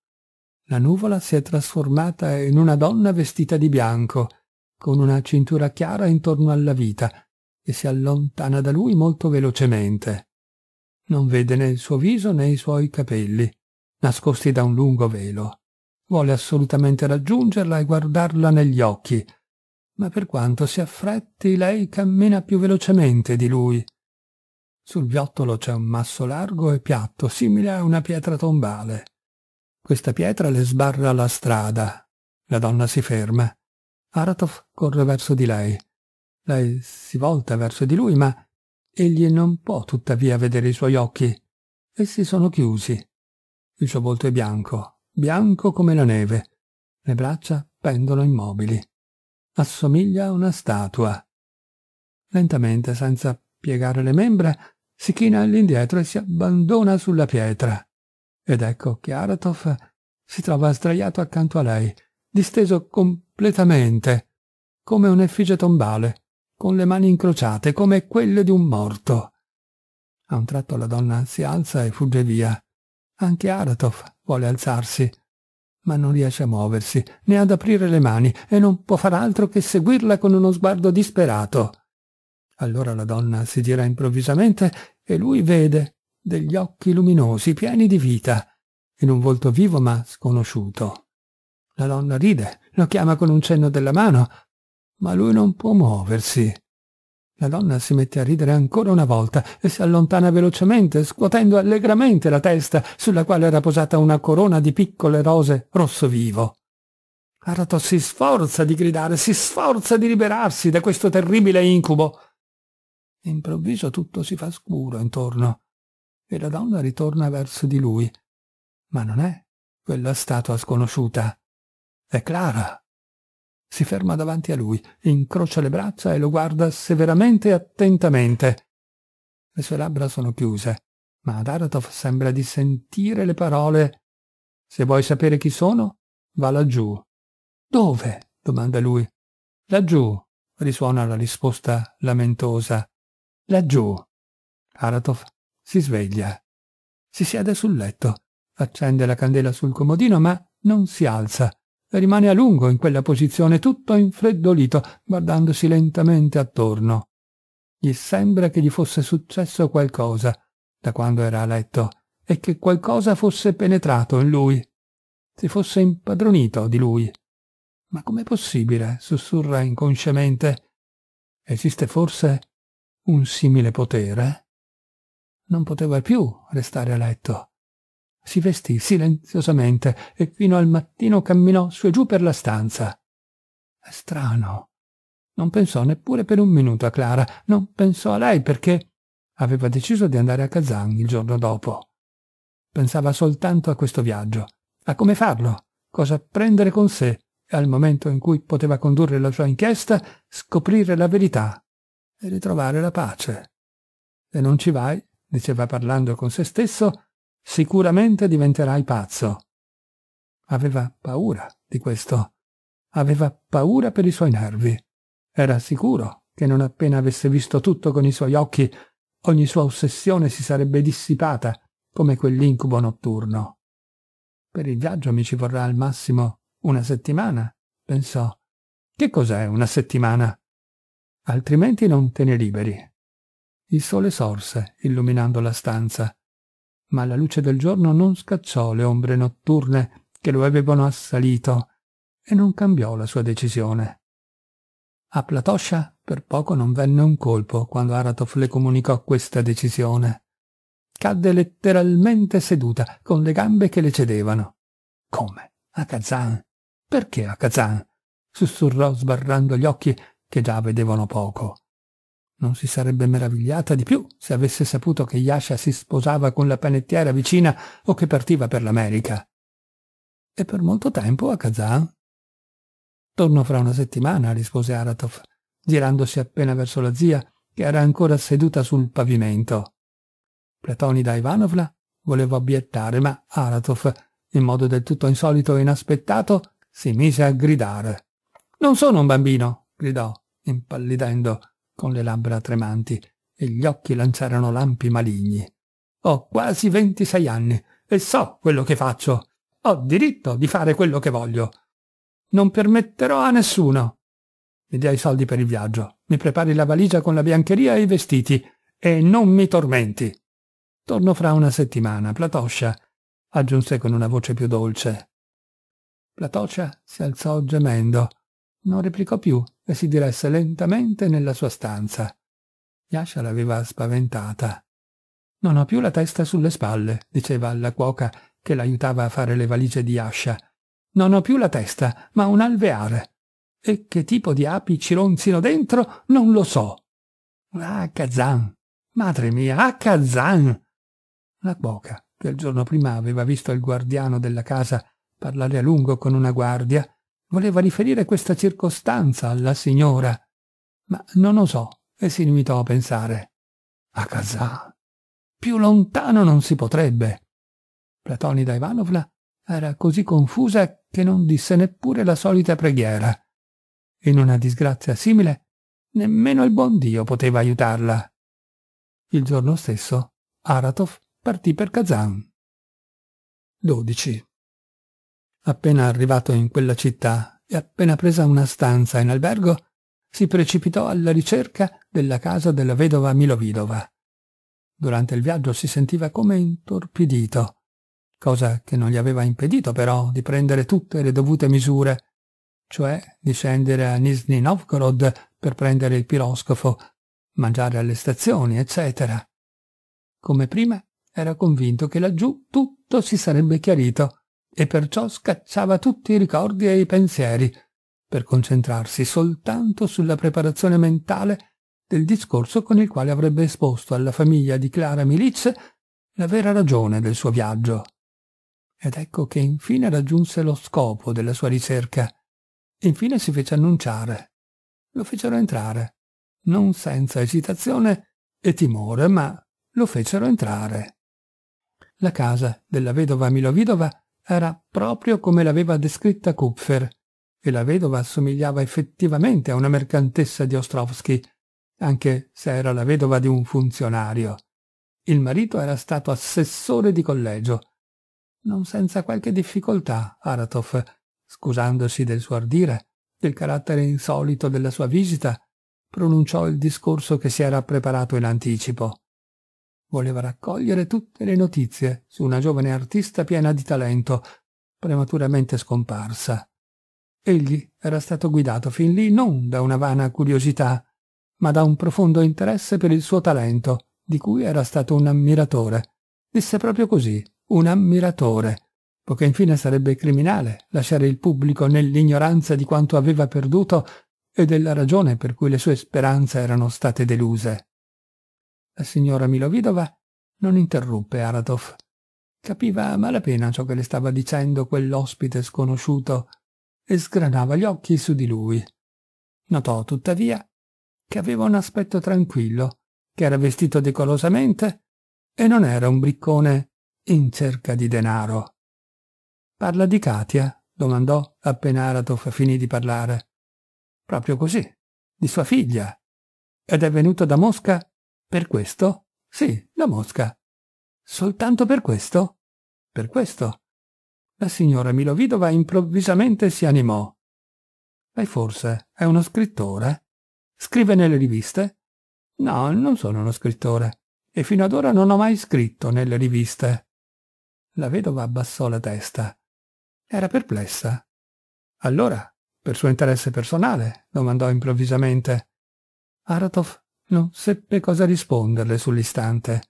La nuvola si è trasformata in una donna vestita di bianco, con una cintura chiara intorno alla vita, e si allontana da lui molto velocemente. Non vede né il suo viso né i suoi capelli, nascosti da un lungo velo. Vuole assolutamente raggiungerla e guardarla negli occhi, ma per quanto si affretti lei cammina più velocemente di lui sul viottolo c'è un masso largo e piatto, simile a una pietra tombale. Questa pietra le sbarra la strada. La donna si ferma. Aratov corre verso di lei. Lei si volta verso di lui, ma egli non può tuttavia vedere i suoi occhi. Essi sono chiusi. Il suo volto è bianco, bianco come la neve. Le braccia pendono immobili. Assomiglia a una statua. Lentamente, senza piegare le membra, si china all'indietro e si abbandona sulla pietra. Ed ecco che Aratov si trova sdraiato accanto a lei, disteso completamente, come un'effigie tombale, con le mani incrociate, come quelle di un morto. A un tratto la donna si alza e fugge via. Anche Aratov vuole alzarsi, ma non riesce a muoversi, né ad aprire le mani, e non può far altro che seguirla con uno sguardo disperato. Allora la donna si gira improvvisamente e lui vede degli occhi luminosi, pieni di vita, in un volto vivo ma sconosciuto. La donna ride, lo chiama con un cenno della mano, ma lui non può muoversi. La donna si mette a ridere ancora una volta e si allontana velocemente, scuotendo allegramente la testa sulla quale era posata una corona di piccole rose rosso vivo. Arato si sforza di gridare, si sforza di liberarsi da questo terribile incubo, Improvviso tutto si fa scuro intorno e la donna ritorna verso di lui. Ma non è quella statua sconosciuta. È Clara. Si ferma davanti a lui, incrocia le braccia e lo guarda severamente e attentamente. Le sue labbra sono chiuse, ma Daratov sembra di sentire le parole «Se vuoi sapere chi sono, va laggiù». «Dove?» domanda lui. «Laggiù», risuona la risposta lamentosa. Laggiù. Aratov si sveglia. Si siede sul letto, accende la candela sul comodino, ma non si alza. Rimane a lungo in quella posizione, tutto infreddolito, guardandosi lentamente attorno. Gli sembra che gli fosse successo qualcosa da quando era a letto e che qualcosa fosse penetrato in lui, si fosse impadronito di lui. Ma com'è possibile? sussurra inconsciamente. Esiste forse un simile potere, non poteva più restare a letto. Si vestì silenziosamente e fino al mattino camminò su e giù per la stanza. È strano. Non pensò neppure per un minuto a Clara, non pensò a lei perché aveva deciso di andare a Kazan il giorno dopo. Pensava soltanto a questo viaggio, a come farlo, cosa prendere con sé e al momento in cui poteva condurre la sua inchiesta scoprire la verità e ritrovare la pace. Se non ci vai, diceva parlando con se stesso, sicuramente diventerai pazzo. Aveva paura di questo. Aveva paura per i suoi nervi. Era sicuro che non appena avesse visto tutto con i suoi occhi, ogni sua ossessione si sarebbe dissipata come quell'incubo notturno. Per il viaggio mi ci vorrà al massimo una settimana, pensò. Che cos'è una settimana? altrimenti non te ne liberi. Il sole sorse, illuminando la stanza, ma la luce del giorno non scacciò le ombre notturne che lo avevano assalito e non cambiò la sua decisione. A Platoscia per poco non venne un colpo quando Aratof le comunicò questa decisione. Cadde letteralmente seduta, con le gambe che le cedevano. Come? A Kazan? Perché a Kazan? sussurrò sbarrando gli occhi che già vedevano poco. Non si sarebbe meravigliata di più se avesse saputo che Yasha si sposava con la panettiera vicina o che partiva per l'America. E per molto tempo a Kazan. Torno fra una settimana, rispose Aratov, girandosi appena verso la zia, che era ancora seduta sul pavimento. Platonida Ivanovna voleva obiettare, ma Aratov, in modo del tutto insolito e inaspettato, si mise a gridare. Non sono un bambino, gridò impallidendo con le labbra tremanti e gli occhi lanciarono lampi maligni. Ho quasi ventisei anni e so quello che faccio. Ho diritto di fare quello che voglio. Non permetterò a nessuno. Mi dia i soldi per il viaggio, mi prepari la valigia con la biancheria e i vestiti e non mi tormenti. Torno fra una settimana, Platoscia, aggiunse con una voce più dolce. Platoscia si alzò gemendo. Non replicò più e si diresse lentamente nella sua stanza. Yasha l'aveva spaventata. Non ho più la testa sulle spalle, diceva alla cuoca che l'aiutava a fare le valigie di Yasha. Non ho più la testa, ma un alveare. E che tipo di api ci ronzino dentro non lo so. Ah, Kazan! Madre mia, ah, Kazan! La cuoca, che il giorno prima aveva visto il guardiano della casa parlare a lungo con una guardia, voleva riferire questa circostanza alla signora, ma non osò e si limitò a pensare. A Kazà. Più lontano non si potrebbe. Platonida Ivanovna era così confusa che non disse neppure la solita preghiera. In una disgrazia simile, nemmeno il buon Dio poteva aiutarla. Il giorno stesso, Aratov partì per Kazan. 12. Appena arrivato in quella città e appena presa una stanza in albergo, si precipitò alla ricerca della casa della vedova Milovidova. Durante il viaggio si sentiva come intorpidito, cosa che non gli aveva impedito però di prendere tutte le dovute misure, cioè di scendere a Nizhny Novgorod per prendere il piroscafo, mangiare alle stazioni, eccetera. Come prima era convinto che laggiù tutto si sarebbe chiarito e perciò scacciava tutti i ricordi e i pensieri per concentrarsi soltanto sulla preparazione mentale del discorso con il quale avrebbe esposto alla famiglia di Clara Miliz la vera ragione del suo viaggio. Ed ecco che infine raggiunse lo scopo della sua ricerca. Infine si fece annunciare. Lo fecero entrare, non senza esitazione e timore, ma lo fecero entrare. La casa della vedova Milovidova era proprio come l'aveva descritta Kupfer, e la vedova somigliava effettivamente a una mercantessa di Ostrovsky, anche se era la vedova di un funzionario. Il marito era stato assessore di collegio. Non senza qualche difficoltà, Aratov, scusandosi del suo ardire, del carattere insolito della sua visita, pronunciò il discorso che si era preparato in anticipo voleva raccogliere tutte le notizie su una giovane artista piena di talento, prematuramente scomparsa. Egli era stato guidato fin lì non da una vana curiosità, ma da un profondo interesse per il suo talento, di cui era stato un ammiratore. Disse proprio così, un ammiratore, poiché infine sarebbe criminale lasciare il pubblico nell'ignoranza di quanto aveva perduto e della ragione per cui le sue speranze erano state deluse. La signora Milovidova non interruppe Aratov. Capiva a malapena ciò che le stava dicendo quell'ospite sconosciuto e sgranava gli occhi su di lui. Notò, tuttavia, che aveva un aspetto tranquillo, che era vestito decorosamente e non era un briccone in cerca di denaro. Parla di Katia? domandò appena Aratov finì di parlare. Proprio così, di sua figlia. Ed è venuto da Mosca per questo? Sì, la mosca. Soltanto per questo? Per questo. La signora Milovidova improvvisamente si animò. Lei forse è uno scrittore? Scrive nelle riviste? No, non sono uno scrittore e fino ad ora non ho mai scritto nelle riviste. La vedova abbassò la testa. Era perplessa. Allora, per suo interesse personale, domandò improvvisamente. Aratov non seppe cosa risponderle sull'istante.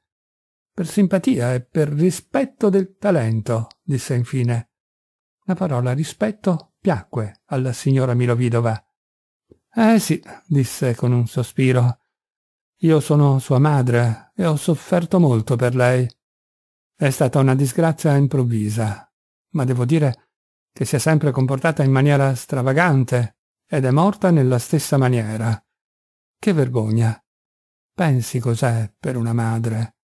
Per simpatia e per rispetto del talento, disse infine. La parola rispetto piacque alla signora Milovidova. Eh sì, disse con un sospiro. Io sono sua madre e ho sofferto molto per lei. È stata una disgrazia improvvisa, ma devo dire che si è sempre comportata in maniera stravagante ed è morta nella stessa maniera. Che vergogna! Pensi cos'è per una madre.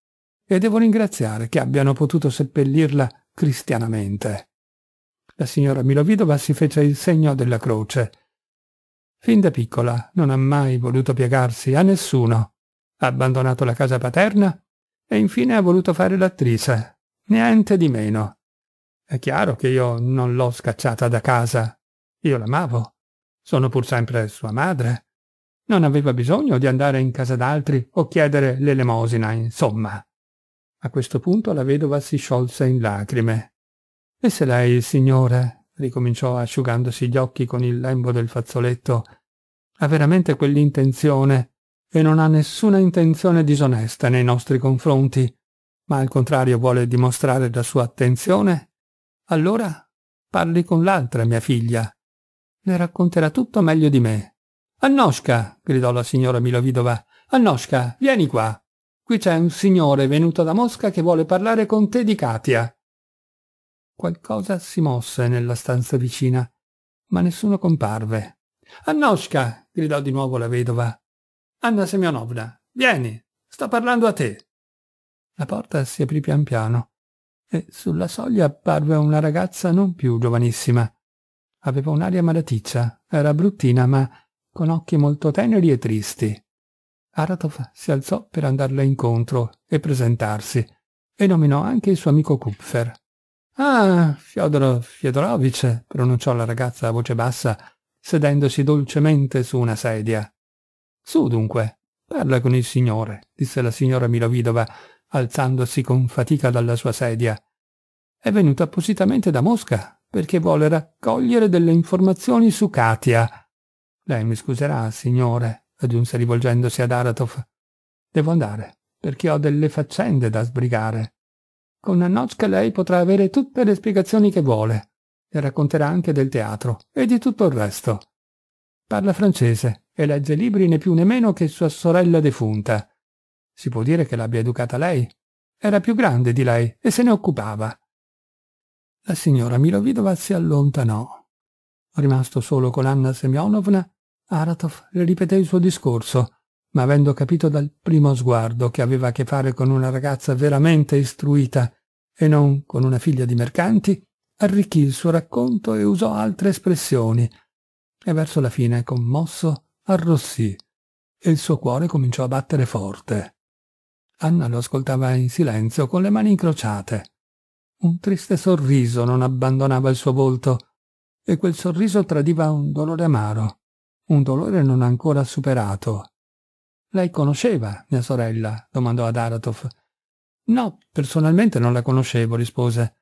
E devo ringraziare che abbiano potuto seppellirla cristianamente. La signora Milovidova si fece il segno della croce. Fin da piccola non ha mai voluto piegarsi a nessuno. Ha abbandonato la casa paterna e infine ha voluto fare l'attrice. Niente di meno. È chiaro che io non l'ho scacciata da casa. Io l'amavo. Sono pur sempre sua madre. Non aveva bisogno di andare in casa d'altri o chiedere l'elemosina, insomma. A questo punto la vedova si sciolse in lacrime. E se lei, signore, ricominciò asciugandosi gli occhi con il lembo del fazzoletto, ha veramente quell'intenzione e non ha nessuna intenzione disonesta nei nostri confronti, ma al contrario vuole dimostrare la sua attenzione, allora parli con l'altra mia figlia. Le racconterà tutto meglio di me. Annosca, gridò la signora Milovidova. Annosca, vieni qua. Qui c'è un signore venuto da Mosca che vuole parlare con te di Katia. Qualcosa si mosse nella stanza vicina, ma nessuno comparve. Annosca, gridò di nuovo la vedova. Anna Semionovna, vieni, sto parlando a te. La porta si aprì pian piano e sulla soglia apparve una ragazza non più giovanissima. Aveva un'aria malaticcia, era bruttina, ma con occhi molto teneri e tristi. Aratov si alzò per andarle incontro e presentarsi, e nominò anche il suo amico Kupfer. «Ah, Fyodor Fyodorovich», pronunciò la ragazza a voce bassa, sedendosi dolcemente su una sedia. «Su dunque, parla con il signore», disse la signora Milovidova, alzandosi con fatica dalla sua sedia. «È venuto appositamente da Mosca perché vuole raccogliere delle informazioni su Katia, lei mi scuserà, signore, aggiunse rivolgendosi ad Aratov. Devo andare, perché ho delle faccende da sbrigare. Con Annocchia lei potrà avere tutte le spiegazioni che vuole. Le racconterà anche del teatro e di tutto il resto. Parla francese e legge libri né più né meno che sua sorella defunta. Si può dire che l'abbia educata lei. Era più grande di lei e se ne occupava. La signora Milovidova si allontanò. Rimasto solo con Anna Semyonovna, Aratov le ripeté il suo discorso, ma avendo capito dal primo sguardo che aveva a che fare con una ragazza veramente istruita e non con una figlia di mercanti, arricchì il suo racconto e usò altre espressioni, e verso la fine, commosso, arrossì, e il suo cuore cominciò a battere forte. Anna lo ascoltava in silenzio, con le mani incrociate. Un triste sorriso non abbandonava il suo volto, e quel sorriso tradiva un dolore amaro un dolore non ancora superato. Lei conosceva mia sorella? domandò ad Aratov. No, personalmente non la conoscevo, rispose.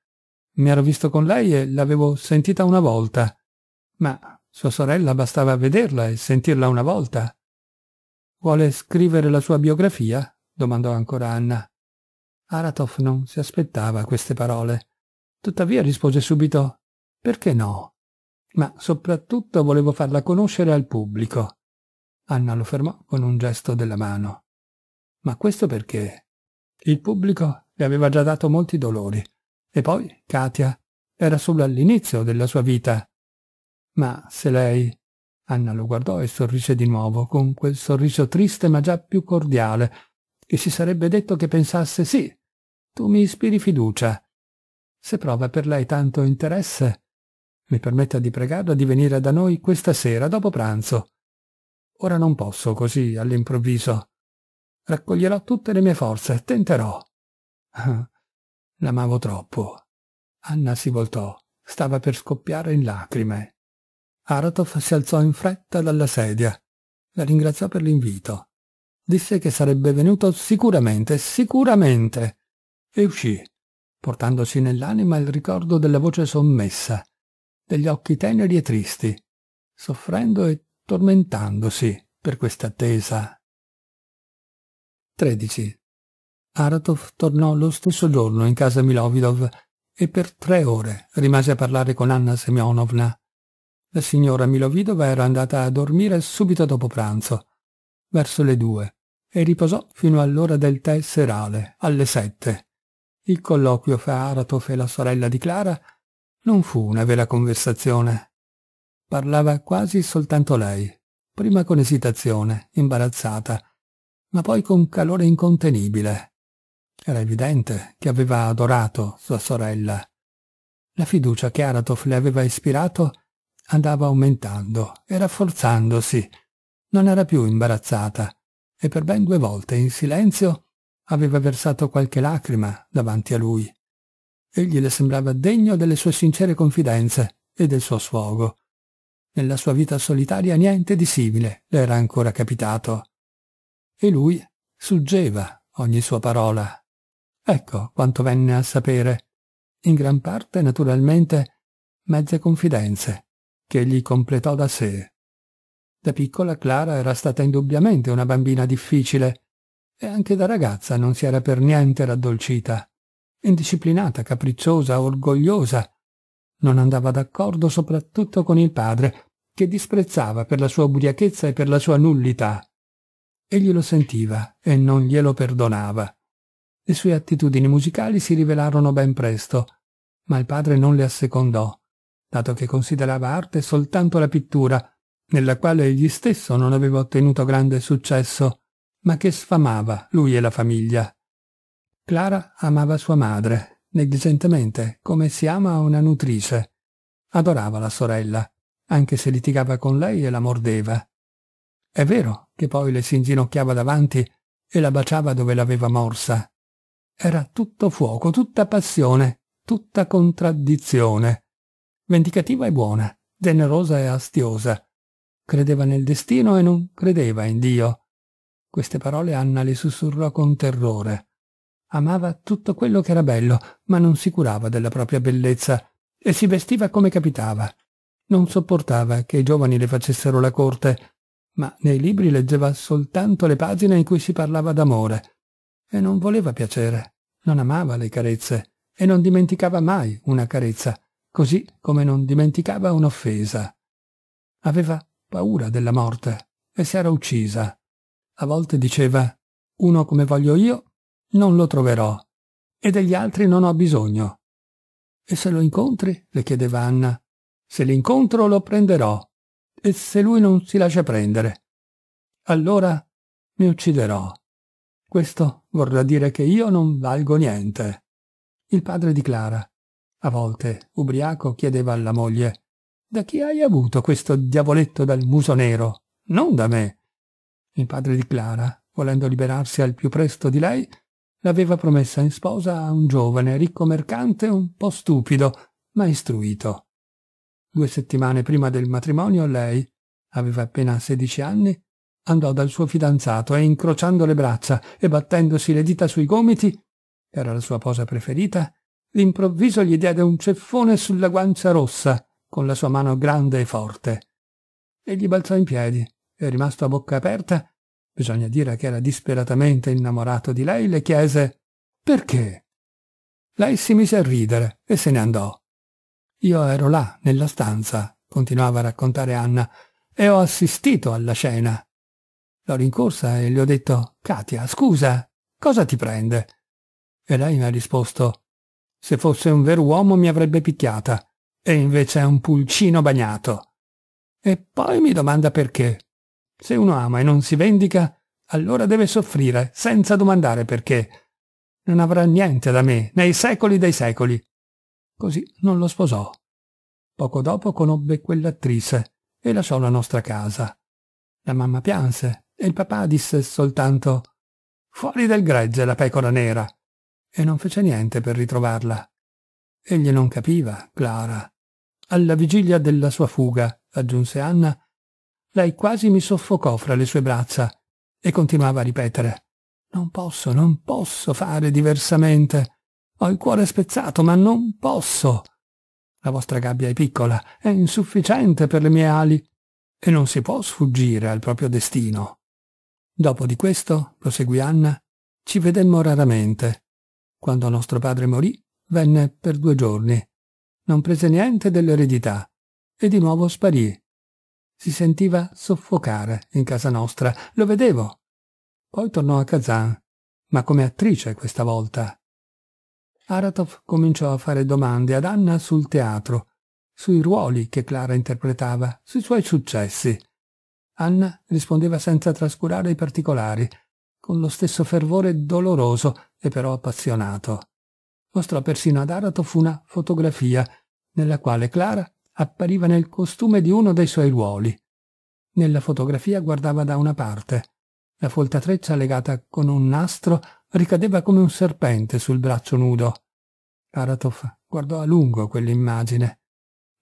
Mi ero visto con lei e l'avevo sentita una volta. Ma sua sorella bastava vederla e sentirla una volta. Vuole scrivere la sua biografia? domandò ancora Anna. Aratov non si aspettava queste parole. Tuttavia rispose subito Perché no? ma soprattutto volevo farla conoscere al pubblico. Anna lo fermò con un gesto della mano. Ma questo perché? Il pubblico le aveva già dato molti dolori. E poi Katia era solo all'inizio della sua vita. Ma se lei... Anna lo guardò e sorrise di nuovo, con quel sorriso triste ma già più cordiale, e si sarebbe detto che pensasse sì, tu mi ispiri fiducia. Se prova per lei tanto interesse, mi permetta di pregarla di venire da noi questa sera dopo pranzo. Ora non posso così all'improvviso. Raccoglierò tutte le mie forze, tenterò. Ah, l'amavo troppo. Anna si voltò, stava per scoppiare in lacrime. Aratov si alzò in fretta dalla sedia. La ringraziò per l'invito. Disse che sarebbe venuto sicuramente, sicuramente. E uscì, portandosi nell'anima il ricordo della voce sommessa, degli occhi teneri e tristi, soffrendo e tormentandosi per questa attesa. 13. Aratov tornò lo stesso giorno in casa Milovidov e per tre ore rimase a parlare con Anna Semyonovna. La signora Milovidova era andata a dormire subito dopo pranzo, verso le due, e riposò fino all'ora del tè serale, alle sette. Il colloquio fra Aratov e la sorella di Clara non fu una vera conversazione. Parlava quasi soltanto lei, prima con esitazione, imbarazzata, ma poi con calore incontenibile. Era evidente che aveva adorato sua sorella. La fiducia che Aratof le aveva ispirato andava aumentando e rafforzandosi. Non era più imbarazzata e per ben due volte in silenzio aveva versato qualche lacrima davanti a lui. Egli le sembrava degno delle sue sincere confidenze e del suo sfogo. Nella sua vita solitaria niente di simile le era ancora capitato. E lui suggeva ogni sua parola. Ecco quanto venne a sapere. In gran parte, naturalmente, mezze confidenze, che egli completò da sé. Da piccola Clara era stata indubbiamente una bambina difficile, e anche da ragazza non si era per niente raddolcita indisciplinata, capricciosa, orgogliosa. Non andava d'accordo soprattutto con il padre, che disprezzava per la sua ubriachezza e per la sua nullità. Egli lo sentiva e non glielo perdonava. Le sue attitudini musicali si rivelarono ben presto, ma il padre non le assecondò, dato che considerava arte soltanto la pittura, nella quale egli stesso non aveva ottenuto grande successo, ma che sfamava lui e la famiglia. Clara amava sua madre, negligentemente, come si ama una nutrice. Adorava la sorella, anche se litigava con lei e la mordeva. È vero che poi le si inginocchiava davanti e la baciava dove l'aveva morsa. Era tutto fuoco, tutta passione, tutta contraddizione. Vendicativa e buona, generosa e astiosa. Credeva nel destino e non credeva in Dio. Queste parole Anna le sussurrò con terrore. Amava tutto quello che era bello, ma non si curava della propria bellezza e si vestiva come capitava. Non sopportava che i giovani le facessero la corte, ma nei libri leggeva soltanto le pagine in cui si parlava d'amore. E non voleva piacere, non amava le carezze e non dimenticava mai una carezza, così come non dimenticava un'offesa. Aveva paura della morte e si era uccisa. A volte diceva uno come voglio io non lo troverò e degli altri non ho bisogno. E se lo incontri? le chiedeva Anna. Se l'incontro lo prenderò. E se lui non si lascia prendere? Allora mi ucciderò. Questo vorrà dire che io non valgo niente. Il padre di Clara, a volte, ubriaco, chiedeva alla moglie Da chi hai avuto questo diavoletto dal muso nero? Non da me. Il padre di Clara, volendo liberarsi al più presto di lei, l'aveva promessa in sposa a un giovane ricco mercante un po' stupido, ma istruito. Due settimane prima del matrimonio lei, aveva appena sedici anni, andò dal suo fidanzato e incrociando le braccia e battendosi le dita sui gomiti, era la sua posa preferita, d'improvviso gli diede un ceffone sulla guancia rossa con la sua mano grande e forte. E gli balzò in piedi e rimasto a bocca aperta bisogna dire che era disperatamente innamorato di lei, le chiese perché? Lei si mise a ridere e se ne andò. Io ero là, nella stanza, continuava a raccontare Anna, e ho assistito alla scena. L'ho rincorsa e le ho detto, Katia, scusa, cosa ti prende? E lei mi ha risposto, se fosse un vero uomo mi avrebbe picchiata, e invece è un pulcino bagnato. E poi mi domanda perché. Se uno ama e non si vendica, allora deve soffrire, senza domandare perché. Non avrà niente da me, nei secoli dei secoli. Così non lo sposò. Poco dopo conobbe quell'attrice e lasciò la nostra casa. La mamma pianse e il papà disse soltanto «Fuori del gregge la pecora nera!» e non fece niente per ritrovarla. Egli non capiva, Clara. Alla vigilia della sua fuga, aggiunse Anna, lei quasi mi soffocò fra le sue braccia e continuava a ripetere Non posso, non posso fare diversamente. Ho il cuore spezzato, ma non posso. La vostra gabbia è piccola, è insufficiente per le mie ali e non si può sfuggire al proprio destino. Dopo di questo, proseguì Anna, ci vedemmo raramente. Quando nostro padre morì, venne per due giorni. Non prese niente dell'eredità e di nuovo sparì si sentiva soffocare in casa nostra, lo vedevo. Poi tornò a Kazan, ma come attrice questa volta. Aratov cominciò a fare domande ad Anna sul teatro, sui ruoli che Clara interpretava, sui suoi successi. Anna rispondeva senza trascurare i particolari, con lo stesso fervore doloroso e però appassionato. Mostrò persino ad Aratov una fotografia nella quale Clara appariva nel costume di uno dei suoi ruoli. Nella fotografia guardava da una parte. La foltatreccia legata con un nastro ricadeva come un serpente sul braccio nudo. Karatov guardò a lungo quell'immagine.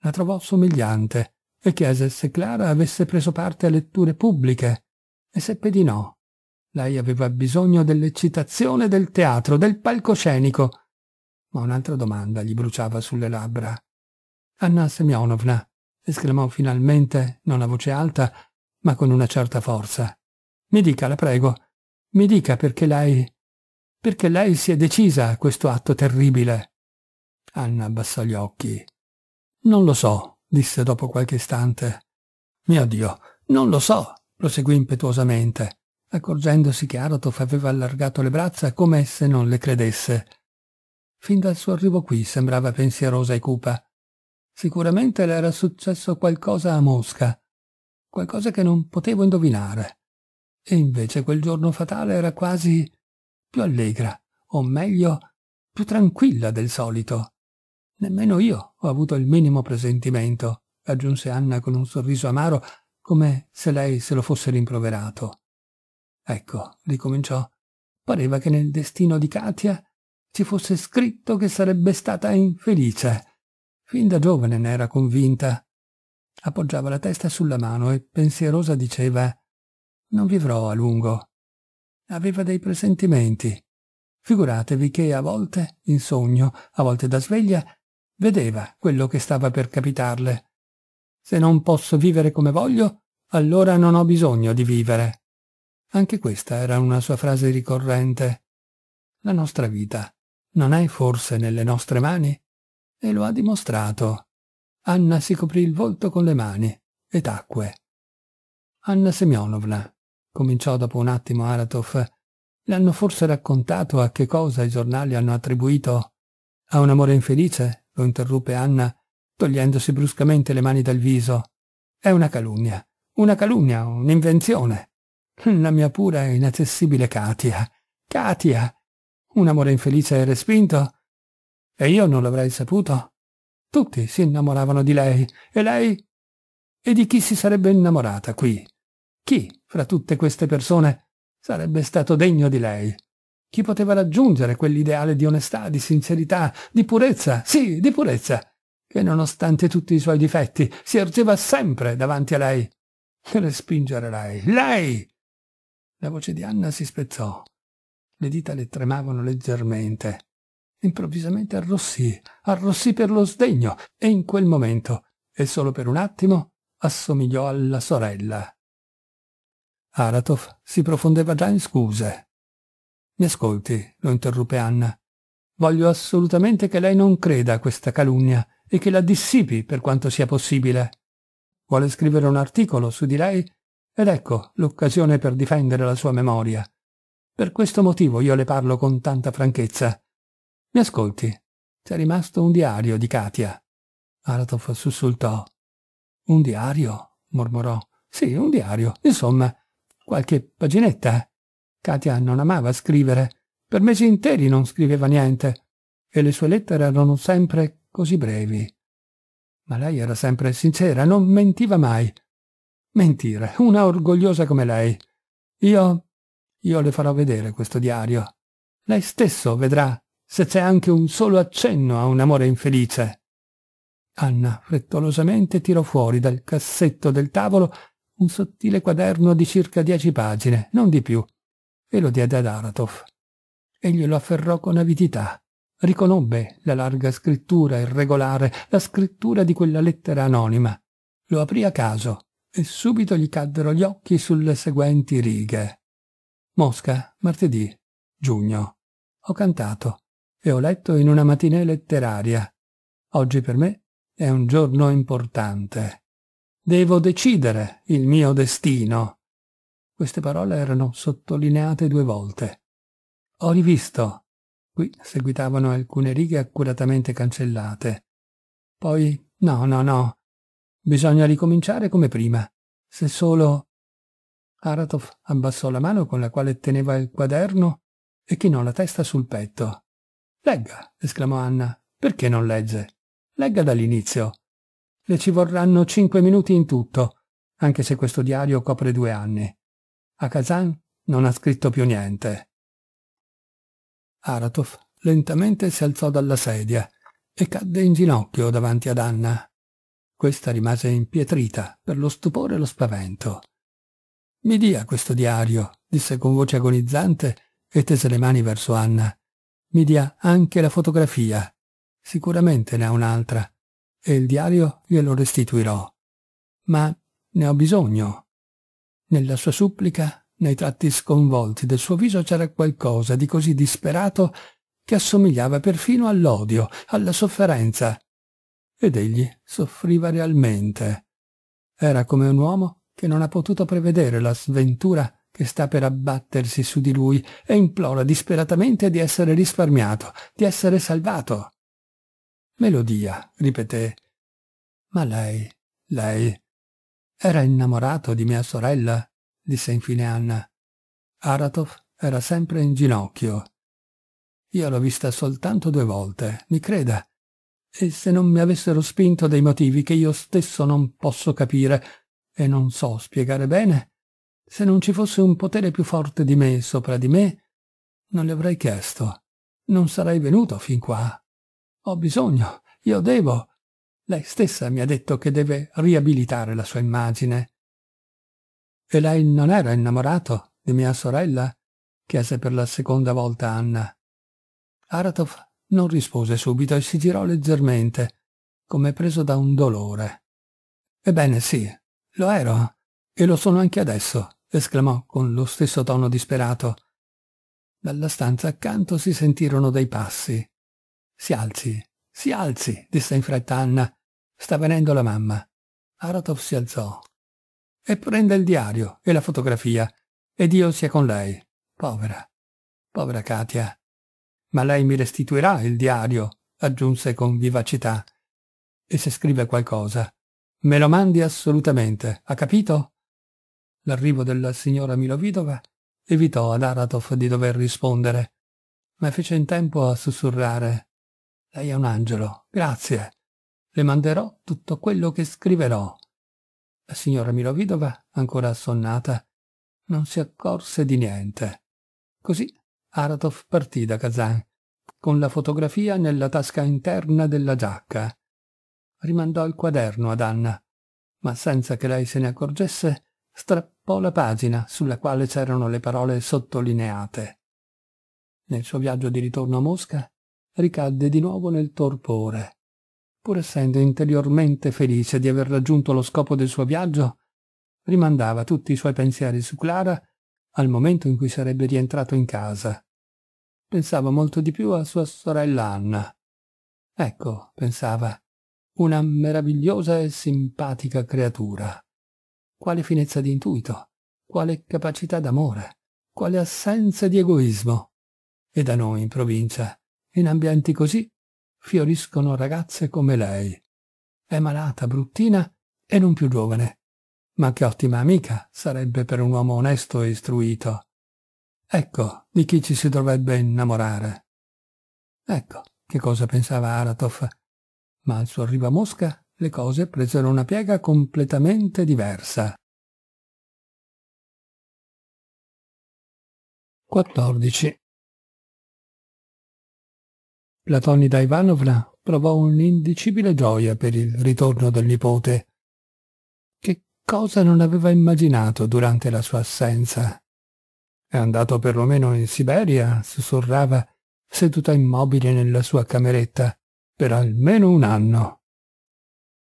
La trovò somigliante e chiese se Clara avesse preso parte a letture pubbliche e seppe di no. Lei aveva bisogno dell'eccitazione del teatro, del palcoscenico. Ma un'altra domanda gli bruciava sulle labbra. Anna Semyonovna, esclamò finalmente, non a voce alta, ma con una certa forza. Mi dica, la prego, mi dica perché lei... perché lei si è decisa a questo atto terribile. Anna abbassò gli occhi. Non lo so, disse dopo qualche istante. Mio Dio, non lo so, proseguì impetuosamente, accorgendosi che Aratov aveva allargato le braccia come se non le credesse. Fin dal suo arrivo qui sembrava pensierosa e cupa, Sicuramente le era successo qualcosa a Mosca, qualcosa che non potevo indovinare. E invece quel giorno fatale era quasi più allegra, o meglio, più tranquilla del solito. Nemmeno io ho avuto il minimo presentimento, aggiunse Anna con un sorriso amaro, come se lei se lo fosse rimproverato. Ecco, ricominciò, pareva che nel destino di Katia ci fosse scritto che sarebbe stata infelice Fin da giovane ne era convinta. Appoggiava la testa sulla mano e pensierosa diceva «Non vivrò a lungo». Aveva dei presentimenti. Figuratevi che a volte, in sogno, a volte da sveglia, vedeva quello che stava per capitarle. Se non posso vivere come voglio, allora non ho bisogno di vivere. Anche questa era una sua frase ricorrente. La nostra vita non è forse nelle nostre mani? e lo ha dimostrato. Anna si coprì il volto con le mani e tacque. Anna Semyonovna, cominciò dopo un attimo Aratov, le hanno forse raccontato a che cosa i giornali hanno attribuito? A un amore infelice? lo interruppe Anna, togliendosi bruscamente le mani dal viso. È una calunnia, una calunnia, un'invenzione. La mia pura e inaccessibile Katia. Katia! Un amore infelice è respinto? E io non l'avrei saputo? Tutti si innamoravano di lei, e lei? E di chi si sarebbe innamorata qui? Chi, fra tutte queste persone, sarebbe stato degno di lei? Chi poteva raggiungere quell'ideale di onestà, di sincerità, di purezza, sì, di purezza, che nonostante tutti i suoi difetti si ergeva sempre davanti a lei? Respingere lei, lei! La voce di Anna si spezzò. Le dita le tremavano leggermente improvvisamente arrossì, arrossì per lo sdegno e in quel momento, e solo per un attimo, assomigliò alla sorella. Aratov si profondeva già in scuse. Mi ascolti, lo interruppe Anna. Voglio assolutamente che lei non creda a questa calunnia e che la dissipi per quanto sia possibile. Vuole scrivere un articolo su di lei ed ecco l'occasione per difendere la sua memoria. Per questo motivo io le parlo con tanta franchezza. Mi ascolti, c'è rimasto un diario di Katia. Aratov sussultò. Un diario? mormorò. Sì, un diario, insomma, qualche paginetta. Eh. Katia non amava scrivere. Per mesi interi non scriveva niente. E le sue lettere erano sempre così brevi. Ma lei era sempre sincera, non mentiva mai. Mentire, una orgogliosa come lei. Io... io le farò vedere questo diario. Lei stesso vedrà se c'è anche un solo accenno a un amore infelice. Anna frettolosamente tirò fuori dal cassetto del tavolo un sottile quaderno di circa dieci pagine, non di più, e lo diede ad Aratov. Egli lo afferrò con avidità. Riconobbe la larga scrittura irregolare, la scrittura di quella lettera anonima. Lo aprì a caso e subito gli caddero gli occhi sulle seguenti righe. Mosca, martedì, giugno. Ho cantato e ho letto in una mattinée letteraria. Oggi per me è un giorno importante. Devo decidere il mio destino. Queste parole erano sottolineate due volte. Ho rivisto. Qui seguitavano alcune righe accuratamente cancellate. Poi, no, no, no. Bisogna ricominciare come prima. Se solo... Aratov abbassò la mano con la quale teneva il quaderno e chinò la testa sul petto. Legga, esclamò Anna. Perché non legge? Legga dall'inizio. Le ci vorranno cinque minuti in tutto, anche se questo diario copre due anni. A Kazan non ha scritto più niente. Aratov lentamente si alzò dalla sedia e cadde in ginocchio davanti ad Anna. Questa rimase impietrita per lo stupore e lo spavento. Mi dia questo diario, disse con voce agonizzante e tese le mani verso Anna mi dia anche la fotografia. Sicuramente ne ha un'altra e il diario glielo restituirò. Ma ne ho bisogno. Nella sua supplica, nei tratti sconvolti del suo viso c'era qualcosa di così disperato che assomigliava perfino all'odio, alla sofferenza. Ed egli soffriva realmente. Era come un uomo che non ha potuto prevedere la sventura che sta per abbattersi su di lui e implora disperatamente di essere risparmiato, di essere salvato. Melodia, ripeté. Ma lei, lei, era innamorato di mia sorella, disse infine Anna. Aratov era sempre in ginocchio. Io l'ho vista soltanto due volte, mi creda. E se non mi avessero spinto dei motivi che io stesso non posso capire e non so spiegare bene, se non ci fosse un potere più forte di me sopra di me, non le avrei chiesto. Non sarei venuto fin qua. Ho bisogno, io devo. Lei stessa mi ha detto che deve riabilitare la sua immagine. E lei non era innamorato di mia sorella? chiese per la seconda volta Anna. Aratov non rispose subito e si girò leggermente, come preso da un dolore. Ebbene sì, lo ero, e lo sono anche adesso esclamò con lo stesso tono disperato. Dalla stanza accanto si sentirono dei passi. Si alzi, si alzi, disse in fretta Anna. Sta venendo la mamma. Aratov si alzò. E prenda il diario e la fotografia. E Dio sia con lei. Povera, povera Katia. Ma lei mi restituirà il diario, aggiunse con vivacità. E se scrive qualcosa, me lo mandi assolutamente, ha capito? L'arrivo della signora Milovidova evitò ad Aratov di dover rispondere, ma fece in tempo a sussurrare Lei è un angelo, grazie. Le manderò tutto quello che scriverò. La signora Milovidova, ancora assonnata, non si accorse di niente. Così Aratov partì da Kazan, con la fotografia nella tasca interna della giacca. Rimandò il quaderno ad Anna, ma senza che lei se ne accorgesse strappò la pagina sulla quale c'erano le parole sottolineate. Nel suo viaggio di ritorno a Mosca ricadde di nuovo nel torpore. Pur essendo interiormente felice di aver raggiunto lo scopo del suo viaggio, rimandava tutti i suoi pensieri su Clara al momento in cui sarebbe rientrato in casa. Pensava molto di più a sua sorella Anna. Ecco, pensava, una meravigliosa e simpatica creatura quale finezza di intuito, quale capacità d'amore, quale assenza di egoismo. E da noi in provincia, in ambienti così, fioriscono ragazze come lei. È malata, bruttina e non più giovane. Ma che ottima amica sarebbe per un uomo onesto e istruito. Ecco di chi ci si dovrebbe innamorare. Ecco che cosa pensava Aratov. Ma al suo arrivo a Mosca le cose presero una piega completamente diversa. 14. Platonida Ivanovna provò un'indicibile gioia per il ritorno del nipote. Che cosa non aveva immaginato durante la sua assenza? È andato perlomeno in Siberia, sussurrava, seduta immobile nella sua cameretta, per almeno un anno.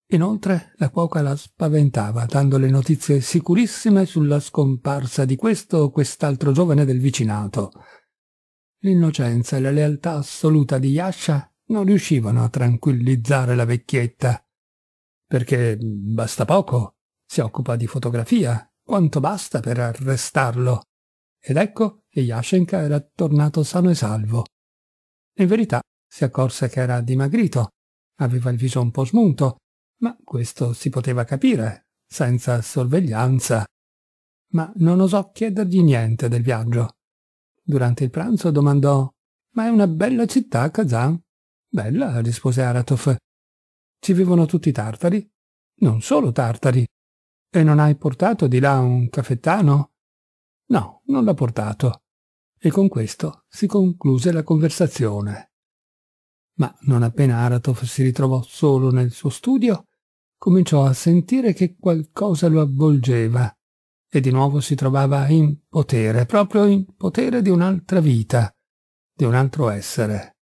Inoltre la cuoca la spaventava, dandole notizie sicurissime sulla scomparsa di questo o quest'altro giovane del vicinato. L'innocenza e la lealtà assoluta di Yasha non riuscivano a tranquillizzare la vecchietta. Perché basta poco, si occupa di fotografia, quanto basta per arrestarlo. Ed ecco che Yashenka era tornato sano e salvo. In verità si accorse che era dimagrito, aveva il viso un po' smunto, ma questo si poteva capire, senza sorveglianza. Ma non osò chiedergli niente del viaggio. Durante il pranzo domandò Ma è una bella città, Kazan? Bella, rispose Aratov. Ci vivono tutti tartari? Non solo tartari. E non hai portato di là un caffettano? No, non l'ha portato. E con questo si concluse la conversazione. Ma non appena Aratov si ritrovò solo nel suo studio, cominciò a sentire che qualcosa lo avvolgeva e di nuovo si trovava in potere, proprio in potere di un'altra vita, di un altro essere.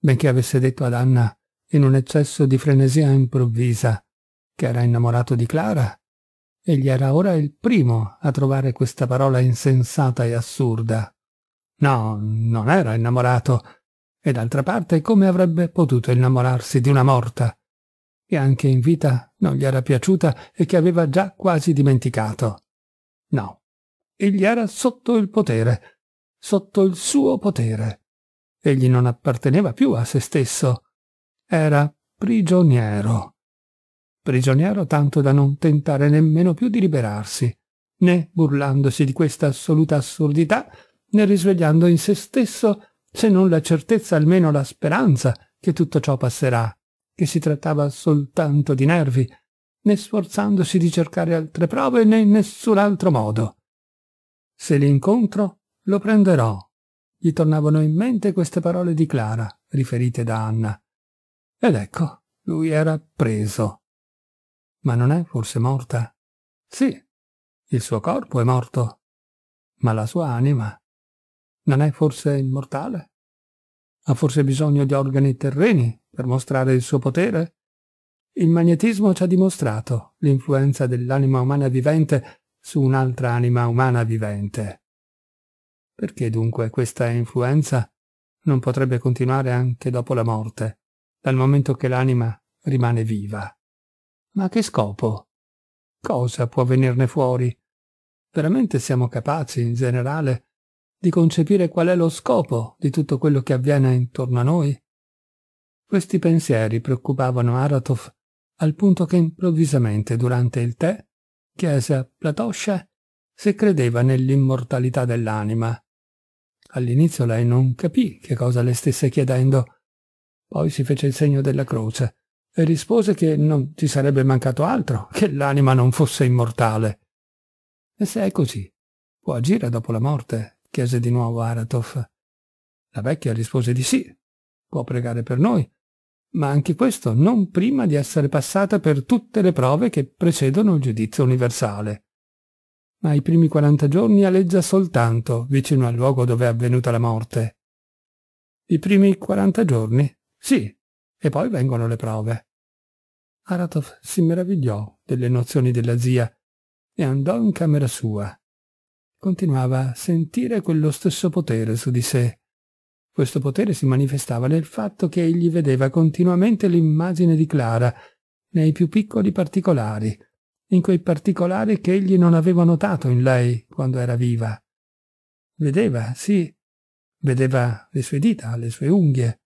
Benché avesse detto ad Anna, in un eccesso di frenesia improvvisa, che era innamorato di Clara, egli era ora il primo a trovare questa parola insensata e assurda. No, non era innamorato, e d'altra parte, come avrebbe potuto innamorarsi di una morta, che anche in vita non gli era piaciuta e che aveva già quasi dimenticato? No, egli era sotto il potere, sotto il suo potere. Egli non apparteneva più a se stesso. Era prigioniero. Prigioniero tanto da non tentare nemmeno più di liberarsi, né burlandosi di questa assoluta assurdità, né risvegliando in se stesso se non la certezza almeno la speranza che tutto ciò passerà, che si trattava soltanto di nervi, né sforzandosi di cercare altre prove né in nessun altro modo. Se l'incontro, lo prenderò. Gli tornavano in mente queste parole di Clara, riferite da Anna. Ed ecco, lui era preso. Ma non è forse morta? Sì, il suo corpo è morto, ma la sua anima non è forse immortale? Ha forse bisogno di organi terreni per mostrare il suo potere? Il magnetismo ci ha dimostrato l'influenza dell'anima umana vivente su un'altra anima umana vivente. Perché dunque questa influenza non potrebbe continuare anche dopo la morte, dal momento che l'anima rimane viva? Ma a che scopo? Cosa può venirne fuori? Veramente siamo capaci, in generale, di concepire qual è lo scopo di tutto quello che avviene intorno a noi? Questi pensieri preoccupavano Aratov al punto che improvvisamente durante il tè chiese a Platoscia se credeva nell'immortalità dell'anima. All'inizio lei non capì che cosa le stesse chiedendo, poi si fece il segno della croce e rispose che non ci sarebbe mancato altro che l'anima non fosse immortale. E se è così, può agire dopo la morte chiese di nuovo Aratov. La vecchia rispose di sì, può pregare per noi, ma anche questo non prima di essere passata per tutte le prove che precedono il giudizio universale. Ma i primi quaranta giorni aleggia soltanto vicino al luogo dove è avvenuta la morte. I primi quaranta giorni? Sì, e poi vengono le prove. Aratov si meravigliò delle nozioni della zia e andò in camera sua continuava a sentire quello stesso potere su di sé. Questo potere si manifestava nel fatto che egli vedeva continuamente l'immagine di Clara, nei più piccoli particolari, in quei particolari che egli non aveva notato in lei quando era viva. Vedeva, sì, vedeva le sue dita, le sue unghie,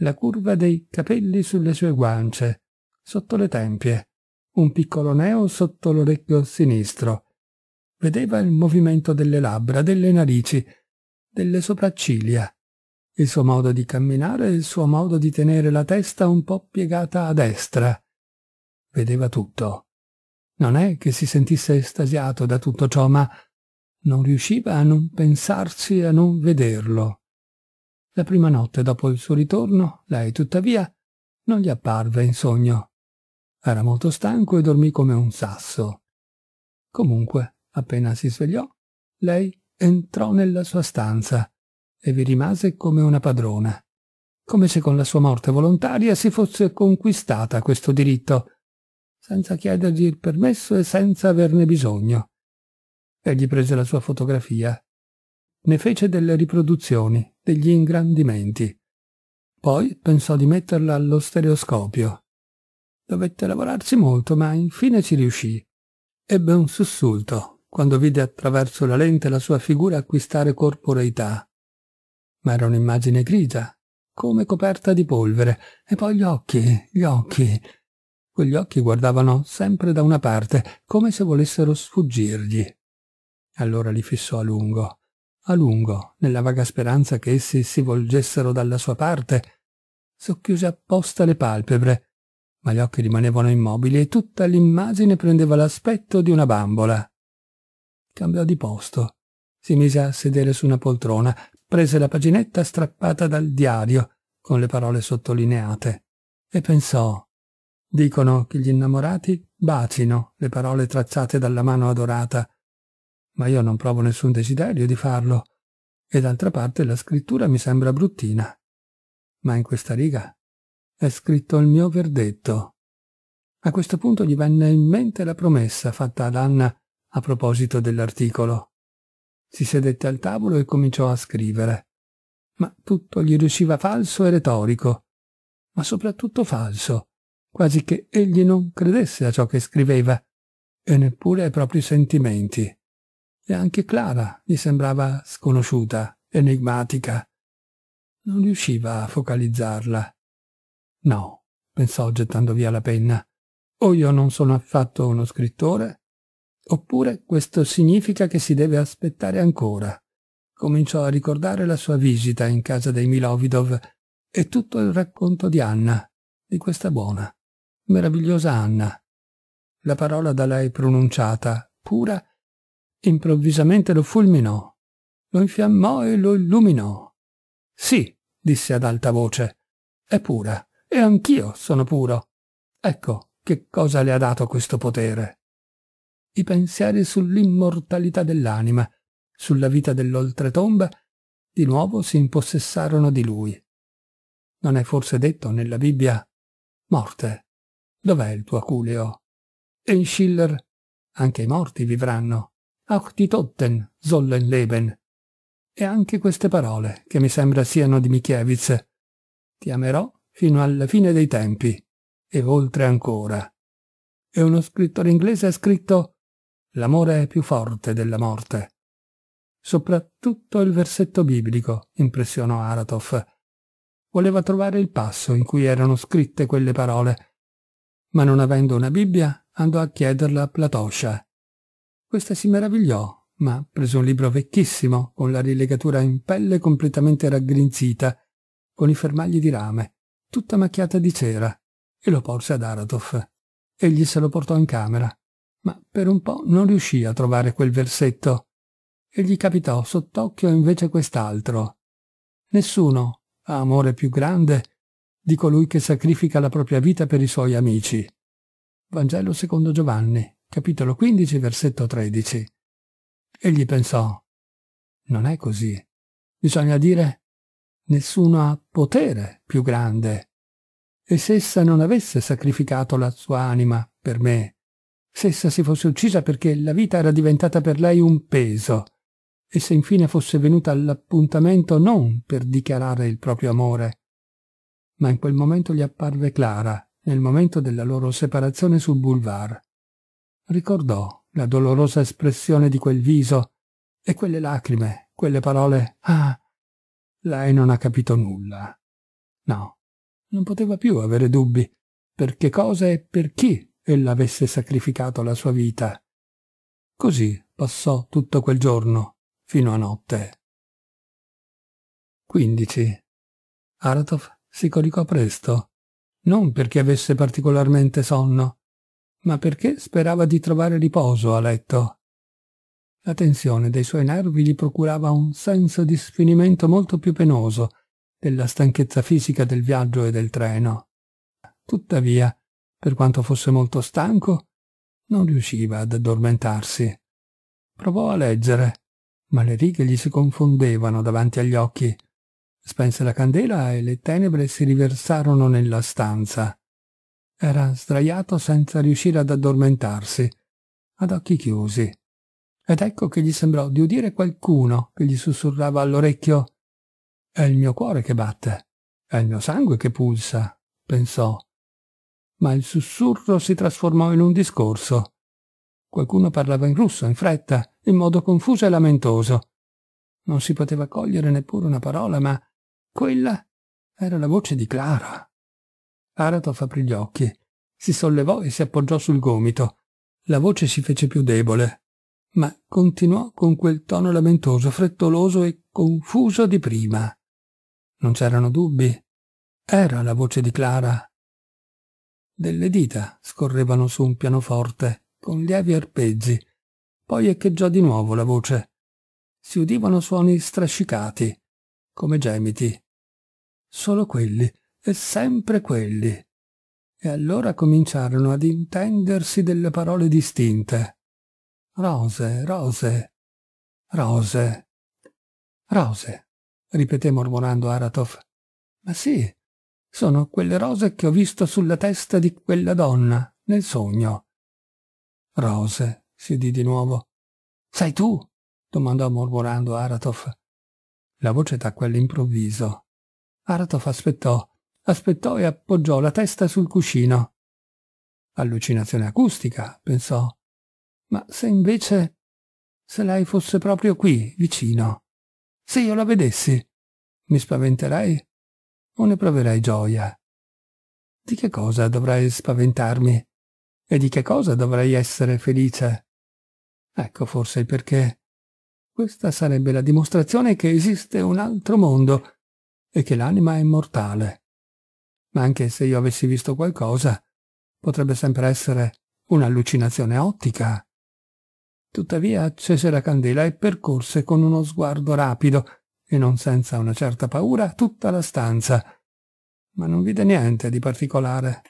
la curva dei capelli sulle sue guance, sotto le tempie, un piccolo neo sotto l'orecchio sinistro, Vedeva il movimento delle labbra, delle narici, delle sopracciglia, il suo modo di camminare e il suo modo di tenere la testa un po' piegata a destra. Vedeva tutto. Non è che si sentisse estasiato da tutto ciò, ma non riusciva a non pensarsi e a non vederlo. La prima notte dopo il suo ritorno, lei tuttavia non gli apparve in sogno. Era molto stanco e dormì come un sasso. Comunque, Appena si svegliò, lei entrò nella sua stanza e vi rimase come una padrona, come se con la sua morte volontaria si fosse conquistata questo diritto, senza chiedergli il permesso e senza averne bisogno. Egli prese la sua fotografia, ne fece delle riproduzioni, degli ingrandimenti. Poi pensò di metterla allo stereoscopio. Dovette lavorarci molto, ma infine ci riuscì. Ebbe un sussulto, quando vide attraverso la lente la sua figura acquistare corporeità. Ma era un'immagine grigia, come coperta di polvere, e poi gli occhi, gli occhi. Quegli occhi guardavano sempre da una parte, come se volessero sfuggirgli. Allora li fissò a lungo, a lungo, nella vaga speranza che essi si volgessero dalla sua parte. Socchiuse apposta le palpebre, ma gli occhi rimanevano immobili e tutta l'immagine prendeva l'aspetto di una bambola. Cambiò di posto. Si mise a sedere su una poltrona, prese la paginetta strappata dal diario, con le parole sottolineate, e pensò. Dicono che gli innamorati bacino le parole tracciate dalla mano adorata, ma io non provo nessun desiderio di farlo, e d'altra parte la scrittura mi sembra bruttina. Ma in questa riga è scritto il mio verdetto. A questo punto gli venne in mente la promessa fatta ad Anna a proposito dell'articolo. Si sedette al tavolo e cominciò a scrivere. Ma tutto gli riusciva falso e retorico, ma soprattutto falso, quasi che egli non credesse a ciò che scriveva, e neppure ai propri sentimenti. E anche Clara gli sembrava sconosciuta, enigmatica. Non riusciva a focalizzarla. No, pensò gettando via la penna, o io non sono affatto uno scrittore, Oppure questo significa che si deve aspettare ancora. Cominciò a ricordare la sua visita in casa dei Milovidov e tutto il racconto di Anna, di questa buona, meravigliosa Anna. La parola da lei pronunciata, pura, improvvisamente lo fulminò, lo infiammò e lo illuminò. Sì, disse ad alta voce, è pura, e anch'io sono puro. Ecco che cosa le ha dato questo potere i pensieri sull'immortalità dell'anima, sulla vita dell'oltretomba, di nuovo si impossessarono di lui. Non è forse detto nella Bibbia «Morte, dov'è il tuo aculeo?» E in Schiller «Anche i morti vivranno». «Auch die Totten sollen leben». E anche queste parole, che mi sembra siano di Michievitz, «Ti amerò fino alla fine dei tempi» e oltre ancora. E uno scrittore inglese ha scritto L'amore è più forte della morte. Soprattutto il versetto biblico impressionò Aratov. Voleva trovare il passo in cui erano scritte quelle parole, ma non avendo una Bibbia andò a chiederla a Platoscia. Questa si meravigliò, ma prese un libro vecchissimo con la rilegatura in pelle completamente raggrinzita, con i fermagli di rame, tutta macchiata di cera, e lo porse ad Aratov. Egli se lo portò in camera ma per un po' non riuscì a trovare quel versetto e gli capitò sott'occhio invece quest'altro. Nessuno ha amore più grande di colui che sacrifica la propria vita per i suoi amici. Vangelo secondo Giovanni, capitolo 15, versetto 13. Egli pensò, non è così. Bisogna dire, nessuno ha potere più grande. E se essa non avesse sacrificato la sua anima per me, se essa si fosse uccisa perché la vita era diventata per lei un peso, e se infine fosse venuta all'appuntamento non per dichiarare il proprio amore. Ma in quel momento gli apparve Clara, nel momento della loro separazione sul boulevard. Ricordò la dolorosa espressione di quel viso e quelle lacrime, quelle parole «Ah!». Lei non ha capito nulla. No, non poteva più avere dubbi. Per che cosa e per chi ella avesse sacrificato la sua vita. Così passò tutto quel giorno, fino a notte. 15. Aratov si coricò presto, non perché avesse particolarmente sonno, ma perché sperava di trovare riposo a letto. La tensione dei suoi nervi gli procurava un senso di sfinimento molto più penoso della stanchezza fisica del viaggio e del treno. Tuttavia, per quanto fosse molto stanco, non riusciva ad addormentarsi. Provò a leggere, ma le righe gli si confondevano davanti agli occhi. Spense la candela e le tenebre si riversarono nella stanza. Era sdraiato senza riuscire ad addormentarsi, ad occhi chiusi. Ed ecco che gli sembrò di udire qualcuno che gli sussurrava all'orecchio. È il mio cuore che batte, è il mio sangue che pulsa, pensò ma il sussurro si trasformò in un discorso. Qualcuno parlava in russo, in fretta, in modo confuso e lamentoso. Non si poteva cogliere neppure una parola, ma quella era la voce di Clara. Aratov aprì gli occhi, si sollevò e si appoggiò sul gomito. La voce si fece più debole, ma continuò con quel tono lamentoso, frettoloso e confuso di prima. Non c'erano dubbi. Era la voce di Clara. Delle dita scorrevano su un pianoforte, con lievi arpeggi. Poi echeggiò di nuovo la voce. Si udivano suoni strascicati, come gemiti. Solo quelli, e sempre quelli. E allora cominciarono ad intendersi delle parole distinte. Rose, rose, rose. Rose, ripeté mormorando Aratov. Ma sì, sono quelle rose che ho visto sulla testa di quella donna, nel sogno. Rose, si udì di nuovo. Sei tu? domandò mormorando Aratov. La voce tacque all'improvviso. Aratov aspettò, aspettò e appoggiò la testa sul cuscino. Allucinazione acustica, pensò. Ma se invece... se lei fosse proprio qui, vicino. Se io la vedessi, mi spaventerei o ne proverai gioia? Di che cosa dovrai spaventarmi? E di che cosa dovrei essere felice? Ecco forse il perché. Questa sarebbe la dimostrazione che esiste un altro mondo e che l'anima è mortale. Ma anche se io avessi visto qualcosa, potrebbe sempre essere un'allucinazione ottica. Tuttavia accese la candela e percorse con uno sguardo rapido e non senza una certa paura, tutta la stanza, ma non vide niente di particolare.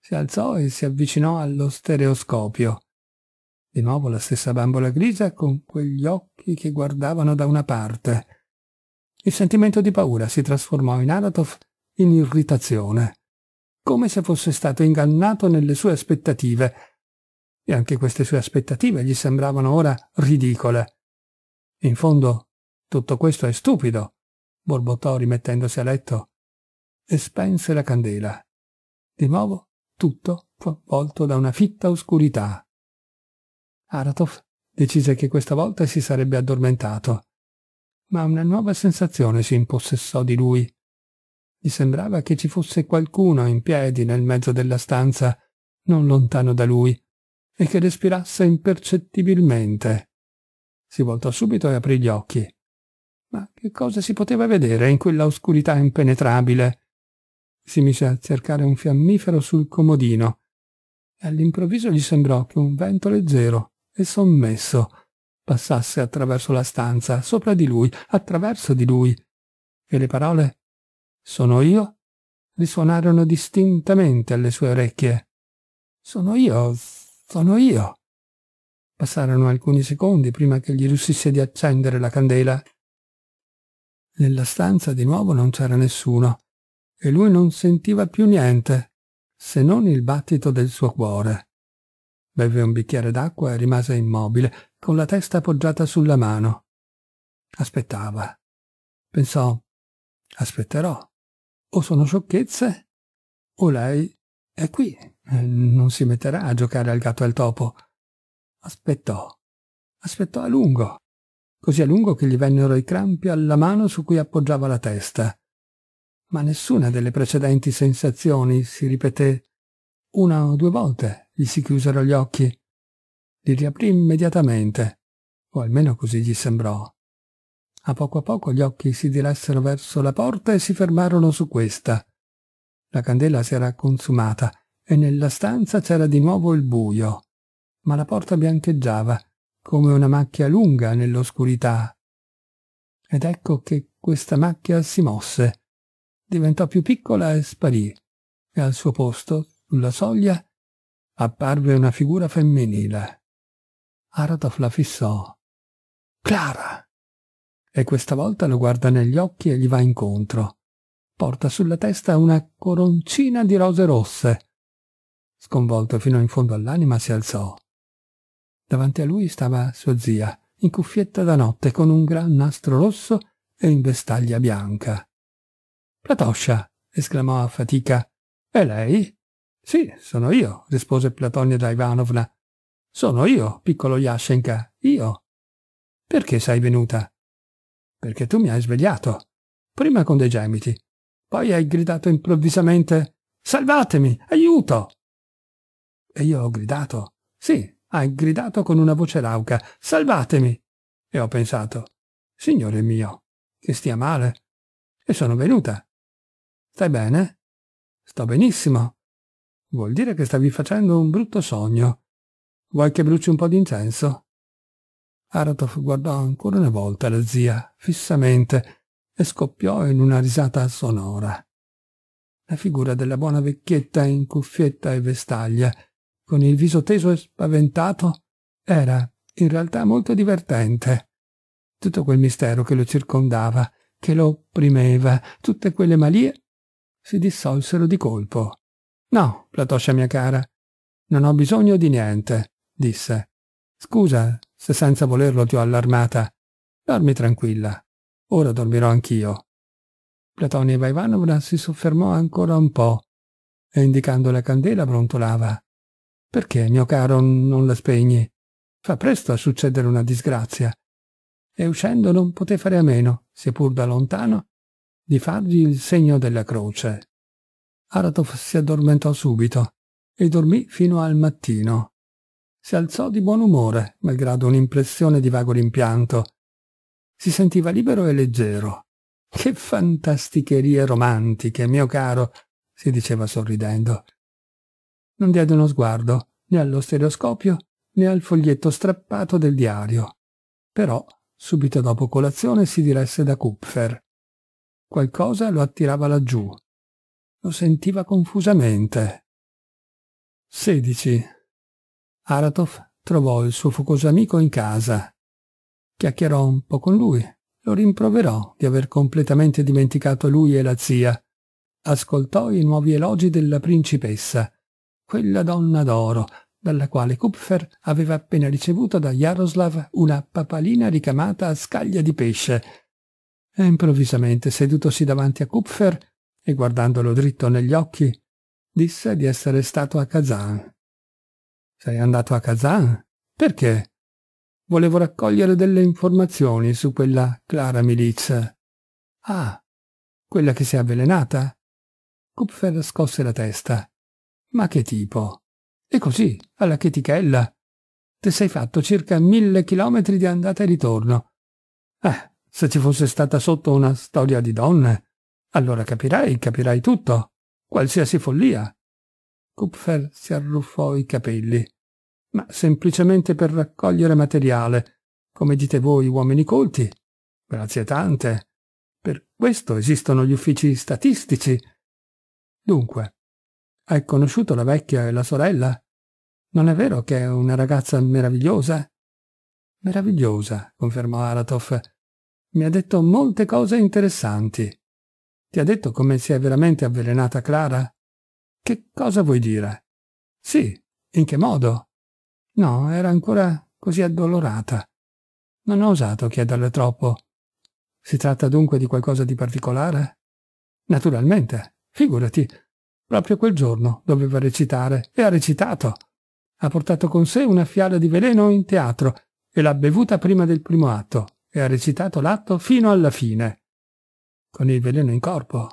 Si alzò e si avvicinò allo stereoscopio. Di nuovo la stessa bambola grigia con quegli occhi che guardavano da una parte. Il sentimento di paura si trasformò in Aratov in irritazione, come se fosse stato ingannato nelle sue aspettative. E anche queste sue aspettative gli sembravano ora ridicole. In fondo tutto questo è stupido, borbottò rimettendosi a letto e spense la candela. Di nuovo tutto fu avvolto da una fitta oscurità. Aratov decise che questa volta si sarebbe addormentato, ma una nuova sensazione si impossessò di lui. Gli sembrava che ci fosse qualcuno in piedi nel mezzo della stanza, non lontano da lui, e che respirasse impercettibilmente. Si voltò subito e aprì gli occhi. Ma che cosa si poteva vedere in quella oscurità impenetrabile? Si mise a cercare un fiammifero sul comodino e all'improvviso gli sembrò che un vento leggero e sommesso passasse attraverso la stanza, sopra di lui, attraverso di lui, e le parole sono io risuonarono distintamente alle sue orecchie. Sono io, sono io. Passarono alcuni secondi prima che gli riuscisse di accendere la candela nella stanza di nuovo non c'era nessuno e lui non sentiva più niente, se non il battito del suo cuore. Beve un bicchiere d'acqua e rimase immobile, con la testa appoggiata sulla mano. Aspettava. Pensò, aspetterò. O sono sciocchezze, o lei è qui, non si metterà a giocare al gatto e al topo. Aspettò. Aspettò a lungo così a lungo che gli vennero i crampi alla mano su cui appoggiava la testa. Ma nessuna delle precedenti sensazioni si ripeté. Una o due volte gli si chiusero gli occhi. Li riaprì immediatamente, o almeno così gli sembrò. A poco a poco gli occhi si diressero verso la porta e si fermarono su questa. La candela si era consumata e nella stanza c'era di nuovo il buio, ma la porta biancheggiava come una macchia lunga nell'oscurità. Ed ecco che questa macchia si mosse, diventò più piccola e sparì, e al suo posto, sulla soglia, apparve una figura femminile. Aratov la fissò. Clara! E questa volta lo guarda negli occhi e gli va incontro. Porta sulla testa una coroncina di rose rosse. Sconvolto fino in fondo all'anima si alzò. Davanti a lui stava sua zia, in cuffietta da notte con un gran nastro rosso e in vestaglia bianca. Platoscia! esclamò a fatica. E lei? Sì, sono io, rispose Platonia da Ivanovna. Sono io, piccolo Yashenka, io. Perché sei venuta? Perché tu mi hai svegliato, prima con dei gemiti, poi hai gridato improvvisamente Salvatemi, aiuto! E io ho gridato, sì, ha gridato con una voce rauca Salvatemi! E ho pensato, Signore mio, che stia male. E sono venuta. Stai bene? Sto benissimo. Vuol dire che stavi facendo un brutto sogno. Vuoi che bruci un po' di incenso? Aratov guardò ancora una volta la zia, fissamente, e scoppiò in una risata sonora. La figura della buona vecchietta in cuffietta e vestaglia con il viso teso e spaventato, era in realtà molto divertente. Tutto quel mistero che lo circondava, che lo opprimeva, tutte quelle malie si dissolsero di colpo. No, Platoscia mia cara, non ho bisogno di niente, disse. Scusa se senza volerlo ti ho allarmata. Dormi tranquilla. Ora dormirò anch'io. Platonia Ivanovna si soffermò ancora un po' e indicando la candela brontolava. Perché, mio caro, non la spegni? Fa presto a succedere una disgrazia. E uscendo non poté fare a meno, seppur da lontano, di fargli il segno della croce. Aratov si addormentò subito e dormì fino al mattino. Si alzò di buon umore, malgrado un'impressione di vago rimpianto. Si sentiva libero e leggero. Che fantasticherie romantiche, mio caro, si diceva sorridendo non diede uno sguardo né allo stereoscopio né al foglietto strappato del diario. Però, subito dopo colazione, si diresse da Kupfer. Qualcosa lo attirava laggiù. Lo sentiva confusamente. 16. Aratov trovò il suo focoso amico in casa. Chiacchierò un po' con lui. Lo rimproverò di aver completamente dimenticato lui e la zia. Ascoltò i nuovi elogi della principessa quella donna d'oro, dalla quale Kupfer aveva appena ricevuto da Jaroslav una papalina ricamata a scaglia di pesce. E improvvisamente, sedutosi davanti a Kupfer e guardandolo dritto negli occhi, disse di essere stato a Kazan. Sei andato a Kazan? Perché? Volevo raccogliere delle informazioni su quella Clara Milizia. Ah, quella che si è avvelenata? Kupfer scosse la testa. Ma che tipo? E così, alla chetichella. Ti sei fatto circa mille chilometri di andata e ritorno. Eh, se ci fosse stata sotto una storia di donne, allora capirai, capirai tutto. Qualsiasi follia. Kupfer si arruffò i capelli. Ma semplicemente per raccogliere materiale, come dite voi uomini colti. Grazie tante. Per questo esistono gli uffici statistici. Dunque, hai conosciuto la vecchia e la sorella? Non è vero che è una ragazza meravigliosa? Meravigliosa, confermò Aratov. Mi ha detto molte cose interessanti. Ti ha detto come si è veramente avvelenata Clara? Che cosa vuoi dire? Sì, in che modo? No, era ancora così addolorata. Non ho osato chiederle troppo. Si tratta dunque di qualcosa di particolare? Naturalmente, figurati, Proprio quel giorno doveva recitare e ha recitato. Ha portato con sé una fiala di veleno in teatro e l'ha bevuta prima del primo atto e ha recitato l'atto fino alla fine. Con il veleno in corpo.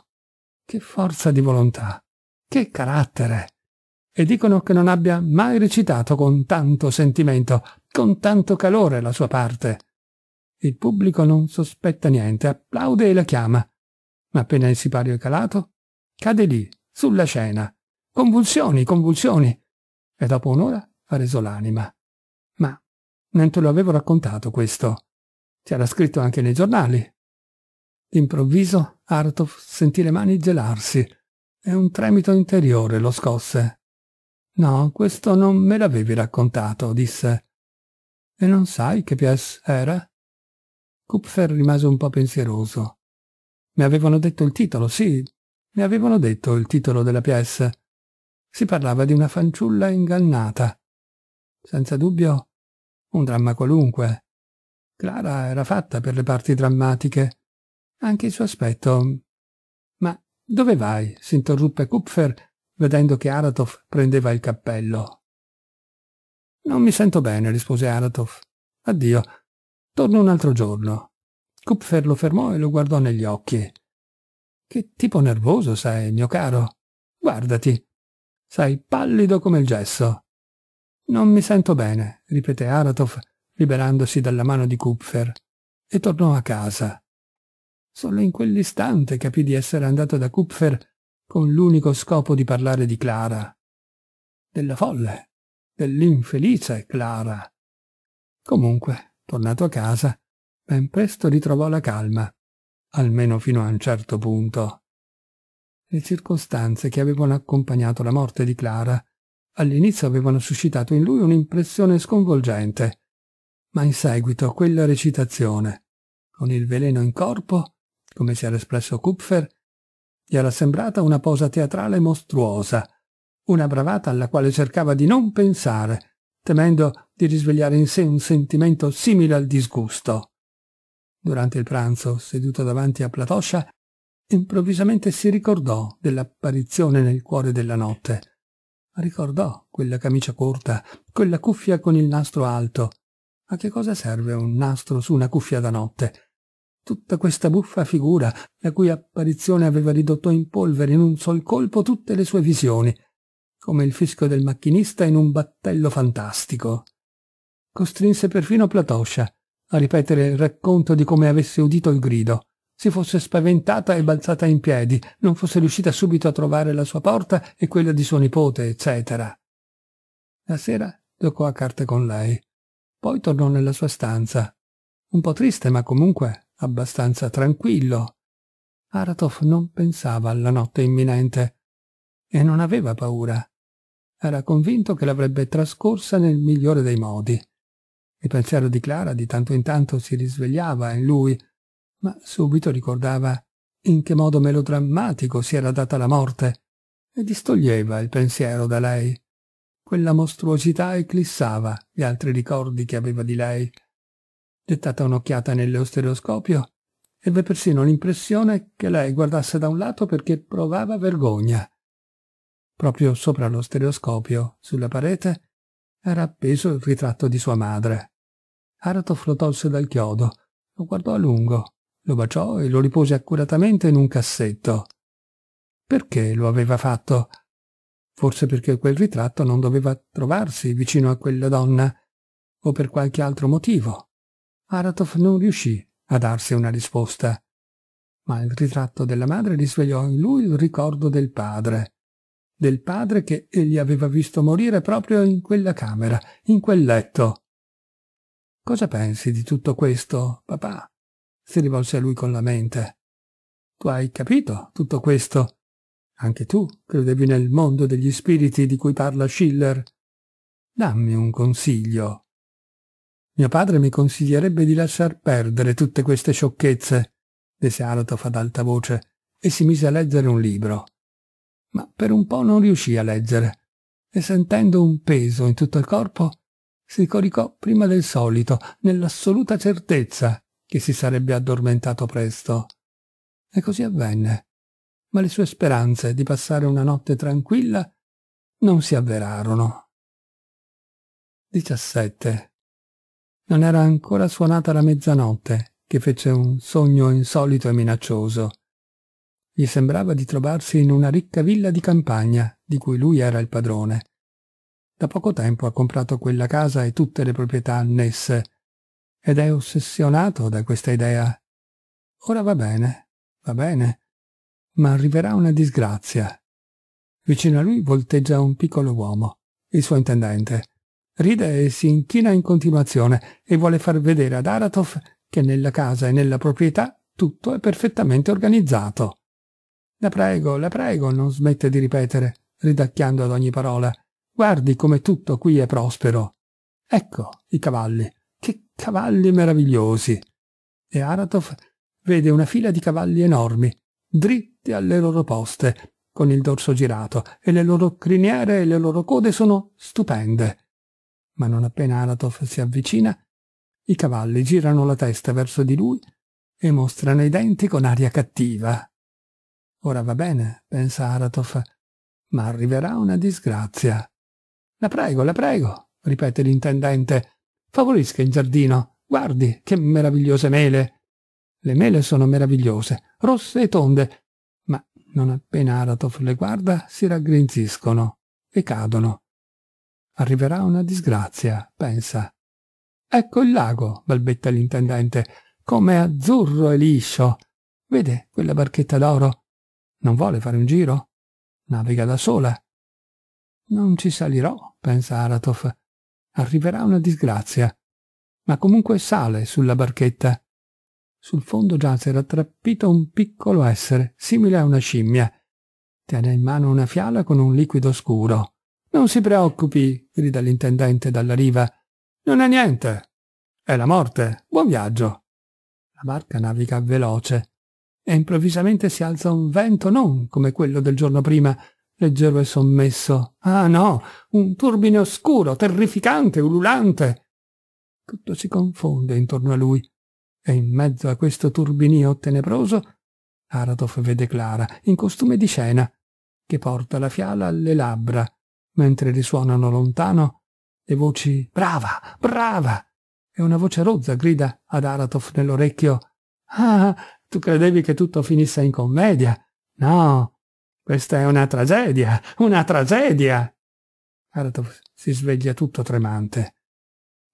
Che forza di volontà. Che carattere. E dicono che non abbia mai recitato con tanto sentimento, con tanto calore la sua parte. Il pubblico non sospetta niente, applaude e la chiama. Ma appena il sipario è calato, cade lì, sulla scena. Convulsioni, convulsioni. E dopo un'ora ha reso l'anima. Ma non te lo avevo raccontato questo. C'era scritto anche nei giornali. D'improvviso Artov sentì le mani gelarsi e un tremito interiore lo scosse. No, questo non me l'avevi raccontato, disse. E non sai che PS era? Kupfer rimase un po' pensieroso. Mi avevano detto il titolo, sì, ne avevano detto il titolo della pièce. Si parlava di una fanciulla ingannata. Senza dubbio, un dramma qualunque. Clara era fatta per le parti drammatiche. Anche il suo aspetto. Ma dove vai? si interruppe Kupfer, vedendo che Aratov prendeva il cappello. Non mi sento bene, rispose Aratov. Addio. Torno un altro giorno. Kupfer lo fermò e lo guardò negli occhi. Che tipo nervoso sei, mio caro. Guardati. Sei pallido come il gesso. Non mi sento bene, ripeté Aratov, liberandosi dalla mano di Kupfer, e tornò a casa. Solo in quell'istante capì di essere andato da Kupfer con l'unico scopo di parlare di Clara. Della folle, dell'infelice Clara. Comunque, tornato a casa, ben presto ritrovò la calma almeno fino a un certo punto. Le circostanze che avevano accompagnato la morte di Clara all'inizio avevano suscitato in lui un'impressione sconvolgente, ma in seguito quella recitazione, con il veleno in corpo, come si era espresso Kupfer, gli era sembrata una posa teatrale mostruosa, una bravata alla quale cercava di non pensare, temendo di risvegliare in sé un sentimento simile al disgusto. Durante il pranzo, seduto davanti a Platoscia, improvvisamente si ricordò dell'apparizione nel cuore della notte. Ricordò quella camicia corta, quella cuffia con il nastro alto. A che cosa serve un nastro su una cuffia da notte? Tutta questa buffa figura, la cui apparizione aveva ridotto in polvere in un sol colpo tutte le sue visioni, come il fischio del macchinista in un battello fantastico. Costrinse perfino Platoscia a ripetere il racconto di come avesse udito il grido. Si fosse spaventata e balzata in piedi, non fosse riuscita subito a trovare la sua porta e quella di suo nipote, eccetera. La sera giocò a carte con lei. Poi tornò nella sua stanza. Un po' triste, ma comunque abbastanza tranquillo. Aratov non pensava alla notte imminente e non aveva paura. Era convinto che l'avrebbe trascorsa nel migliore dei modi. Il pensiero di Clara di tanto in tanto si risvegliava in lui, ma subito ricordava in che modo melodrammatico si era data la morte e distoglieva il pensiero da lei. Quella mostruosità eclissava gli altri ricordi che aveva di lei. Dettata un'occhiata nell'ostereoscopio, ebbe persino l'impressione che lei guardasse da un lato perché provava vergogna. Proprio sopra lo stereoscopio, sulla parete, era appeso il ritratto di sua madre. Arato lo tolse dal chiodo, lo guardò a lungo, lo baciò e lo ripose accuratamente in un cassetto. Perché lo aveva fatto? Forse perché quel ritratto non doveva trovarsi vicino a quella donna, o per qualche altro motivo. Aratov non riuscì a darsi una risposta, ma il ritratto della madre risvegliò in lui il ricordo del padre, del padre che egli aveva visto morire proprio in quella camera, in quel letto. Cosa pensi di tutto questo, papà? si rivolse a lui con la mente. Tu hai capito tutto questo? Anche tu credevi nel mondo degli spiriti di cui parla Schiller. Dammi un consiglio. Mio padre mi consiglierebbe di lasciar perdere tutte queste sciocchezze, disse Alatov ad alta voce, e si mise a leggere un libro. Ma per un po' non riuscì a leggere, e sentendo un peso in tutto il corpo, si coricò prima del solito, nell'assoluta certezza che si sarebbe addormentato presto. E così avvenne. Ma le sue speranze di passare una notte tranquilla non si avverarono. 17. Non era ancora suonata la mezzanotte che fece un sogno insolito e minaccioso. Gli sembrava di trovarsi in una ricca villa di campagna di cui lui era il padrone. Da poco tempo ha comprato quella casa e tutte le proprietà annesse ed è ossessionato da questa idea. Ora va bene, va bene, ma arriverà una disgrazia. Vicino a lui volteggia un piccolo uomo, il suo intendente. Ride e si inchina in continuazione e vuole far vedere ad Aratov che nella casa e nella proprietà tutto è perfettamente organizzato. La prego, la prego, non smette di ripetere, ridacchiando ad ogni parola. Guardi come tutto qui è prospero. Ecco i cavalli. Che cavalli meravigliosi. E Aratov vede una fila di cavalli enormi, dritti alle loro poste, con il dorso girato, e le loro criniere e le loro code sono stupende. Ma non appena Aratov si avvicina, i cavalli girano la testa verso di lui e mostrano i denti con aria cattiva. Ora va bene, pensa Aratov, ma arriverà una disgrazia. La prego, la prego, ripete l'intendente. Favorisca il giardino. Guardi, che meravigliose mele. Le mele sono meravigliose, rosse e tonde, ma non appena Aratov le guarda si raggrinziscono e cadono. Arriverà una disgrazia, pensa. Ecco il lago, balbetta l'intendente, Com'è azzurro e liscio. Vede quella barchetta d'oro? Non vuole fare un giro? Naviga da sola. Non ci salirò, pensa Aratov. Arriverà una disgrazia. Ma comunque sale sulla barchetta. Sul fondo giace rattrappito un piccolo essere, simile a una scimmia. Tiene in mano una fiala con un liquido scuro. Non si preoccupi, grida l'intendente dalla riva. Non è niente. È la morte. Buon viaggio. La barca naviga veloce e improvvisamente si alza un vento non come quello del giorno prima, leggero e sommesso. Ah no, un turbine oscuro, terrificante, ululante. Tutto si confonde intorno a lui e in mezzo a questo turbinio tenebroso Aratov vede Clara, in costume di scena, che porta la fiala alle labbra, mentre risuonano lontano le voci Brava, brava! E una voce rozza grida ad Aratov nell'orecchio Ah, tu credevi che tutto finisse in commedia? No, questa è una tragedia, una tragedia! Aratov si sveglia tutto tremante.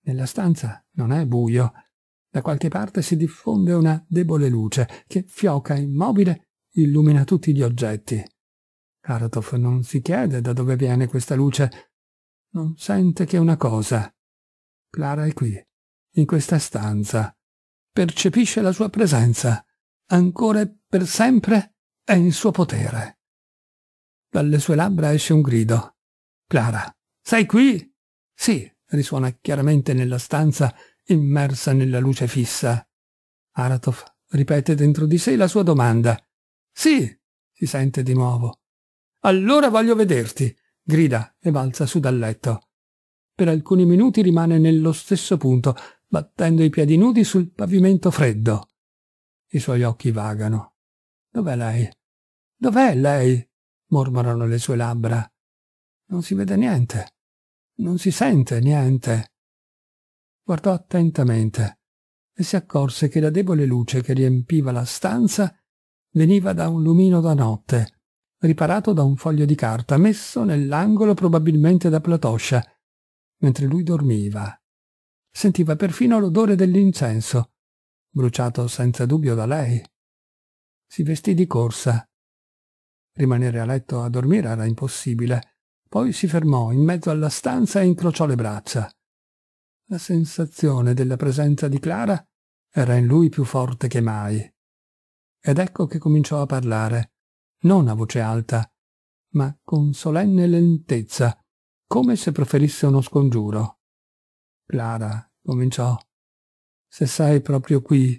Nella stanza non è buio. Da qualche parte si diffonde una debole luce che, fioca immobile, illumina tutti gli oggetti. Aratov non si chiede da dove viene questa luce. Non sente che una cosa. Clara è qui, in questa stanza. Percepisce la sua presenza. Ancora e per sempre è in suo potere. Dalle sue labbra esce un grido. Clara, sei qui? Sì, risuona chiaramente nella stanza, immersa nella luce fissa. Aratov ripete dentro di sé la sua domanda. Sì, si sente di nuovo. Allora voglio vederti, grida e balza su dal letto. Per alcuni minuti rimane nello stesso punto, battendo i piedi nudi sul pavimento freddo. I suoi occhi vagano. Dov'è lei? Dov'è lei? mormorano le sue labbra. Non si vede niente. Non si sente niente. Guardò attentamente e si accorse che la debole luce che riempiva la stanza veniva da un lumino da notte, riparato da un foglio di carta messo nell'angolo probabilmente da Platoscia, mentre lui dormiva. Sentiva perfino l'odore dell'incenso, bruciato senza dubbio da lei. Si vestì di corsa Rimanere a letto a dormire era impossibile. Poi si fermò in mezzo alla stanza e incrociò le braccia. La sensazione della presenza di Clara era in lui più forte che mai. Ed ecco che cominciò a parlare, non a voce alta, ma con solenne lentezza, come se proferisse uno scongiuro. Clara, cominciò, se sei proprio qui,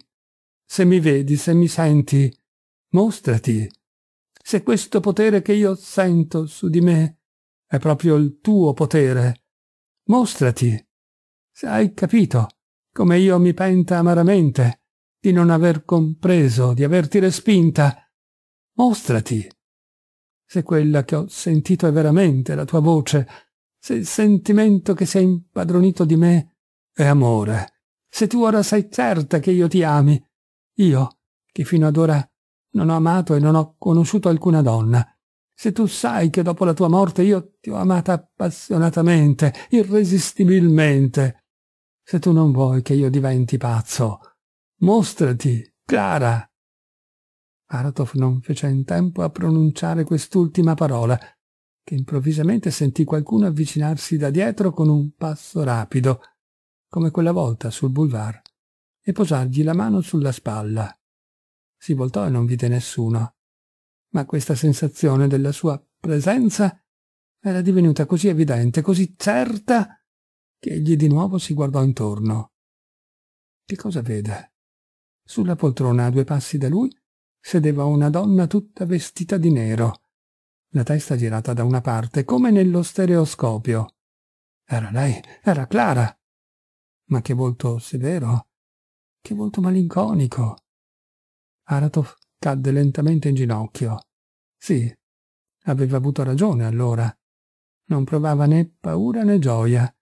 se mi vedi, se mi senti, mostrati se questo potere che io sento su di me è proprio il tuo potere. Mostrati. Se hai capito, come io mi penta amaramente di non aver compreso, di averti respinta, mostrati. Se quella che ho sentito è veramente la tua voce, se il sentimento che si è impadronito di me è amore, se tu ora sei certa che io ti ami, io, che fino ad ora non ho amato e non ho conosciuto alcuna donna. Se tu sai che dopo la tua morte io ti ho amata appassionatamente, irresistibilmente. Se tu non vuoi che io diventi pazzo, mostrati, Clara. Aratov non fece in tempo a pronunciare quest'ultima parola, che improvvisamente sentì qualcuno avvicinarsi da dietro con un passo rapido, come quella volta sul boulevard, e posargli la mano sulla spalla si voltò e non vide nessuno. Ma questa sensazione della sua presenza era divenuta così evidente, così certa, che egli di nuovo si guardò intorno. Che cosa vede? Sulla poltrona a due passi da lui sedeva una donna tutta vestita di nero, la testa girata da una parte, come nello stereoscopio. Era lei, era Clara. Ma che volto severo, che volto malinconico. Aratov cadde lentamente in ginocchio. Sì, aveva avuto ragione allora. Non provava né paura né gioia,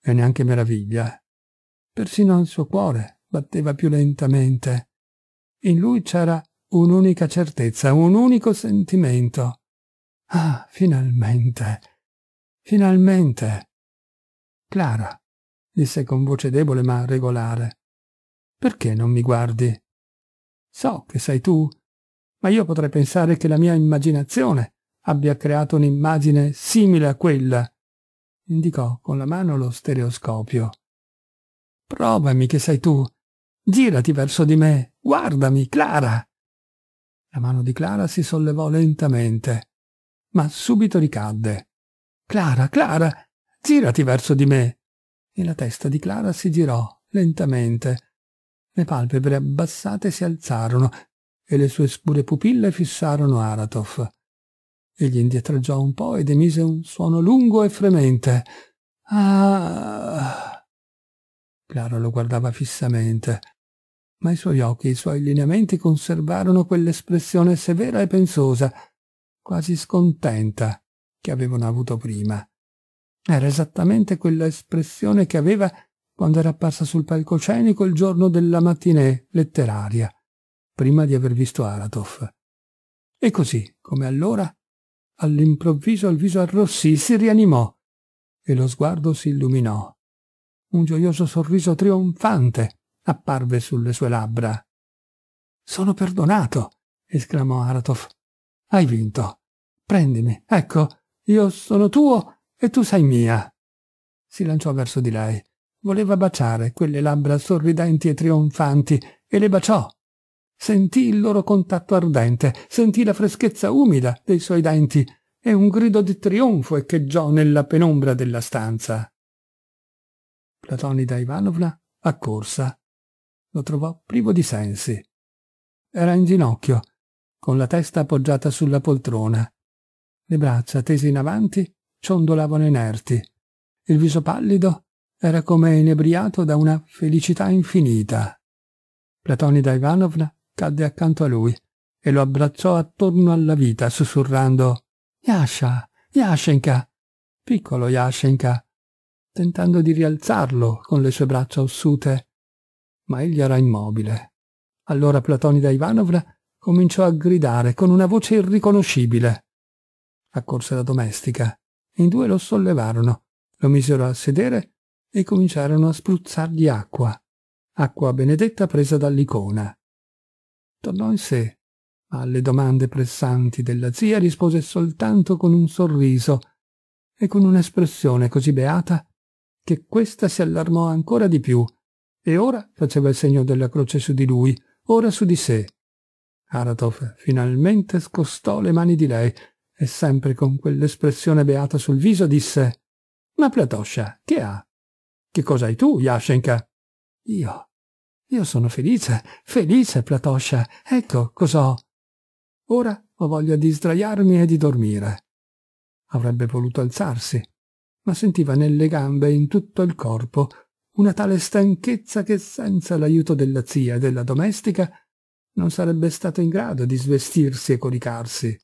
e neanche meraviglia. Persino il suo cuore batteva più lentamente. In lui c'era un'unica certezza, un unico sentimento. Ah, finalmente. Finalmente. Clara, disse con voce debole ma regolare, perché non mi guardi? So che sei tu, ma io potrei pensare che la mia immaginazione abbia creato un'immagine simile a quella. Indicò con la mano lo stereoscopio. Provami che sei tu. Girati verso di me. Guardami, Clara. La mano di Clara si sollevò lentamente, ma subito ricadde. Clara, Clara, girati verso di me. E la testa di Clara si girò lentamente, le palpebre abbassate si alzarono e le sue scure pupille fissarono Aratov. Egli indietreggiò un po ed emise un suono lungo e fremente. Ah! Clara lo guardava fissamente, ma i suoi occhi e i suoi lineamenti conservarono quell'espressione severa e pensosa, quasi scontenta, che avevano avuto prima. Era esattamente quella espressione che aveva quando era apparsa sul palcoscenico il giorno della mattinée letteraria, prima di aver visto Aratov. E così, come allora, all'improvviso il viso arrossì, si rianimò e lo sguardo si illuminò. Un gioioso sorriso trionfante apparve sulle sue labbra. Sono perdonato, esclamò Aratov. Hai vinto. Prendimi, ecco, io sono tuo e tu sei mia. Si lanciò verso di lei. Voleva baciare quelle labbra sorridenti e trionfanti e le baciò. Sentì il loro contatto ardente, sentì la freschezza umida dei suoi denti e un grido di trionfo echeggiò nella penombra della stanza. Platonida Ivanovna accorsa. Lo trovò privo di sensi. Era in ginocchio, con la testa appoggiata sulla poltrona. Le braccia tese in avanti ciondolavano inerti. Il viso pallido era come inebriato da una felicità infinita. Platonida Ivanovna cadde accanto a lui e lo abbracciò attorno alla vita, sussurrando Yasha, Yashenka, piccolo Yashenka, tentando di rialzarlo con le sue braccia ossute. Ma egli era immobile. Allora Platonida Ivanovna cominciò a gridare con una voce irriconoscibile. Accorse la domestica. In due lo sollevarono, lo misero a sedere e cominciarono a spruzzargli acqua, acqua benedetta presa dall'icona. Tornò in sé, ma alle domande pressanti della zia rispose soltanto con un sorriso e con un'espressione così beata che questa si allarmò ancora di più e ora faceva il segno della croce su di lui, ora su di sé. Aratov finalmente scostò le mani di lei e sempre con quell'espressione beata sul viso disse «Ma Platoscia, che ha?» Che cosa hai tu, Yashenka? Io. Io sono felice, felice, Platoscia. Ecco cos'ho. Ora ho voglia di sdraiarmi e di dormire. Avrebbe voluto alzarsi, ma sentiva nelle gambe e in tutto il corpo una tale stanchezza che senza l'aiuto della zia e della domestica non sarebbe stato in grado di svestirsi e coricarsi.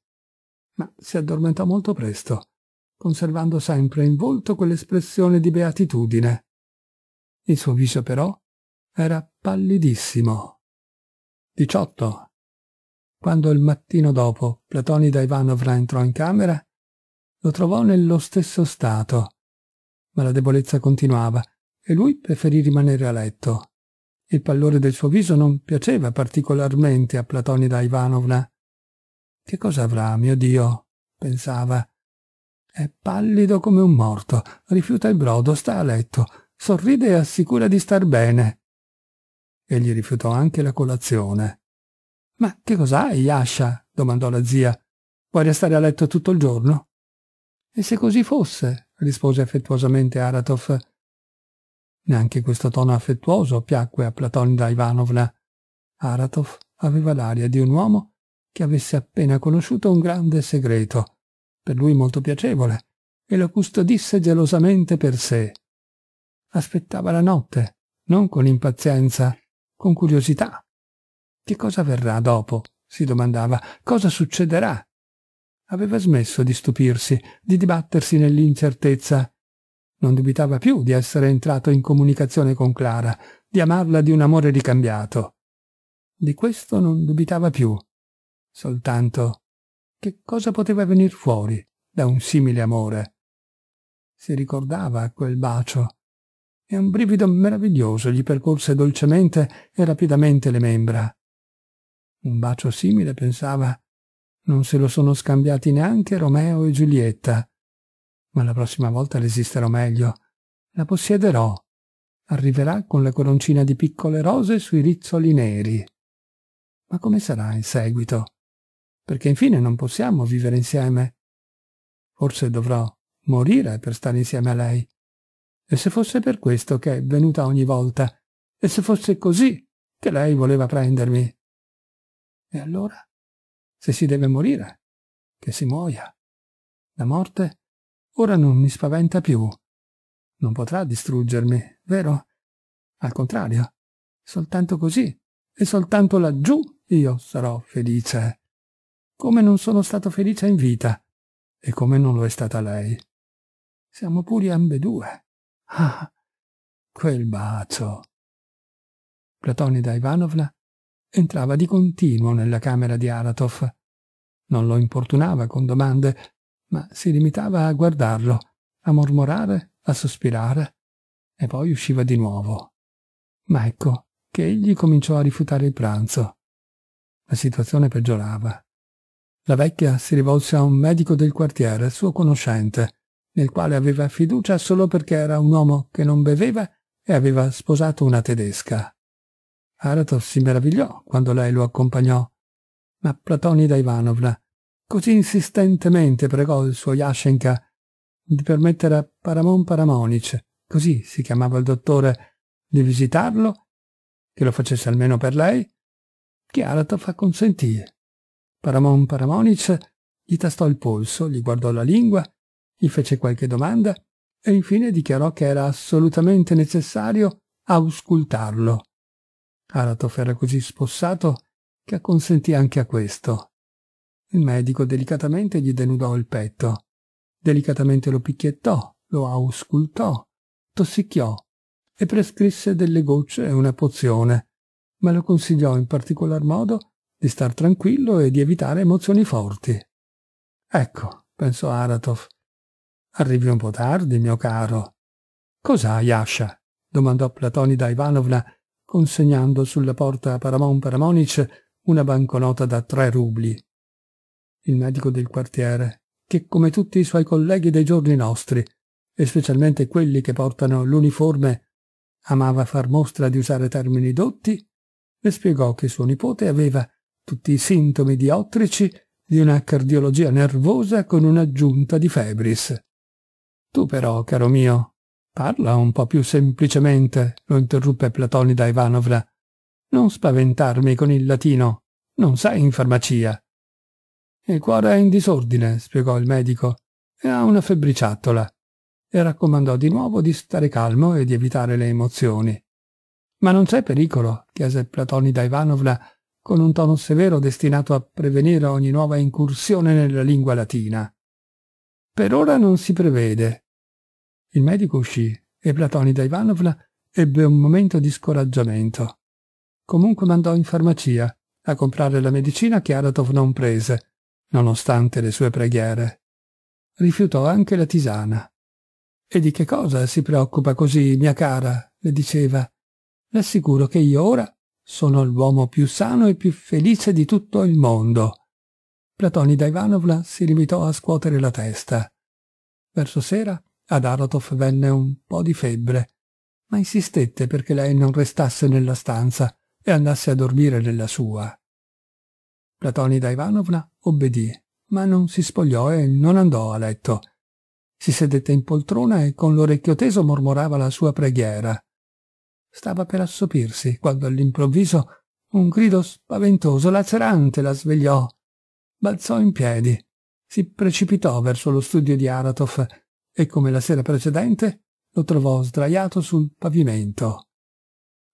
Ma si addormentò molto presto, conservando sempre in volto quell'espressione di beatitudine il suo viso però era pallidissimo. 18. Quando il mattino dopo Platonida Ivanovna entrò in camera, lo trovò nello stesso stato, ma la debolezza continuava e lui preferì rimanere a letto. Il pallore del suo viso non piaceva particolarmente a Platonida Ivanovna. Che cosa avrà, mio Dio? pensava. È pallido come un morto, rifiuta il brodo, sta a letto, sorride e assicura di star bene. Egli rifiutò anche la colazione. Ma che cos'hai, Yasha? domandò la zia. Vuoi restare a letto tutto il giorno? E se così fosse, rispose affettuosamente Aratov. Neanche questo tono affettuoso piacque a Platonida Ivanovna. Aratov aveva l'aria di un uomo che avesse appena conosciuto un grande segreto, per lui molto piacevole, e lo custodisse gelosamente per sé aspettava la notte, non con impazienza, con curiosità. Che cosa verrà dopo? si domandava. Cosa succederà? Aveva smesso di stupirsi, di dibattersi nell'incertezza. Non dubitava più di essere entrato in comunicazione con Clara, di amarla di un amore ricambiato. Di questo non dubitava più. Soltanto che cosa poteva venir fuori da un simile amore? Si ricordava quel bacio, e un brivido meraviglioso gli percorse dolcemente e rapidamente le membra. Un bacio simile, pensava, non se lo sono scambiati neanche Romeo e Giulietta. Ma la prossima volta resisterò meglio. La possiederò. Arriverà con la coroncina di piccole rose sui rizzoli neri. Ma come sarà in seguito? Perché infine non possiamo vivere insieme. Forse dovrò morire per stare insieme a lei e se fosse per questo che è venuta ogni volta? E se fosse così che lei voleva prendermi? E allora? Se si deve morire, che si muoia. La morte ora non mi spaventa più. Non potrà distruggermi, vero? Al contrario, soltanto così e soltanto laggiù io sarò felice. Come non sono stato felice in vita e come non lo è stata lei. Siamo puri ambedue. Ah, quel bacio! Platonida Ivanovna entrava di continuo nella camera di Aratov. Non lo importunava con domande, ma si limitava a guardarlo, a mormorare, a sospirare, e poi usciva di nuovo. Ma ecco che egli cominciò a rifiutare il pranzo. La situazione peggiorava. La vecchia si rivolse a un medico del quartiere, suo conoscente, nel quale aveva fiducia solo perché era un uomo che non beveva e aveva sposato una tedesca. Aratov si meravigliò quando lei lo accompagnò, ma Platonida Ivanovna così insistentemente pregò il suo Yashenka di permettere a Paramon Paramonic, così si chiamava il dottore, di visitarlo, che lo facesse almeno per lei, che Aratov acconsentì. Paramon Paramonic gli tastò il polso, gli guardò la lingua gli fece qualche domanda e infine dichiarò che era assolutamente necessario auscultarlo. Aratov era così spossato che acconsentì anche a questo. Il medico delicatamente gli denudò il petto, delicatamente lo picchiettò, lo auscultò, tossicchiò e prescrisse delle gocce e una pozione, ma lo consigliò in particolar modo di star tranquillo e di evitare emozioni forti. Ecco, pensò Aratov, Arrivi un po' tardi, mio caro. Cos'hai, Ascia? domandò Platonida Ivanovna, consegnando sulla porta a Paramon Paramonic una banconota da tre rubli. Il medico del quartiere, che come tutti i suoi colleghi dei giorni nostri, e specialmente quelli che portano l'uniforme, amava far mostra di usare termini dotti, le spiegò che suo nipote aveva tutti i sintomi diottrici di una cardiologia nervosa con un'aggiunta di febris. Tu però, caro mio, parla un po' più semplicemente, lo interruppe Platonida Ivanovna. Non spaventarmi con il latino. Non sei in farmacia. Il cuore è in disordine, spiegò il medico, e ha una febbriciattola. E raccomandò di nuovo di stare calmo e di evitare le emozioni. Ma non c'è pericolo, chiese Platonida Ivanovna con un tono severo destinato a prevenire ogni nuova incursione nella lingua latina. Per ora non si prevede, il medico uscì e Platonida Ivanovna ebbe un momento di scoraggiamento. Comunque mandò in farmacia a comprare la medicina che Aratov non prese, nonostante le sue preghiere. Rifiutò anche la tisana. E di che cosa si preoccupa così, mia cara? le diceva. Le assicuro che io ora sono l'uomo più sano e più felice di tutto il mondo. Platonida Ivanovna si limitò a scuotere la testa. Verso sera ad Aratov venne un po' di febbre, ma insistette perché lei non restasse nella stanza e andasse a dormire nella sua. Platonida Ivanovna obbedì, ma non si spogliò e non andò a letto. Si sedette in poltrona e con l'orecchio teso mormorava la sua preghiera. Stava per assopirsi quando all'improvviso un grido spaventoso, lacerante, la svegliò. Balzò in piedi, si precipitò verso lo studio di Aratov e come la sera precedente lo trovò sdraiato sul pavimento.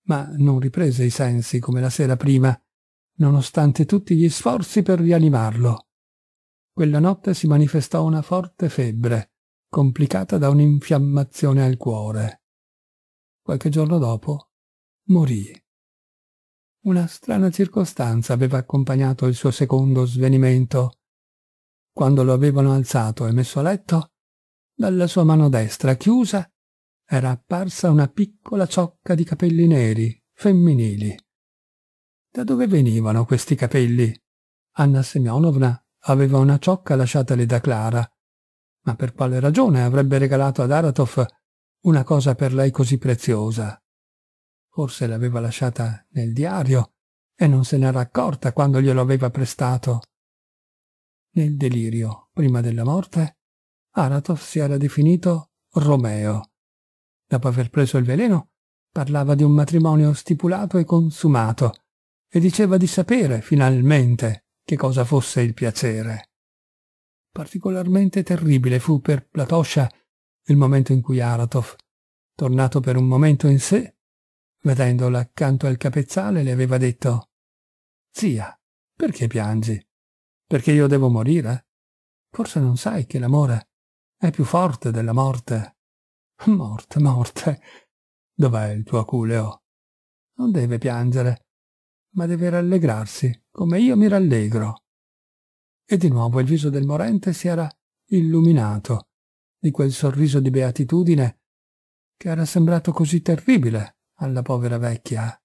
Ma non riprese i sensi come la sera prima, nonostante tutti gli sforzi per rianimarlo. Quella notte si manifestò una forte febbre, complicata da un'infiammazione al cuore. Qualche giorno dopo morì. Una strana circostanza aveva accompagnato il suo secondo svenimento. Quando lo avevano alzato e messo a letto, dalla sua mano destra chiusa era apparsa una piccola ciocca di capelli neri, femminili. Da dove venivano questi capelli? Anna Semyonovna aveva una ciocca lasciatale da Clara. Ma per quale ragione avrebbe regalato ad Aratov una cosa per lei così preziosa? Forse l'aveva lasciata nel diario e non se n'era accorta quando glielo aveva prestato. Nel delirio, prima della morte, Aratov si era definito Romeo. Dopo aver preso il veleno, parlava di un matrimonio stipulato e consumato e diceva di sapere, finalmente, che cosa fosse il piacere. Particolarmente terribile fu per Platoscia il momento in cui Aratov, tornato per un momento in sé, vedendola accanto al capezzale, le aveva detto Zia, perché piangi? Perché io devo morire? Forse non sai che l'amore è più forte della morte. Morte, morte. Dov'è il tuo aculeo? Non deve piangere, ma deve rallegrarsi, come io mi rallegro. E di nuovo il viso del morente si era illuminato di quel sorriso di beatitudine che era sembrato così terribile alla povera vecchia.